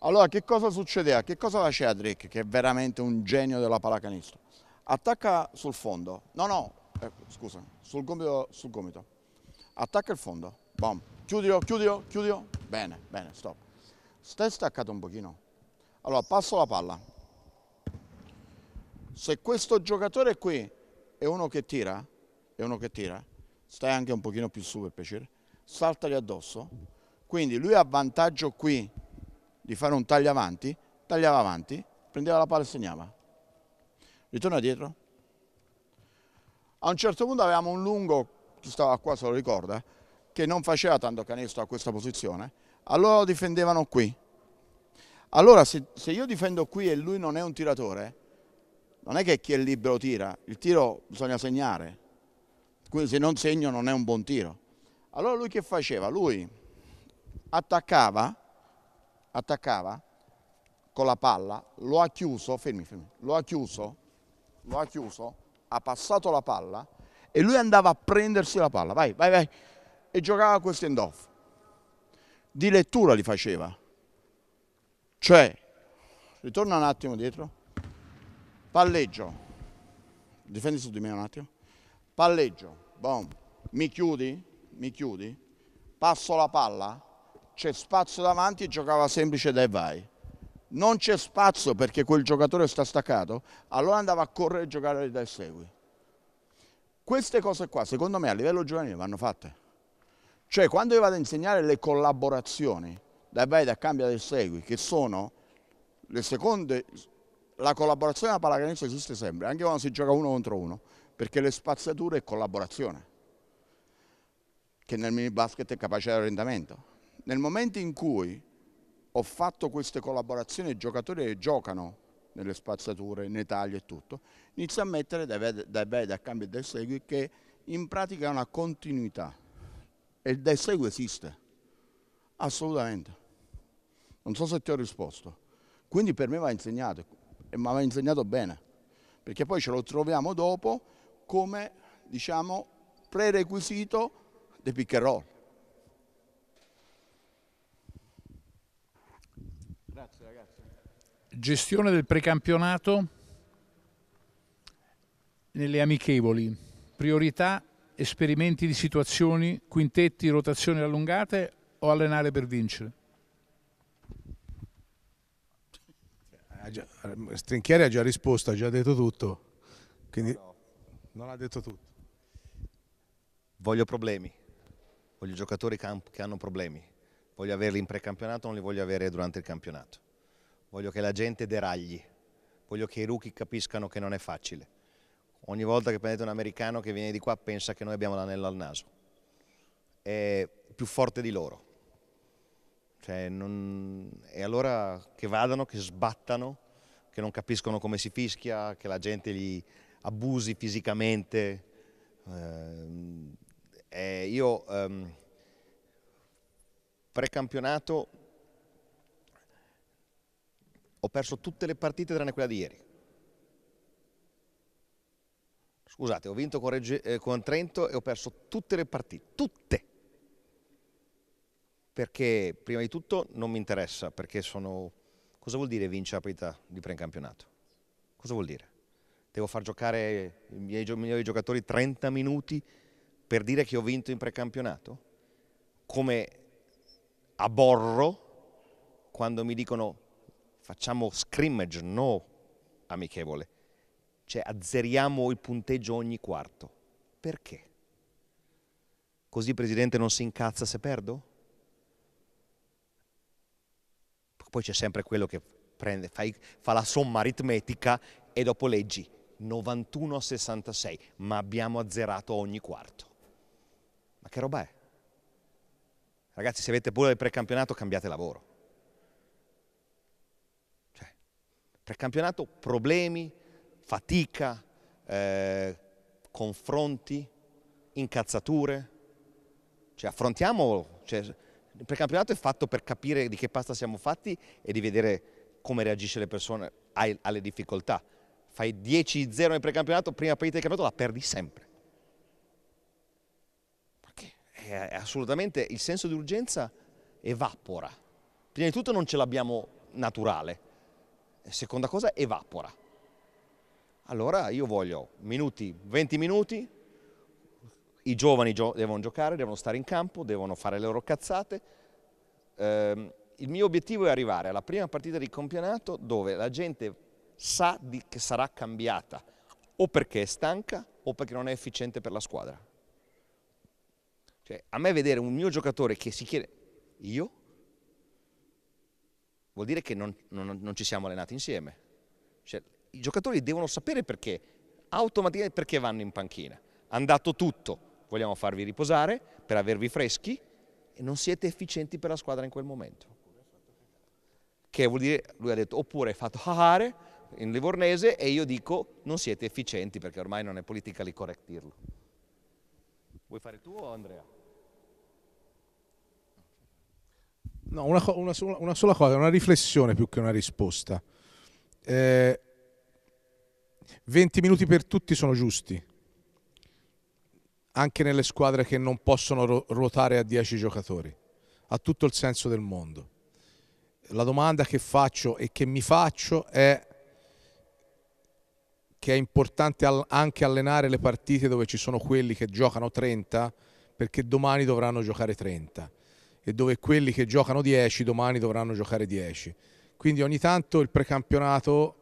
Allora, che cosa succedeva? Che cosa faceva Drake, che è veramente un genio della pallacanestro? Attacca sul fondo. No, no, eh, scusa, sul gomito, sul gomito. Attacca il fondo. Bom. Chiudilo, chiudilo, chiudilo. Bene, bene, stop. Stai staccato un pochino. Allora passo la palla. Se questo giocatore qui è uno che tira, è uno che tira, stai anche un pochino più su per piacere, saltali addosso, quindi lui ha vantaggio qui di fare un taglio avanti, tagliava avanti, prendeva la palla e segnava. Ritorna dietro. A un certo punto avevamo un lungo, chi stava qua se lo ricorda, che non faceva tanto canestro a questa posizione, allora lo difendevano qui. Allora se, se, io difendo qui e lui non è un tiratore, non è che chi è libero tira, il tiro bisogna segnare, quindi se non segno non è un buon tiro. Allora lui che faceva? Lui attaccava, attaccava con la palla, lo ha chiuso, fermi, fermi, lo ha chiuso, lo ha chiuso, ha passato la palla e lui andava a prendersi la palla, vai, vai, vai, e giocava questo end off. Di lettura li faceva cioè, ritorna un attimo dietro, palleggio, difendi su di me un attimo, palleggio, boom, mi chiudi, mi chiudi, passo la palla, c'è spazio davanti, giocava semplice dai vai. Non c'è spazio perché quel giocatore sta staccato, allora andava a correre e giocare dai segui. Queste cose qua, secondo me, a livello giovanile vanno fatte. Cioè, quando io vado a insegnare le collaborazioni, dai paesi a cambio del segui, che sono le seconde, la collaborazione alla pallacanestro esiste sempre, anche quando si gioca uno contro uno, perché le spazzature è collaborazione, che nel mini basket è capacità di rendimento. Nel momento in cui ho fatto queste collaborazioni i giocatori che giocano nelle spazzature, nei tagli e tutto, inizio a mettere dai vedi a cambio del segui che in pratica è una continuità e il del segui esiste, assolutamente. Non so se ti ho risposto. Quindi per me va insegnato, ma va insegnato bene, perché poi ce lo troviamo dopo come, diciamo, prerequisito dei pick and roll. Grazie ragazzi. Gestione del precampionato nelle amichevoli. Priorità, esperimenti di situazioni, quintetti, rotazioni allungate o allenare per vincere? già, Strinchieri ha già risposto, ha già detto tutto, quindi no, no. non ha detto tutto. Voglio problemi, voglio giocatori che hanno problemi, voglio averli in precampionato, non li voglio avere durante il campionato. Voglio che la gente deragli, voglio che i rookie capiscano che non è facile. Ogni volta che prendete un americano che viene di qua pensa che noi abbiamo l'anello al naso. È più forte di loro cioè, non... E allora che vadano, che sbattano, che non capiscono come si fischia, che la gente li abusi fisicamente. Eh, eh io ehm, precampionato ho perso tutte le partite tranne quella di ieri. Scusate, ho vinto con, Reggio, eh, con Trento e ho perso tutte le partite, tutte! perché prima di tutto non mi interessa, perché sono... Cosa vuol dire vincere la parità di precampionato? Cosa vuol dire? Devo far giocare i miei, migliori giocatori 30 minuti per dire che ho vinto in precampionato? Come aborro quando mi dicono facciamo scrimmage, no amichevole. Cioè azzeriamo il punteggio ogni quarto. Perché? Così il presidente non si incazza se perdo? Poi c'è sempre quello che prende, fa, fa la somma aritmetica e dopo leggi 91 a 66, ma abbiamo azzerato ogni quarto. Ma che roba è? Ragazzi, se avete pure il precampionato, cambiate lavoro. Cioè, precampionato, problemi, fatica, eh, confronti, incazzature. Cioè, affrontiamo, cioè, il precampionato è fatto per capire di che pasta siamo fatti e di vedere come reagisce le persone alle difficoltà. Fai 10-0 nel precampionato, prima partita del campionato la perdi sempre. Perché è assolutamente il senso di urgenza evapora. Prima di tutto non ce l'abbiamo naturale. Seconda cosa, evapora. Allora io voglio minuti, 20 minuti, i giovani gio devono giocare, devono stare in campo, devono fare le loro cazzate. Eh, il mio obiettivo è arrivare alla prima partita di campionato dove la gente sa che sarà cambiata o perché è stanca o perché non è efficiente per la squadra. Cioè, a me vedere un mio giocatore che si chiede io vuol dire che non, non, non ci siamo allenati insieme. Cioè, I giocatori devono sapere perché, automaticamente perché vanno in panchina. Andato tutto, vogliamo farvi riposare per avervi freschi e non siete efficienti per la squadra in quel momento. Che vuol dire, lui ha detto, oppure hai fatto hahare in livornese e io dico non siete efficienti perché ormai non è politica di correttirlo. Vuoi fare tu o Andrea? No, una, una, sola, una sola cosa, una riflessione più che una risposta. Eh, 20 minuti per tutti sono giusti, anche nelle squadre che non possono ruotare a 10 giocatori. Ha tutto il senso del mondo. La domanda che faccio e che mi faccio è che è importante anche allenare le partite dove ci sono quelli che giocano 30 perché domani dovranno giocare 30 e dove quelli che giocano 10 domani dovranno giocare 10. Quindi ogni tanto il precampionato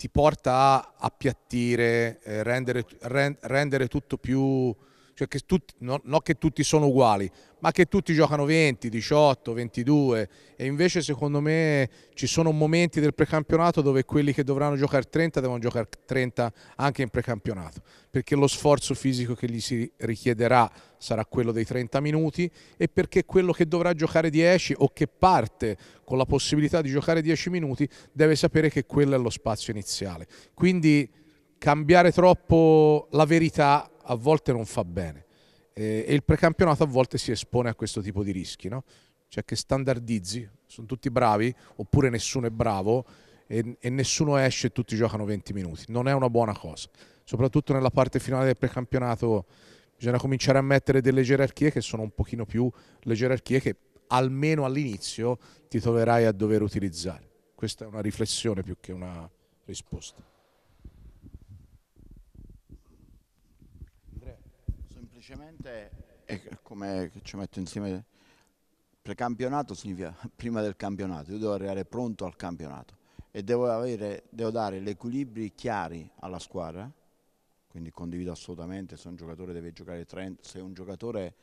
ti porta a appiattire, eh, rendere, rend, rendere tutto più cioè che tutti, no, non che tutti sono uguali, ma che tutti giocano 20, 18, 22 e invece secondo me ci sono momenti del precampionato dove quelli che dovranno giocare 30 devono giocare 30 anche in precampionato, perché lo sforzo fisico che gli si richiederà sarà quello dei 30 minuti e perché quello che dovrà giocare 10 o che parte con la possibilità di giocare 10 minuti deve sapere che quello è lo spazio iniziale. Quindi cambiare troppo la verità a volte non fa bene e il precampionato a volte si espone a questo tipo di rischi, no? cioè che standardizzi, sono tutti bravi oppure nessuno è bravo e, e, nessuno esce e tutti giocano 20 minuti, non è una buona cosa, soprattutto nella parte finale del precampionato bisogna cominciare a mettere delle gerarchie che sono un pochino più le gerarchie che almeno all'inizio ti troverai a dover utilizzare. Questa è una riflessione più che una risposta. Praticamente è come ci metto insieme precampionato significa prima del campionato, io devo arrivare pronto al campionato e devo, avere, devo dare gli equilibri chiari alla squadra, quindi condivido assolutamente se un giocatore deve giocare 30, se un giocatore,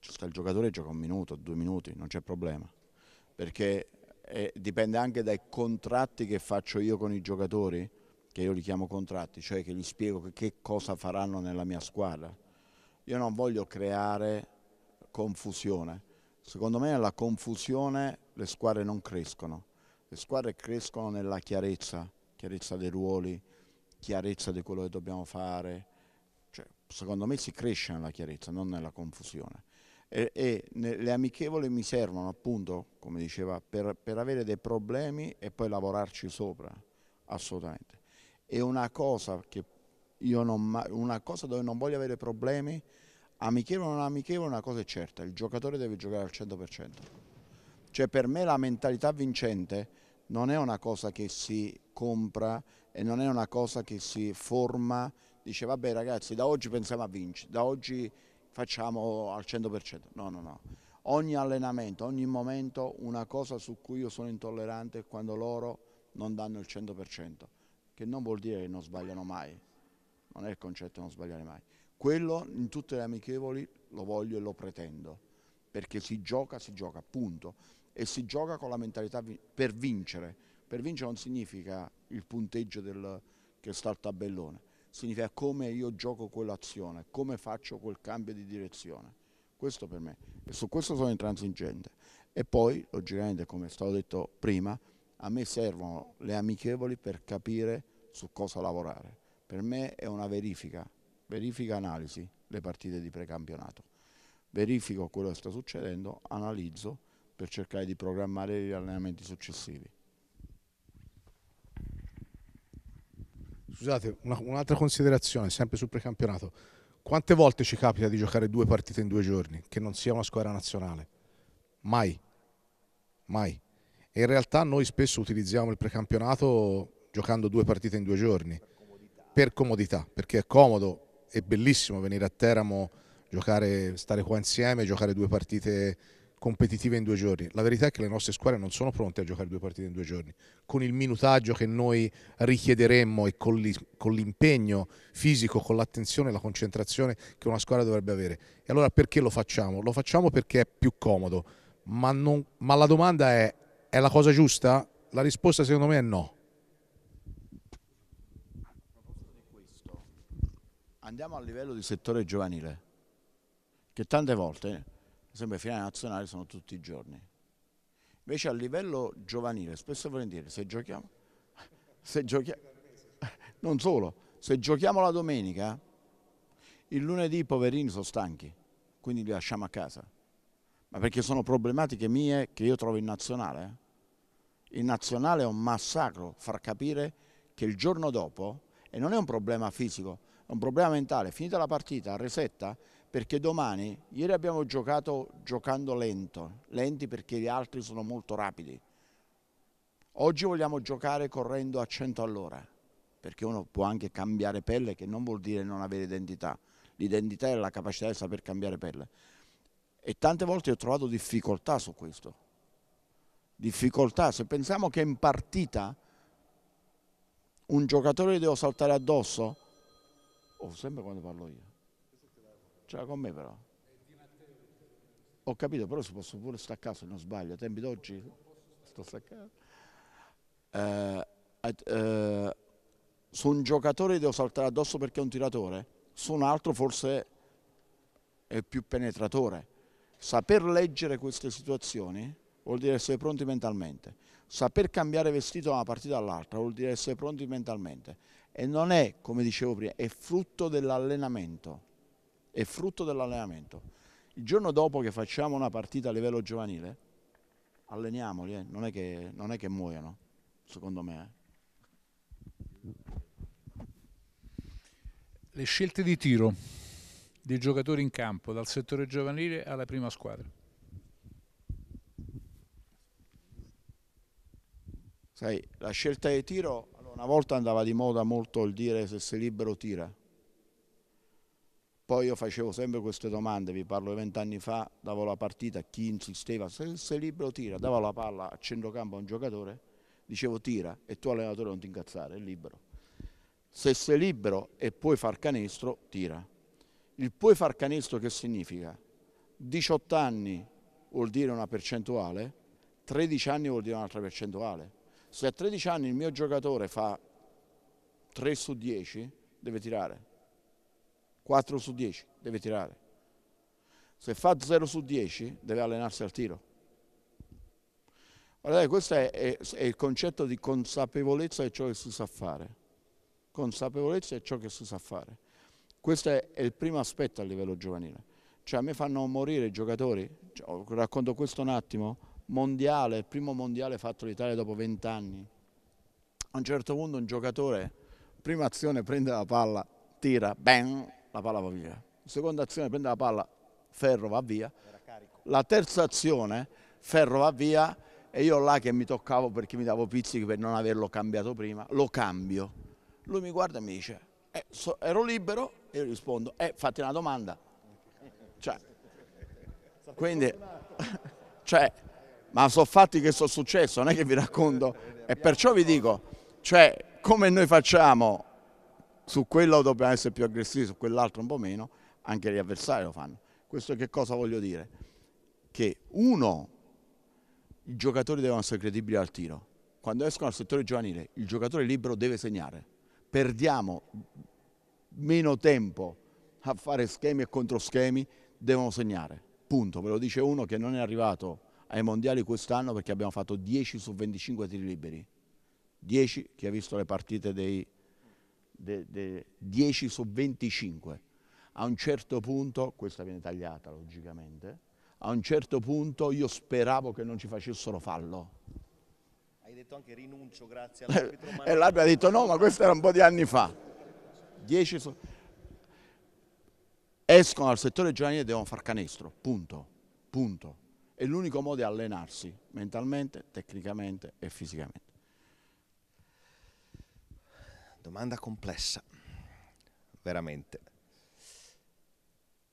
se il giocatore gioca un minuto, due minuti, non c'è problema, perché eh, dipende anche dai contratti che faccio io con i giocatori, che io li chiamo contratti, cioè che gli spiego che cosa faranno nella mia squadra io non voglio creare confusione. Secondo me nella confusione le squadre non crescono. Le squadre crescono nella chiarezza, chiarezza dei ruoli, chiarezza di quello che dobbiamo fare. Cioè, secondo me si cresce nella chiarezza, non nella confusione. E, e le amichevole mi servono appunto, come diceva, per, per avere dei problemi e poi lavorarci sopra, assolutamente. E una cosa, che io non, una cosa dove non voglio avere problemi amichevole o non amichevole una cosa è certa, il giocatore deve giocare al 100%. Cioè per me la mentalità vincente non è una cosa che si compra e non è una cosa che si forma, dice vabbè ragazzi da oggi pensiamo a vincere, da oggi facciamo al 100%, no no no. Ogni allenamento, ogni momento una cosa su cui io sono intollerante è quando loro non danno il 100%, che non vuol dire che non sbagliano mai, non è il concetto di non sbagliare mai. Quello in tutte le amichevoli lo voglio e lo pretendo, perché si gioca, si gioca, punto. E si gioca con la mentalità per vincere. Per vincere non significa il punteggio del, che sta al tabellone, significa come io gioco quell'azione, come faccio quel cambio di direzione. Questo per me. E su questo sono intransigente. E poi, logicamente, come è stato detto prima, a me servono le amichevoli per capire su cosa lavorare. Per me è una verifica verifica analisi le partite di precampionato. Verifico quello che sta succedendo, analizzo per cercare di programmare gli allenamenti successivi. Scusate, un'altra considerazione, sempre sul precampionato. Quante volte ci capita di giocare due partite in due giorni, che non sia una squadra nazionale? Mai, mai. E in realtà noi spesso utilizziamo il precampionato giocando due partite in due giorni, per comodità, per comodità perché è comodo è bellissimo venire a Teramo, giocare, stare qua insieme, giocare due partite competitive in due giorni. La verità è che le nostre squadre non sono pronte a giocare due partite in due giorni. Con il minutaggio che noi richiederemmo e con l'impegno fisico, con l'attenzione e la concentrazione che una squadra dovrebbe avere. E allora perché lo facciamo? Lo facciamo perché è più comodo, ma, non, ma la domanda è, è la cosa giusta? La risposta secondo me è no. Andiamo a livello di settore giovanile, che tante volte, sempre finale nazionale, sono tutti i giorni. Invece a livello giovanile, spesso e volentieri, se giochiamo, se giochiamo, non solo, se giochiamo la domenica, il lunedì i poverini sono stanchi, quindi li lasciamo a casa. Ma perché sono problematiche mie che io trovo in nazionale. Eh? In nazionale è un massacro far capire che il giorno dopo, e non è un problema fisico, un problema mentale, finita la partita, resetta, perché domani, ieri abbiamo giocato giocando lento, lenti perché gli altri sono molto rapidi. Oggi vogliamo giocare correndo a 100 all'ora, perché uno può anche cambiare pelle, che non vuol dire non avere identità. L'identità è la capacità di saper cambiare pelle. E tante volte ho trovato difficoltà su questo. Difficoltà, se pensiamo che in partita un giocatore gli devo saltare addosso, o oh, sempre quando parlo io. C'era con me però. Ho capito, però se posso pure staccare se non sbaglio, a tempi d'oggi sto staccando. Eh, eh, su un giocatore devo saltare addosso perché è un tiratore, su un altro forse è più penetratore. Saper leggere queste situazioni vuol dire essere pronti mentalmente. Saper cambiare vestito da una partita all'altra vuol dire essere pronti mentalmente. E non è, come dicevo prima, è frutto dell'allenamento. È frutto dell'allenamento. Il giorno dopo che facciamo una partita a livello giovanile, alleniamoli, eh? non, è che, non, è che, muoiono, secondo me. Eh. Le scelte di tiro dei giocatori in campo, dal settore giovanile alla prima squadra. Sai, la scelta di tiro una volta andava di moda molto il dire se sei libero tira. Poi io facevo sempre queste domande, vi parlo di vent'anni fa, davo la partita a chi insisteva, se sei libero tira, davo la palla a centrocampo a un giocatore, dicevo tira e tu allenatore non ti incazzare, è libero. Se sei libero e puoi far canestro, tira. Il puoi far canestro che significa? 18 anni vuol dire una percentuale, 13 anni vuol dire un'altra percentuale. Se a 13 anni il mio giocatore fa 3 su 10, deve tirare. 4 su 10, deve tirare. Se fa 0 su 10, deve allenarsi al tiro. Guardate, questo è, è, è, il concetto di consapevolezza di ciò che si sa fare. Consapevolezza di ciò che si sa fare. Questo è, è il primo aspetto a livello giovanile. Cioè a me fanno morire i giocatori, cioè, oh, racconto questo un attimo, mondiale, il primo mondiale fatto l'Italia dopo vent'anni. A un certo punto un giocatore, prima azione prende la palla, tira, bang, la palla va via. Seconda azione prende la palla, Ferro va via. La terza azione, Ferro va via e io là che mi toccavo perché mi davo pizzichi per non averlo cambiato prima, lo cambio. Lui mi guarda e mi dice, eh, so, ero libero? E io rispondo, eh, fatti una domanda. Cioè, quindi, cioè, ma sono fatti che sono successi, non è che vi racconto. E perciò vi dico, cioè, come noi facciamo su quello dobbiamo essere più aggressivi, su quell'altro un po' meno, anche gli avversari lo fanno. Questo che cosa voglio dire? Che uno, i giocatori devono essere credibili al tiro. Quando escono al settore giovanile, il giocatore libero deve segnare. Perdiamo meno tempo a fare schemi e controschemi, devono segnare. Punto. Ve lo dice uno che non è arrivato ai mondiali quest'anno perché abbiamo fatto 10 su 25 tiri liberi. 10, chi ha visto le partite dei... De, de, 10 su 25. A un certo punto, questa viene tagliata logicamente, a un certo punto io speravo che non ci facessero fallo. Hai detto anche rinuncio grazie all'arbitro. e l'arbitro ha detto no, ma questo era un po' di anni fa. 10 su... Escono dal settore giovanile e devono far canestro, punto, punto. E l'unico modo è allenarsi mentalmente, tecnicamente e fisicamente. Domanda complessa, veramente.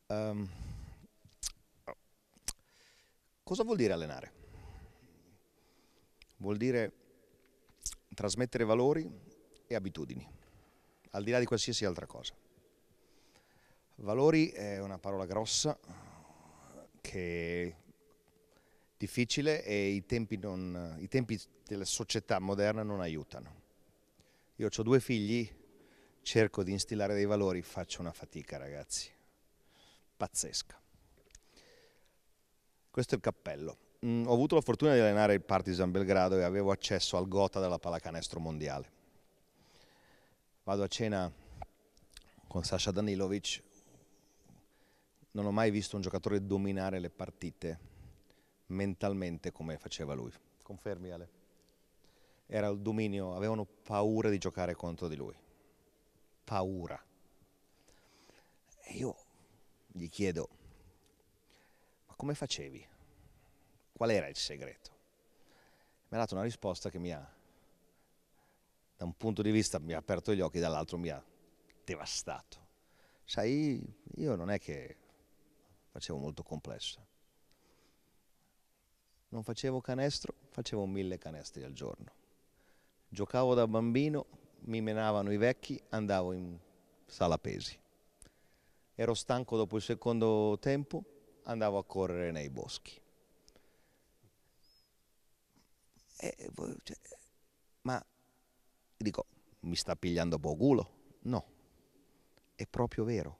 Um, cosa vuol dire allenare? Vuol dire trasmettere valori e abitudini, al di là di qualsiasi altra cosa. Valori è una parola grossa che difficile e i tempi, non, i tempi della società moderna non aiutano. Io ho due figli, cerco di instillare dei valori, faccio una fatica ragazzi, pazzesca. Questo è il cappello. Mm, ho avuto la fortuna di allenare il Partizan Belgrado e avevo accesso al gota della pallacanestro mondiale. Vado a cena con Sasha Danilovic, non ho mai visto un giocatore dominare le partite mentalmente come faceva lui. Confermi Ale? Era il dominio, avevano paura di giocare contro di lui. Paura. E io gli chiedo, ma come facevi? Qual era il segreto? Mi ha dato una risposta che mi ha, da un punto di vista mi ha aperto gli occhi, dall'altro mi ha devastato. Sai, io non è che facevo molto complesso. Non facevo canestro, facevo mille canestri al giorno. Giocavo da bambino, mi menavano i vecchi, andavo in sala pesi. Ero stanco dopo il secondo tempo, andavo a correre nei boschi. E, cioè, ma dico, mi sta pigliando a culo? No, è proprio vero,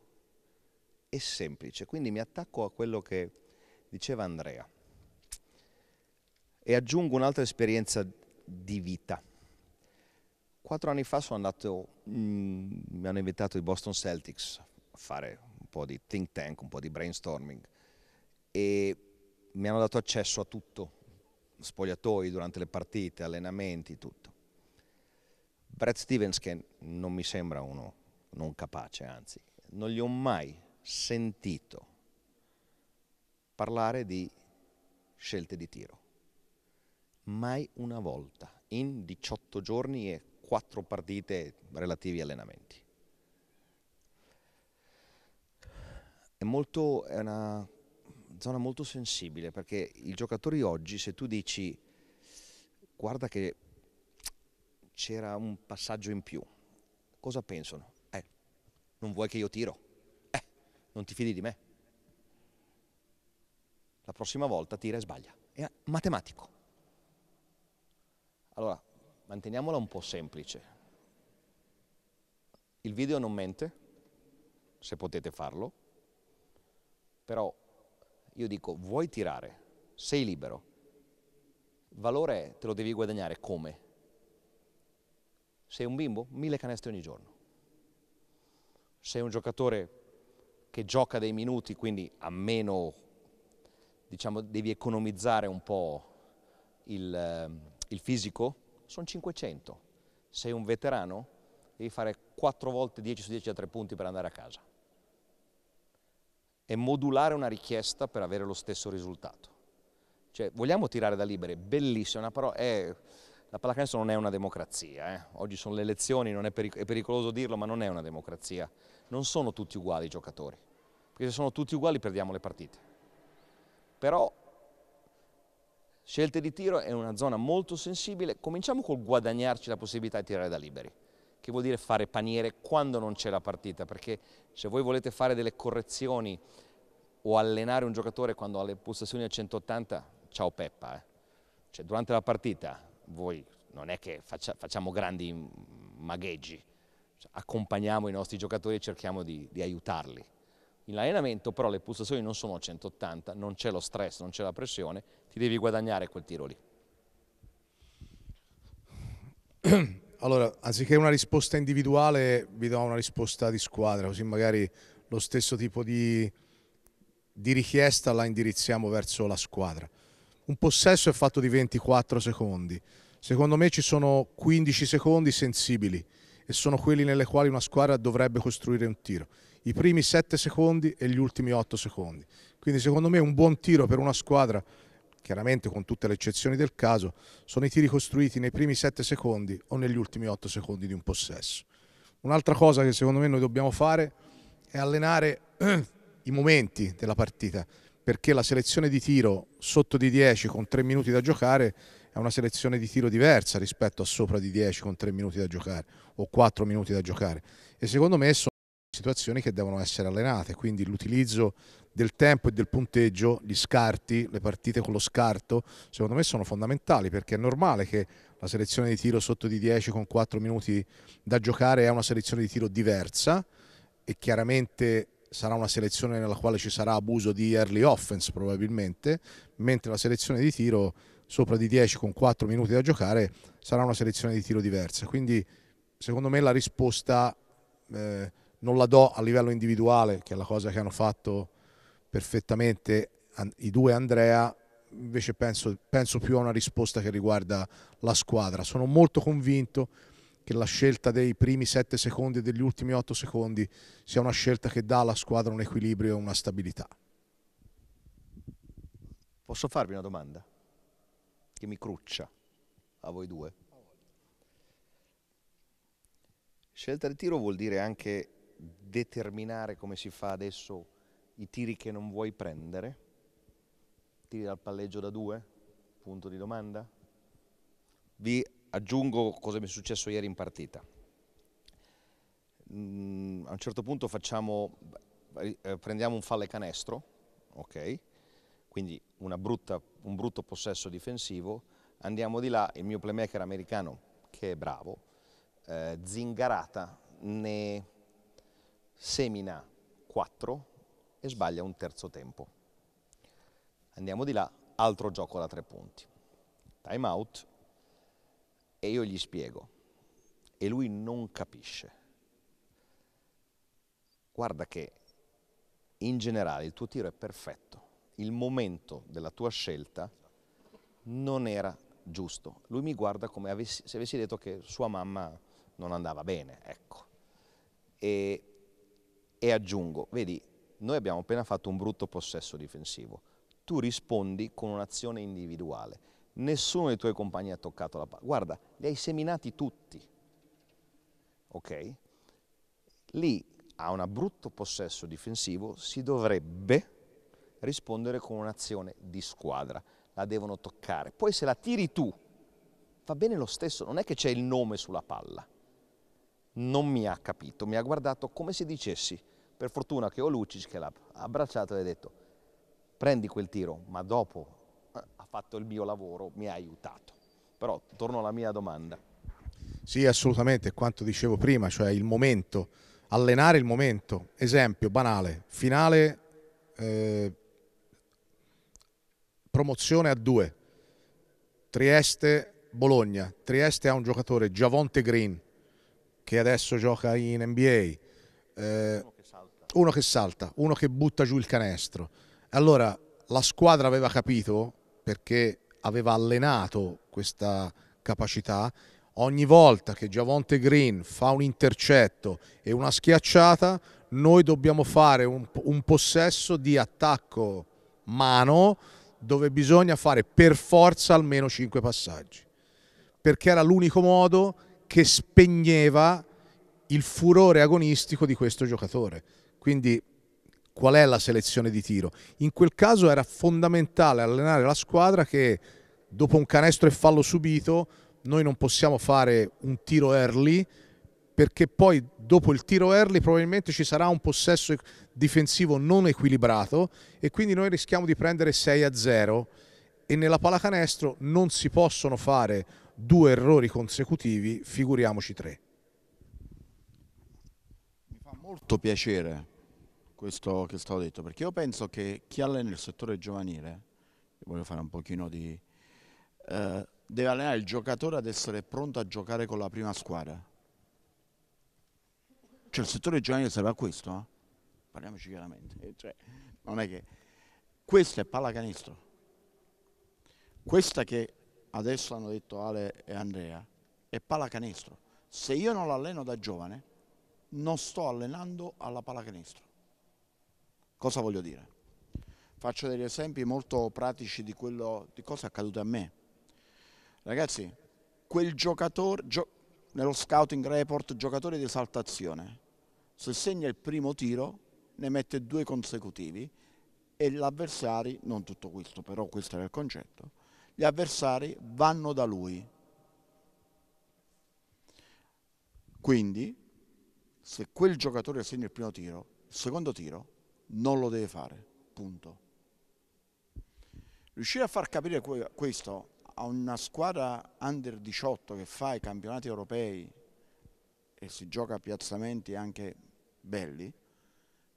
è semplice. Quindi mi attacco a quello che diceva Andrea. E aggiungo un'altra esperienza di vita. Quattro anni fa sono andato, mh, mm, mi hanno invitato i Boston Celtics a fare un po' di think tank, un po' di brainstorming e mi hanno dato accesso a tutto, spogliatoi durante le partite, allenamenti, tutto. Brad Stevens, che non mi sembra uno non capace, anzi, non gli ho mai sentito parlare di scelte di tiro mai una volta in 18 giorni e 4 partite relativi allenamenti. È, molto, è una zona molto sensibile perché i giocatori oggi, se tu dici guarda che c'era un passaggio in più, cosa pensano? Eh, non vuoi che io tiro? Eh, non ti fidi di me? La prossima volta tira e sbaglia. È matematico allora, manteniamola un po' semplice. Il video non mente, se potete farlo, però io dico, vuoi tirare, sei libero. Il valore te lo devi guadagnare come? Sei un bimbo? Mille canestri ogni giorno. Sei un giocatore che gioca dei minuti, quindi a meno, diciamo, devi economizzare un po' il ehm, il fisico, sono 500. Sei un veterano, devi fare 4 volte 10 su 10 da 3 punti per andare a casa. E modulare una richiesta per avere lo stesso risultato. Cioè, vogliamo tirare da libere, bellissima, però è, la pallacanestro non è una democrazia, eh. oggi sono le elezioni, è, peric è pericoloso dirlo, ma non è una democrazia. Non sono tutti uguali i giocatori, perché se sono tutti uguali perdiamo le partite. Però Scelte di tiro è una zona molto sensibile, cominciamo col guadagnarci la possibilità di tirare da liberi, che vuol dire fare paniere quando non c'è la partita, perché se voi volete fare delle correzioni o allenare un giocatore quando ha le pulsazioni a 180, ciao Peppa, eh. cioè, durante la partita voi non è che faccia, facciamo grandi magheggi, cioè, accompagniamo i nostri giocatori e cerchiamo di, di aiutarli. In allenamento però le pulsazioni non sono 180, non c'è lo stress, non c'è la pressione, ti devi guadagnare quel tiro lì. Allora, anziché una risposta individuale, vi do una risposta di squadra, così magari lo stesso tipo di, di richiesta la indirizziamo verso la squadra. Un possesso è fatto di 24 secondi. Secondo me ci sono 15 secondi sensibili e sono quelli nelle quali una squadra dovrebbe costruire un tiro. I primi 7 secondi e gli ultimi 8 secondi. Quindi secondo me un buon tiro per una squadra chiaramente con tutte le eccezioni del caso, sono i tiri costruiti nei primi 7 secondi o negli ultimi 8 secondi di un possesso. Un'altra cosa che secondo me noi dobbiamo fare è allenare i momenti della partita, perché la selezione di tiro sotto di 10 con 3 minuti da giocare è una selezione di tiro diversa rispetto a sopra di 10 con 3 minuti da giocare o 4 minuti da giocare e secondo me sono situazioni che devono essere allenate, quindi l'utilizzo del tempo e del punteggio, gli scarti, le partite con lo scarto, secondo me sono fondamentali perché è normale che la selezione di tiro sotto di 10 con 4 minuti da giocare è una selezione di tiro diversa e chiaramente sarà una selezione nella quale ci sarà abuso di early offense probabilmente, mentre la selezione di tiro sopra di 10 con 4 minuti da giocare sarà una selezione di tiro diversa. Quindi secondo me la risposta eh, non la do a livello individuale, che è la cosa che hanno fatto perfettamente i due Andrea, invece penso, penso più a una risposta che riguarda la squadra. Sono molto convinto che la scelta dei primi 7 secondi e degli ultimi 8 secondi sia una scelta che dà alla squadra un equilibrio e una stabilità. Posso farvi una domanda? Che mi cruccia a voi due. Scelta di tiro vuol dire anche determinare come si fa adesso i tiri che non vuoi prendere, tiri dal palleggio da due, punto di domanda. Vi aggiungo cosa mi è successo ieri in partita. Mm, a un certo punto facciamo, eh, prendiamo un falle canestro, ok? Quindi brutta, un brutto possesso difensivo, andiamo di là, il mio playmaker americano, che è bravo, eh, Zingarata ne semina 4 e sbaglia un terzo tempo. Andiamo di là, altro gioco da tre punti. Time out e io gli spiego e lui non capisce. Guarda che in generale il tuo tiro è perfetto, il momento della tua scelta non era giusto. Lui mi guarda come avessi, se avessi detto che sua mamma non andava bene, ecco. E, e aggiungo, vedi, noi abbiamo appena fatto un brutto possesso difensivo, tu rispondi con un'azione individuale, nessuno dei tuoi compagni ha toccato la palla, guarda, li hai seminati tutti, ok? Lì a un brutto possesso difensivo si dovrebbe rispondere con un'azione di squadra, la devono toccare, poi se la tiri tu va bene lo stesso, non è che c'è il nome sulla palla, non mi ha capito, mi ha guardato come se dicessi per fortuna che ho Lucic che l'ha abbracciato e ha detto prendi quel tiro, ma dopo eh, ha fatto il mio lavoro, mi ha aiutato. Però torno alla mia domanda. Sì, assolutamente, quanto dicevo prima, cioè il momento, allenare il momento. Esempio banale, finale, eh, promozione a due, Trieste-Bologna. Trieste ha un giocatore, Giavonte Green, che adesso gioca in NBA. Eh, uno che salta, uno che butta giù il canestro. Allora la squadra aveva capito, perché aveva allenato questa capacità, ogni volta che Giavonte Green fa un intercetto e una schiacciata, noi dobbiamo fare un, un possesso di attacco mano dove bisogna fare per forza almeno 5 passaggi, perché era l'unico modo che spegneva il furore agonistico di questo giocatore. Quindi qual è la selezione di tiro? In quel caso era fondamentale allenare la squadra che dopo un canestro e fallo subito noi non possiamo fare un tiro early perché poi dopo il tiro early probabilmente ci sarà un possesso difensivo non equilibrato e quindi noi rischiamo di prendere 6 a 0 e nella pallacanestro non si possono fare due errori consecutivi, figuriamoci tre molto piacere questo che stavo detto, perché io penso che chi allena il settore giovanile, voglio fare un pochino di... Eh, deve allenare il giocatore ad essere pronto a giocare con la prima squadra. Cioè il settore giovanile serve a questo, eh? parliamoci chiaramente. Cioè, non è che... Questa è pallacanestro. Questa che adesso hanno detto Ale e Andrea è pallacanestro. Se io non l'alleno da giovane, non sto allenando alla pallacanestro. Cosa voglio dire? Faccio degli esempi molto pratici di, quello, di cosa è accaduto a me. Ragazzi, quel giocatore, gio, nello scouting report, giocatore di esaltazione, se segna il primo tiro ne mette due consecutivi e gli avversari, non tutto questo però questo era il concetto, gli avversari vanno da lui. Quindi se quel giocatore segna il primo tiro, il secondo tiro non lo deve fare, punto. Riuscire a far capire questo a una squadra under 18 che fa i campionati europei e si gioca a piazzamenti anche belli,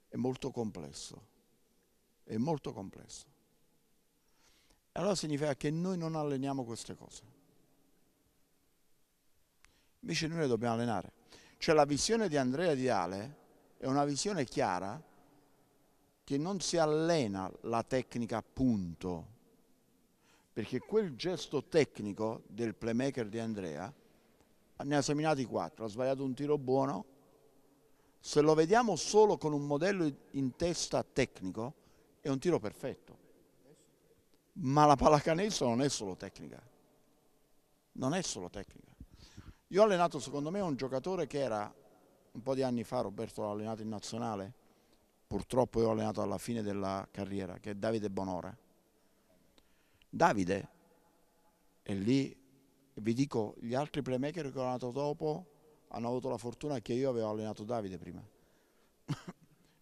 è molto complesso. È molto complesso. Allora significa che noi non alleniamo queste cose. Invece noi le dobbiamo allenare. Cioè la visione di Andrea Diale è una visione chiara che non si allena la tecnica punto, perché quel gesto tecnico del playmaker di Andrea ne ha seminati quattro, ha sbagliato un tiro buono, se lo vediamo solo con un modello in testa tecnico è un tiro perfetto, ma la pallacanestro non è solo tecnica, non è solo tecnica. Io ho allenato secondo me un giocatore che era, un po' di anni fa Roberto l'ha allenato in nazionale, purtroppo io ho allenato alla fine della carriera, che è Davide Bonora. Davide, e lì vi dico, gli altri playmaker che ho allenato dopo hanno avuto la fortuna che io avevo allenato Davide prima.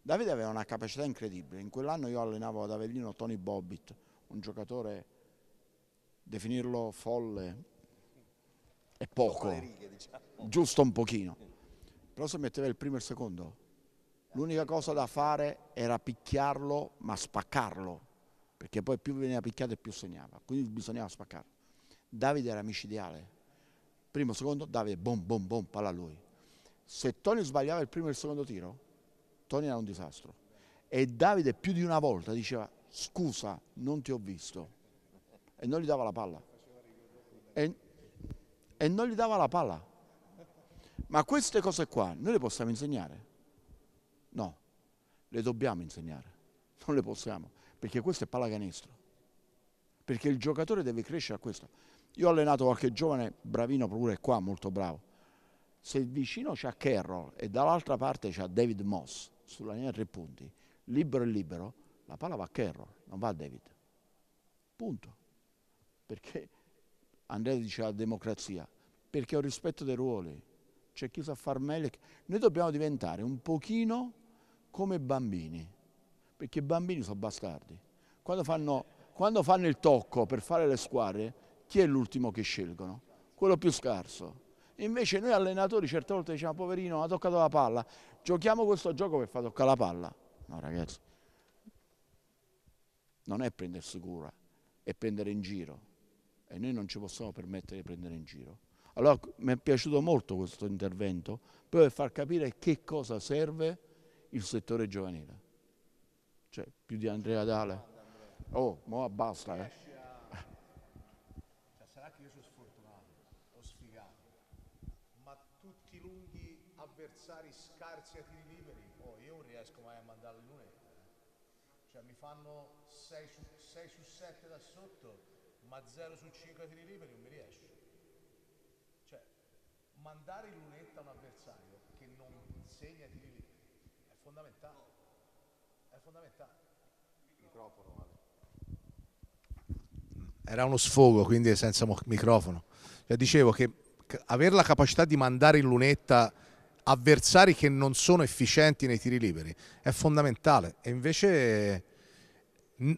Davide aveva una capacità incredibile, in quell'anno io allenavo ad Avellino Tony Bobbit, un giocatore, definirlo folle, è poco, righe, diciamo. giusto un pochino. Però se metteva il primo e il secondo, l'unica cosa da fare era picchiarlo, ma spaccarlo, perché poi più veniva picchiato e più segnava, quindi bisognava spaccarlo. Davide era micidiale, primo, secondo, Davide, bom, bom, bom, palla a lui. Se Tony sbagliava il primo e il secondo tiro, Tony era un disastro. E Davide più di una volta diceva, scusa, non ti ho visto. E non gli dava la palla. E e non gli dava la palla. Ma queste cose qua noi le possiamo insegnare? No, le dobbiamo insegnare, non le possiamo, perché questo è pallacanestro. Perché il giocatore deve crescere a questo. Io ho allenato qualche giovane bravino pure qua, molto bravo. Se vicino c'è Carroll e dall'altra parte c'è David Moss, sulla linea tre punti, libero e libero, la palla va a Carroll, non va a David. Punto. Perché Andrea dice la democrazia, perché ho rispetto dei ruoli. C'è chi sa far meglio. Noi dobbiamo diventare un pochino come bambini, perché i bambini sono bastardi. Quando fanno, quando fanno il tocco per fare le squadre, chi è l'ultimo che scelgono? Quello più scarso. Invece noi allenatori certe volte diciamo, poverino, ha toccato la palla, giochiamo questo gioco per far toccare la palla. No ragazzi, non è prendersi cura, è prendere in giro e noi non ci possiamo permettere di prendere in giro. Allora mi è piaciuto molto questo intervento proprio per far capire che cosa serve il settore giovanile. Cioè, più di Andrea Dale. Oh, mo basta, eh. Cioè, sarà che io sono sfortunato, ho sfigato, ma tutti i lunghi avversari scarsi a tiri liberi, oh, io non riesco mai a mandarli lunedì. Eh. Cioè, mi fanno 6 su 7 da sotto ma 0 su 5 tiri liberi non mi riesce. Cioè, mandare in lunetta un avversario che non segna tiri liberi è fondamentale. È fondamentale. Microfono, vale. Era uno sfogo, quindi senza microfono. Cioè, dicevo che avere la capacità di mandare in lunetta avversari che non sono efficienti nei tiri liberi è fondamentale e invece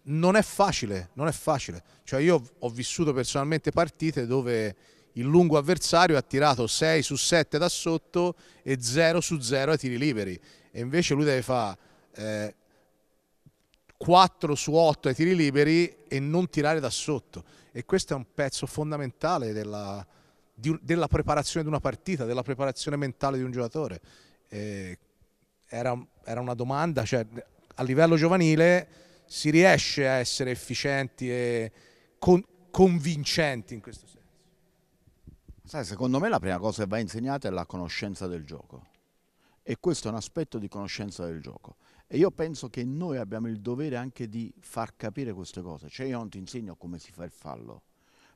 non è facile, non è facile. Cioè io ho vissuto personalmente partite dove il lungo avversario ha tirato 6 su 7 da sotto e 0 su 0 ai tiri liberi e invece lui deve fare eh, 4 su 8 ai tiri liberi e non tirare da sotto e questo è un pezzo fondamentale della, di, della preparazione di una partita, della preparazione mentale di un giocatore. Eh, era, era, una domanda, cioè, a livello giovanile si riesce a essere efficienti e con convincenti in questo senso? Sai, secondo me la prima cosa che va insegnata è la conoscenza del gioco e questo è un aspetto di conoscenza del gioco. E io penso che noi abbiamo il dovere anche di far capire queste cose. Cioè io non ti insegno come si fa il fallo,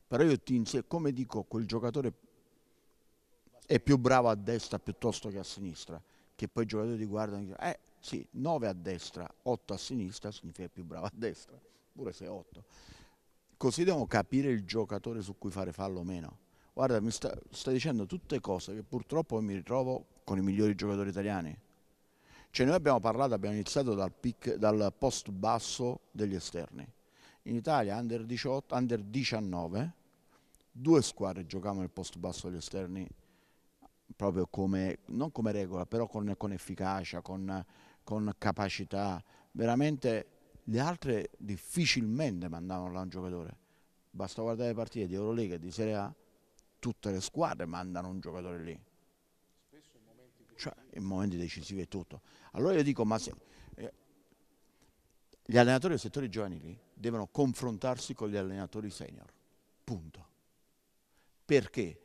però io ti insegno, come dico, quel giocatore è più bravo a destra piuttosto che a sinistra, che poi i giocatori ti guardano e dicono, eh, sì, 9 a destra, 8 a sinistra significa più bravo a destra, pure se 8. Così devo capire il giocatore su cui fare fallo o meno. Guarda, mi sta, sta dicendo tutte cose che purtroppo mi ritrovo con i migliori giocatori italiani. Cioè noi abbiamo parlato, abbiamo iniziato dal, pic, dal post basso degli esterni. In Italia under, 18, under 19, due squadre giocavano il post basso degli esterni proprio come, non come regola, però con, con efficacia, con con capacità, veramente le altre difficilmente mandavano là un giocatore. Basta guardare le partite di Eurolega e di Serie A, tutte le squadre mandano un giocatore lì. Spesso in momenti decisivi, cioè, in momenti decisivi è tutto. Allora io dico, ma se, eh, gli allenatori del settore giovanili devono confrontarsi con gli allenatori senior. Punto. Perché?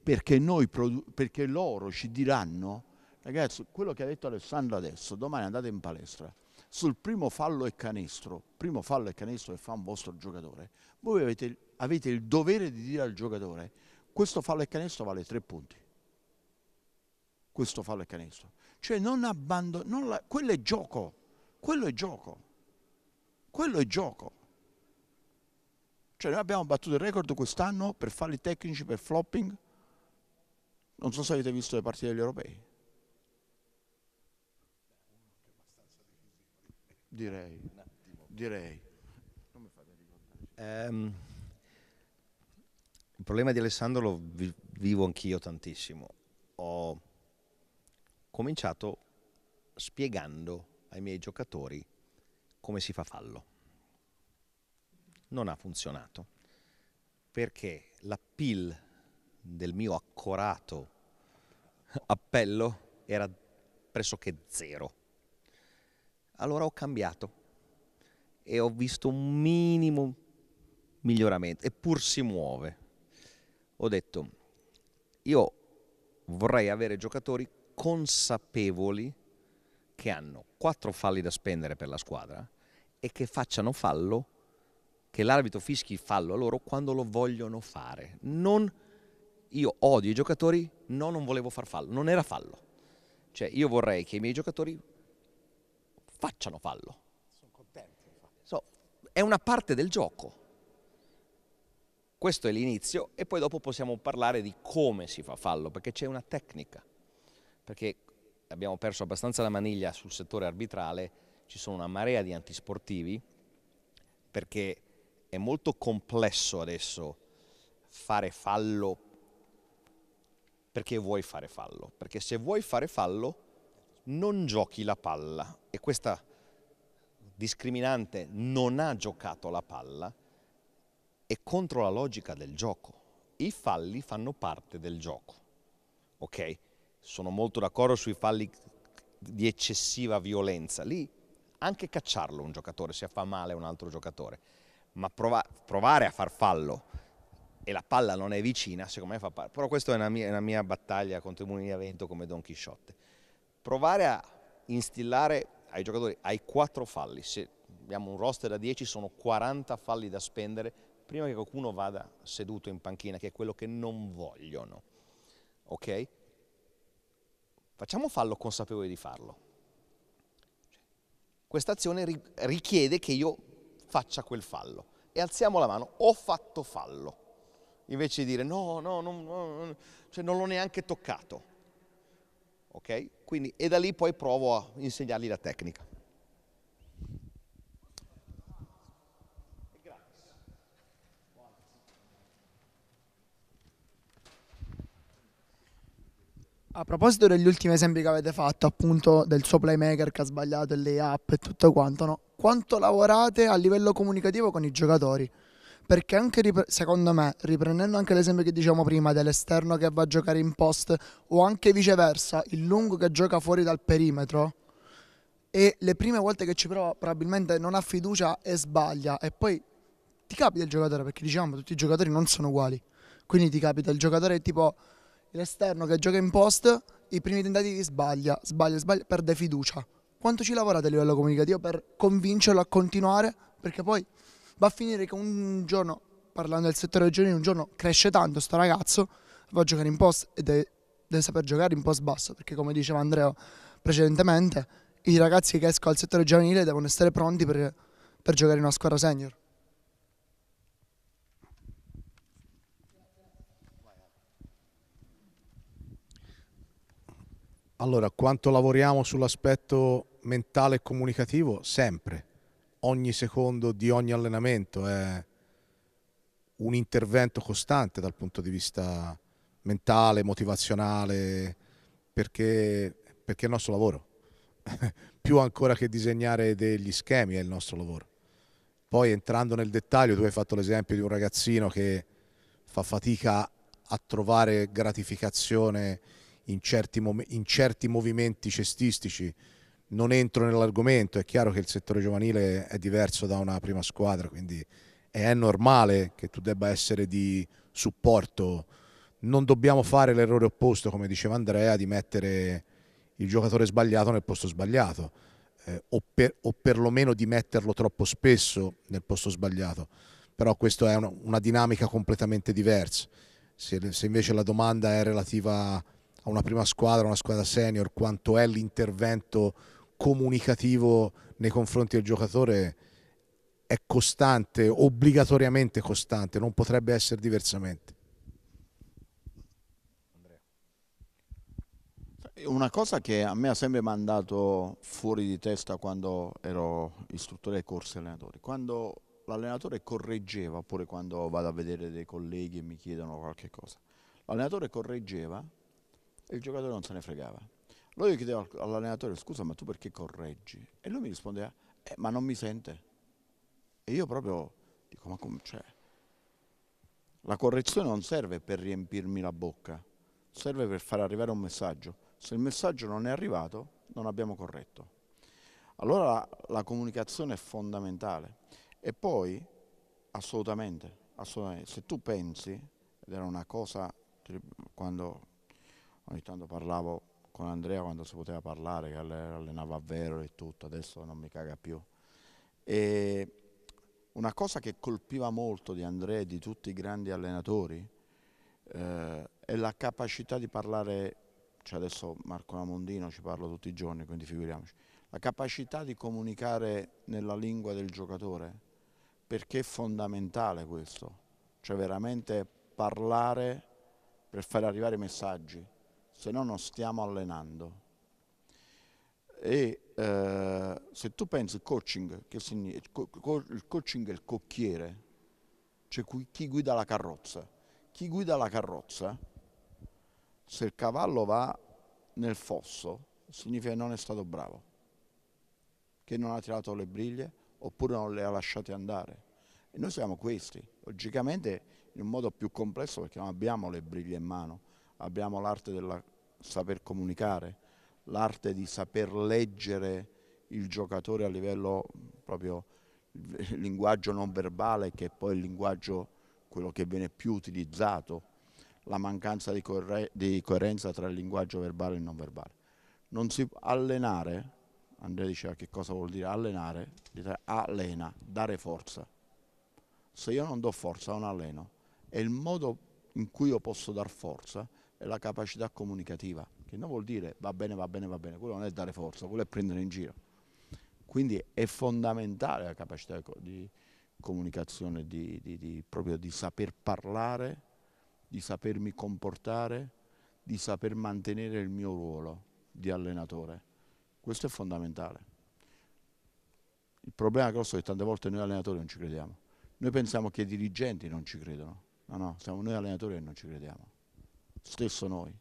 Perché, noi, perché loro ci diranno Ragazzi, quello che ha detto Alessandro adesso, domani andate in palestra, sul primo fallo e canestro, primo fallo e canestro che fa un vostro giocatore, voi avete, avete il dovere di dire al giocatore, questo fallo e canestro vale tre punti. Questo fallo e canestro. Cioè non abbandonare, quello è gioco, quello è gioco, quello è gioco. Cioè noi abbiamo battuto il record quest'anno per falli tecnici, per flopping. Non so se avete visto le partite degli europei. direi. Un attimo. direi. Um, il problema di Alessandro lo vi vivo anch'io tantissimo. Ho cominciato spiegando ai miei giocatori come si fa fallo. Non ha funzionato perché l'appeal del mio accorato appello era pressoché zero allora ho cambiato e ho visto un minimo miglioramento, eppur si muove. Ho detto, io vorrei avere giocatori consapevoli che hanno quattro falli da spendere per la squadra e che facciano fallo, che l'arbitro fischi fallo a loro quando lo vogliono fare. Non, io odio i giocatori, no non volevo far fallo, non era fallo. Cioè io vorrei che i miei giocatori facciano fallo. Sono contenti. So, è una parte del gioco. Questo è l'inizio e poi dopo possiamo parlare di come si fa fallo, perché c'è una tecnica. Perché abbiamo perso abbastanza la maniglia sul settore arbitrale, ci sono una marea di antisportivi, perché è molto complesso adesso fare fallo perché vuoi fare fallo. Perché se vuoi fare fallo non giochi la palla e questa discriminante non ha giocato la palla è contro la logica del gioco. I falli fanno parte del gioco. Ok? Sono molto d'accordo sui falli di eccessiva violenza. Lì anche cacciarlo un giocatore se fa male a un altro giocatore, ma prova provare a far fallo e la palla non è vicina, secondo me fa parte. Però questa è una mia, una mia battaglia contro i mulini a vento come Don Chisciotte provare a instillare ai giocatori ai 4 falli, se abbiamo un roster da 10 sono 40 falli da spendere prima che qualcuno vada seduto in panchina, che è quello che non vogliono. Ok? Facciamo fallo consapevole di farlo. Questa azione richiede che io faccia quel fallo e alziamo la mano, ho fatto fallo, invece di dire no, no, no, no cioè non l'ho neanche toccato. Okay? Quindi, e da lì poi provo a insegnargli la tecnica. A proposito degli ultimi esempi che avete fatto, appunto del suo playmaker che ha sbagliato, il layup e tutto quanto, no? quanto lavorate a livello comunicativo con i giocatori? perché anche secondo me, riprendendo anche l'esempio che dicevamo prima dell'esterno che va a giocare in post o anche viceversa, il lungo che gioca fuori dal perimetro e le prime volte che ci prova probabilmente non ha fiducia e sbaglia e poi ti capita il giocatore perché diciamo tutti i giocatori non sono uguali, quindi ti capita il giocatore tipo l'esterno che gioca in post, i primi tentativi sbaglia, sbaglia, sbaglia, perde fiducia. Quanto ci lavorate a livello comunicativo per convincerlo a continuare? Perché poi va a finire che un giorno, parlando del settore giovanile, un giorno cresce tanto sto ragazzo, va a giocare in post e deve, deve saper giocare in post basso, perché come diceva Andrea precedentemente, i ragazzi che escono al settore giovanile devono essere pronti per, per giocare in una squadra senior. Allora, quanto lavoriamo sull'aspetto mentale e comunicativo? Sempre ogni secondo di ogni allenamento, è un intervento costante dal punto di vista mentale, motivazionale, perché, perché è il nostro lavoro. Più ancora che disegnare degli schemi è il nostro lavoro. Poi entrando nel dettaglio, tu hai fatto l'esempio di un ragazzino che fa fatica a trovare gratificazione in certi, in certi movimenti cestistici, non entro nell'argomento, è chiaro che il settore giovanile è diverso da una prima squadra, quindi è normale che tu debba essere di supporto. Non dobbiamo fare l'errore opposto, come diceva Andrea, di mettere il giocatore sbagliato nel posto sbagliato, eh, o, per, o, perlomeno di metterlo troppo spesso nel posto sbagliato. Però questa è una, una dinamica completamente diversa. Se, se invece la domanda è relativa a una prima squadra, una squadra senior, quanto è l'intervento comunicativo nei confronti del giocatore è costante, obbligatoriamente costante, non potrebbe essere diversamente. Una cosa che a me ha sempre mandato fuori di testa quando ero istruttore dei corsi allenatori, quando l'allenatore correggeva, oppure quando vado a vedere dei colleghi e mi chiedono qualche cosa, l'allenatore correggeva e il giocatore non se ne fregava allora io chiedevo all'allenatore, scusa ma tu perché correggi? E lui mi rispondeva, eh, ma non mi sente. E io proprio dico, ma come c'è? Cioè, la correzione non serve per riempirmi la bocca, serve per far arrivare un messaggio. Se il messaggio non è arrivato, non abbiamo corretto. Allora la, la comunicazione è fondamentale. E poi, assolutamente, assolutamente, se tu pensi, ed era una cosa, quando ogni tanto parlavo con Andrea quando si poteva parlare, che allenava a vero e tutto, adesso non mi caga più. E una cosa che colpiva molto di Andrea e di tutti i grandi allenatori eh, è la capacità di parlare, cioè adesso Marco Lamondino ci parlo tutti i giorni, quindi figuriamoci, la capacità di comunicare nella lingua del giocatore, perché è fondamentale questo, cioè veramente parlare per far arrivare i messaggi se no non stiamo allenando. E eh, se tu pensi coaching, che significa, il coaching è il cocchiere, cioè chi guida la carrozza. Chi guida la carrozza, se il cavallo va nel fosso, significa che non è stato bravo, che non ha tirato le briglie oppure non le ha lasciate andare. E noi siamo questi, logicamente in un modo più complesso perché non abbiamo le briglie in mano, abbiamo l'arte del saper comunicare, l'arte di saper leggere il giocatore a livello proprio linguaggio non verbale che è poi il linguaggio quello che viene più utilizzato, la mancanza di, di coerenza tra il linguaggio verbale e non verbale. Non si può allenare, Andrea diceva che cosa vuol dire allenare, allena, dare forza. Se io non do forza non alleno, è il modo in cui io posso dar forza la capacità comunicativa, che non vuol dire va bene, va bene, va bene, quello non è dare forza, quello è prendere in giro. Quindi è fondamentale la capacità di comunicazione, di, di, di, proprio di saper parlare, di sapermi comportare, di saper mantenere il mio ruolo di allenatore. Questo è fondamentale. Il problema grosso è che tante volte noi allenatori non ci crediamo. Noi pensiamo che i dirigenti non ci credono. No, no, siamo noi allenatori che non ci crediamo stesso noi.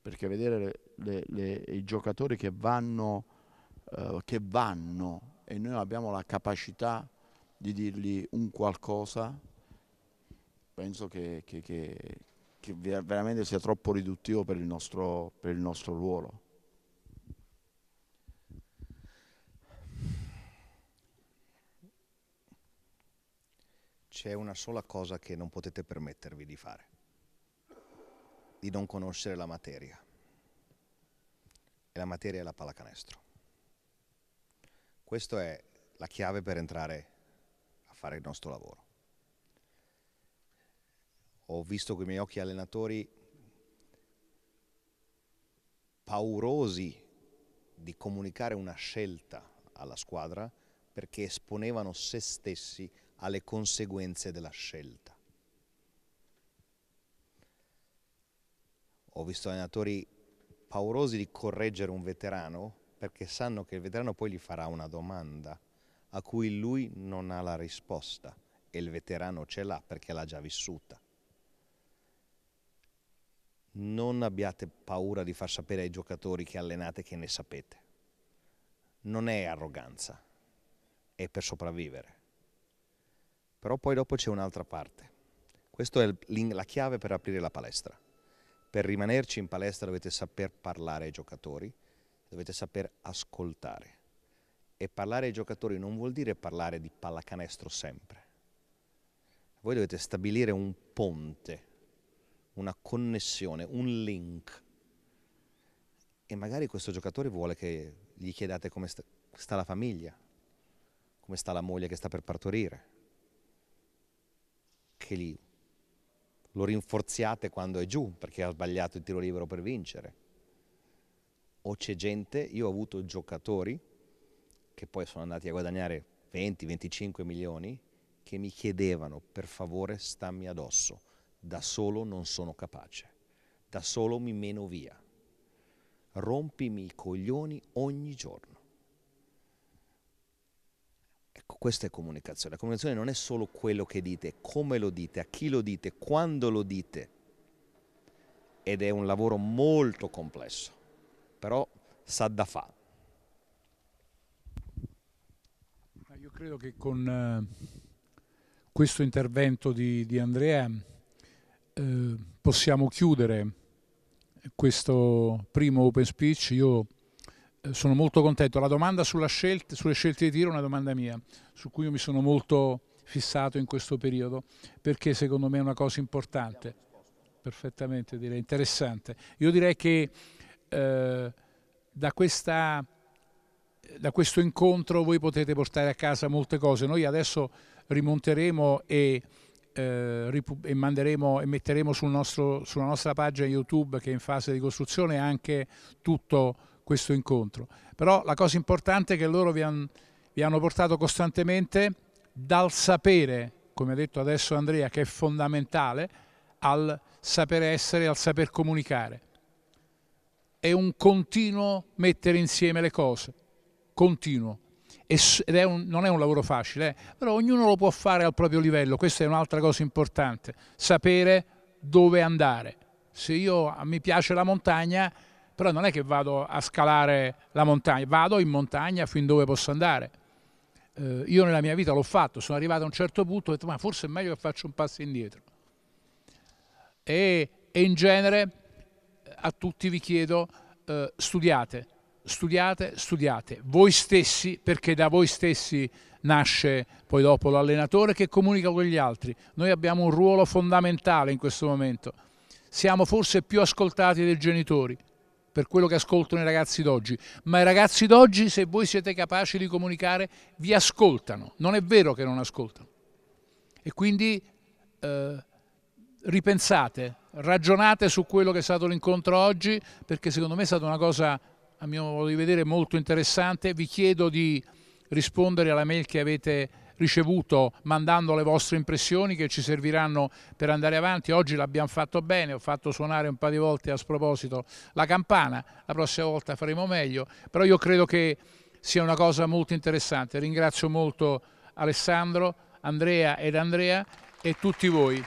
Perché vedere le, le, le, i giocatori che vanno, eh, che vanno e noi abbiamo la capacità di dirgli un qualcosa, penso che, che, che, che veramente sia troppo riduttivo per il nostro, per il nostro ruolo. C'è una sola cosa che non potete permettervi di fare di non conoscere la materia. E la materia è la pallacanestro. Questa è la chiave per entrare a fare il nostro lavoro. Ho visto con i miei occhi allenatori paurosi di comunicare una scelta alla squadra perché esponevano se stessi alle conseguenze della scelta. ho visto allenatori paurosi di correggere un veterano perché sanno che il veterano poi gli farà una domanda a cui lui non ha la risposta e il veterano ce l'ha perché l'ha già vissuta. Non abbiate paura di far sapere ai giocatori che allenate che ne sapete. Non è arroganza, è per sopravvivere. Però poi dopo c'è un'altra parte. Questa è la chiave per aprire la palestra. Per rimanerci in palestra dovete saper parlare ai giocatori, dovete saper ascoltare. E parlare ai giocatori non vuol dire parlare di pallacanestro sempre. Voi dovete stabilire un ponte, una connessione, un link. E magari questo giocatore vuole che gli chiedate come sta, sta la famiglia, come sta la moglie che sta per partorire, che gli lo rinforziate quando è giù perché ha sbagliato il tiro libero per vincere. O c'è gente, io ho avuto giocatori che poi sono andati a guadagnare 20-25 milioni che mi chiedevano per favore stammi addosso, da solo non sono capace, da solo mi meno via. Rompimi i coglioni ogni giorno. Questa è comunicazione. La comunicazione non è solo quello che dite, come lo dite, a chi lo dite, quando lo dite. Ed è un lavoro molto complesso, però sa da fa. Io credo che con eh, questo intervento di, di Andrea eh, possiamo chiudere questo primo open speech. Io sono molto contento. La domanda scelta, sulle scelte di tiro è una domanda mia, su cui mi sono molto fissato in questo periodo, perché secondo me è una cosa importante, perfettamente direi, interessante. Io direi che eh, da, questa, da questo incontro voi potete portare a casa molte cose. Noi adesso rimonteremo e eh, e manderemo e metteremo sul nostro, sulla nostra pagina YouTube che è in fase di costruzione anche tutto questo incontro. Però la cosa importante è che loro vi, han, vi hanno portato costantemente dal sapere, come ha detto adesso Andrea, che è fondamentale, al saper essere, al saper comunicare. È un continuo mettere insieme le cose, continuo. Ed è un, non è un lavoro facile, eh? però ognuno lo può fare al proprio livello, questa è un'altra cosa importante, sapere dove andare. Se io, mi piace la montagna, però non è che vado a scalare la montagna, vado in montagna fin dove posso andare. Eh, io nella mia vita l'ho fatto, sono arrivato a un certo punto e ho detto ma forse è meglio che faccio un passo indietro. E, e in genere eh, a tutti vi chiedo eh, studiate, studiate, studiate, voi stessi, perché da voi stessi nasce poi dopo l'allenatore che comunica con gli altri. Noi abbiamo un ruolo fondamentale in questo momento. Siamo forse più ascoltati dei genitori per quello che ascoltano i ragazzi d'oggi, ma i ragazzi d'oggi se voi siete capaci di comunicare vi ascoltano, non è vero che non ascoltano. E quindi eh, ripensate, ragionate su quello che è stato l'incontro oggi, perché secondo me è stata una cosa, a mio modo di vedere, molto interessante. Vi chiedo di rispondere alla mail che avete ricevuto mandando le vostre impressioni che ci serviranno per andare avanti. Oggi l'abbiamo fatto bene, ho fatto suonare un paio di volte a sproposito la campana, la prossima volta faremo meglio, però io credo che sia una cosa molto interessante. Ringrazio molto Alessandro, Andrea ed Andrea e tutti voi.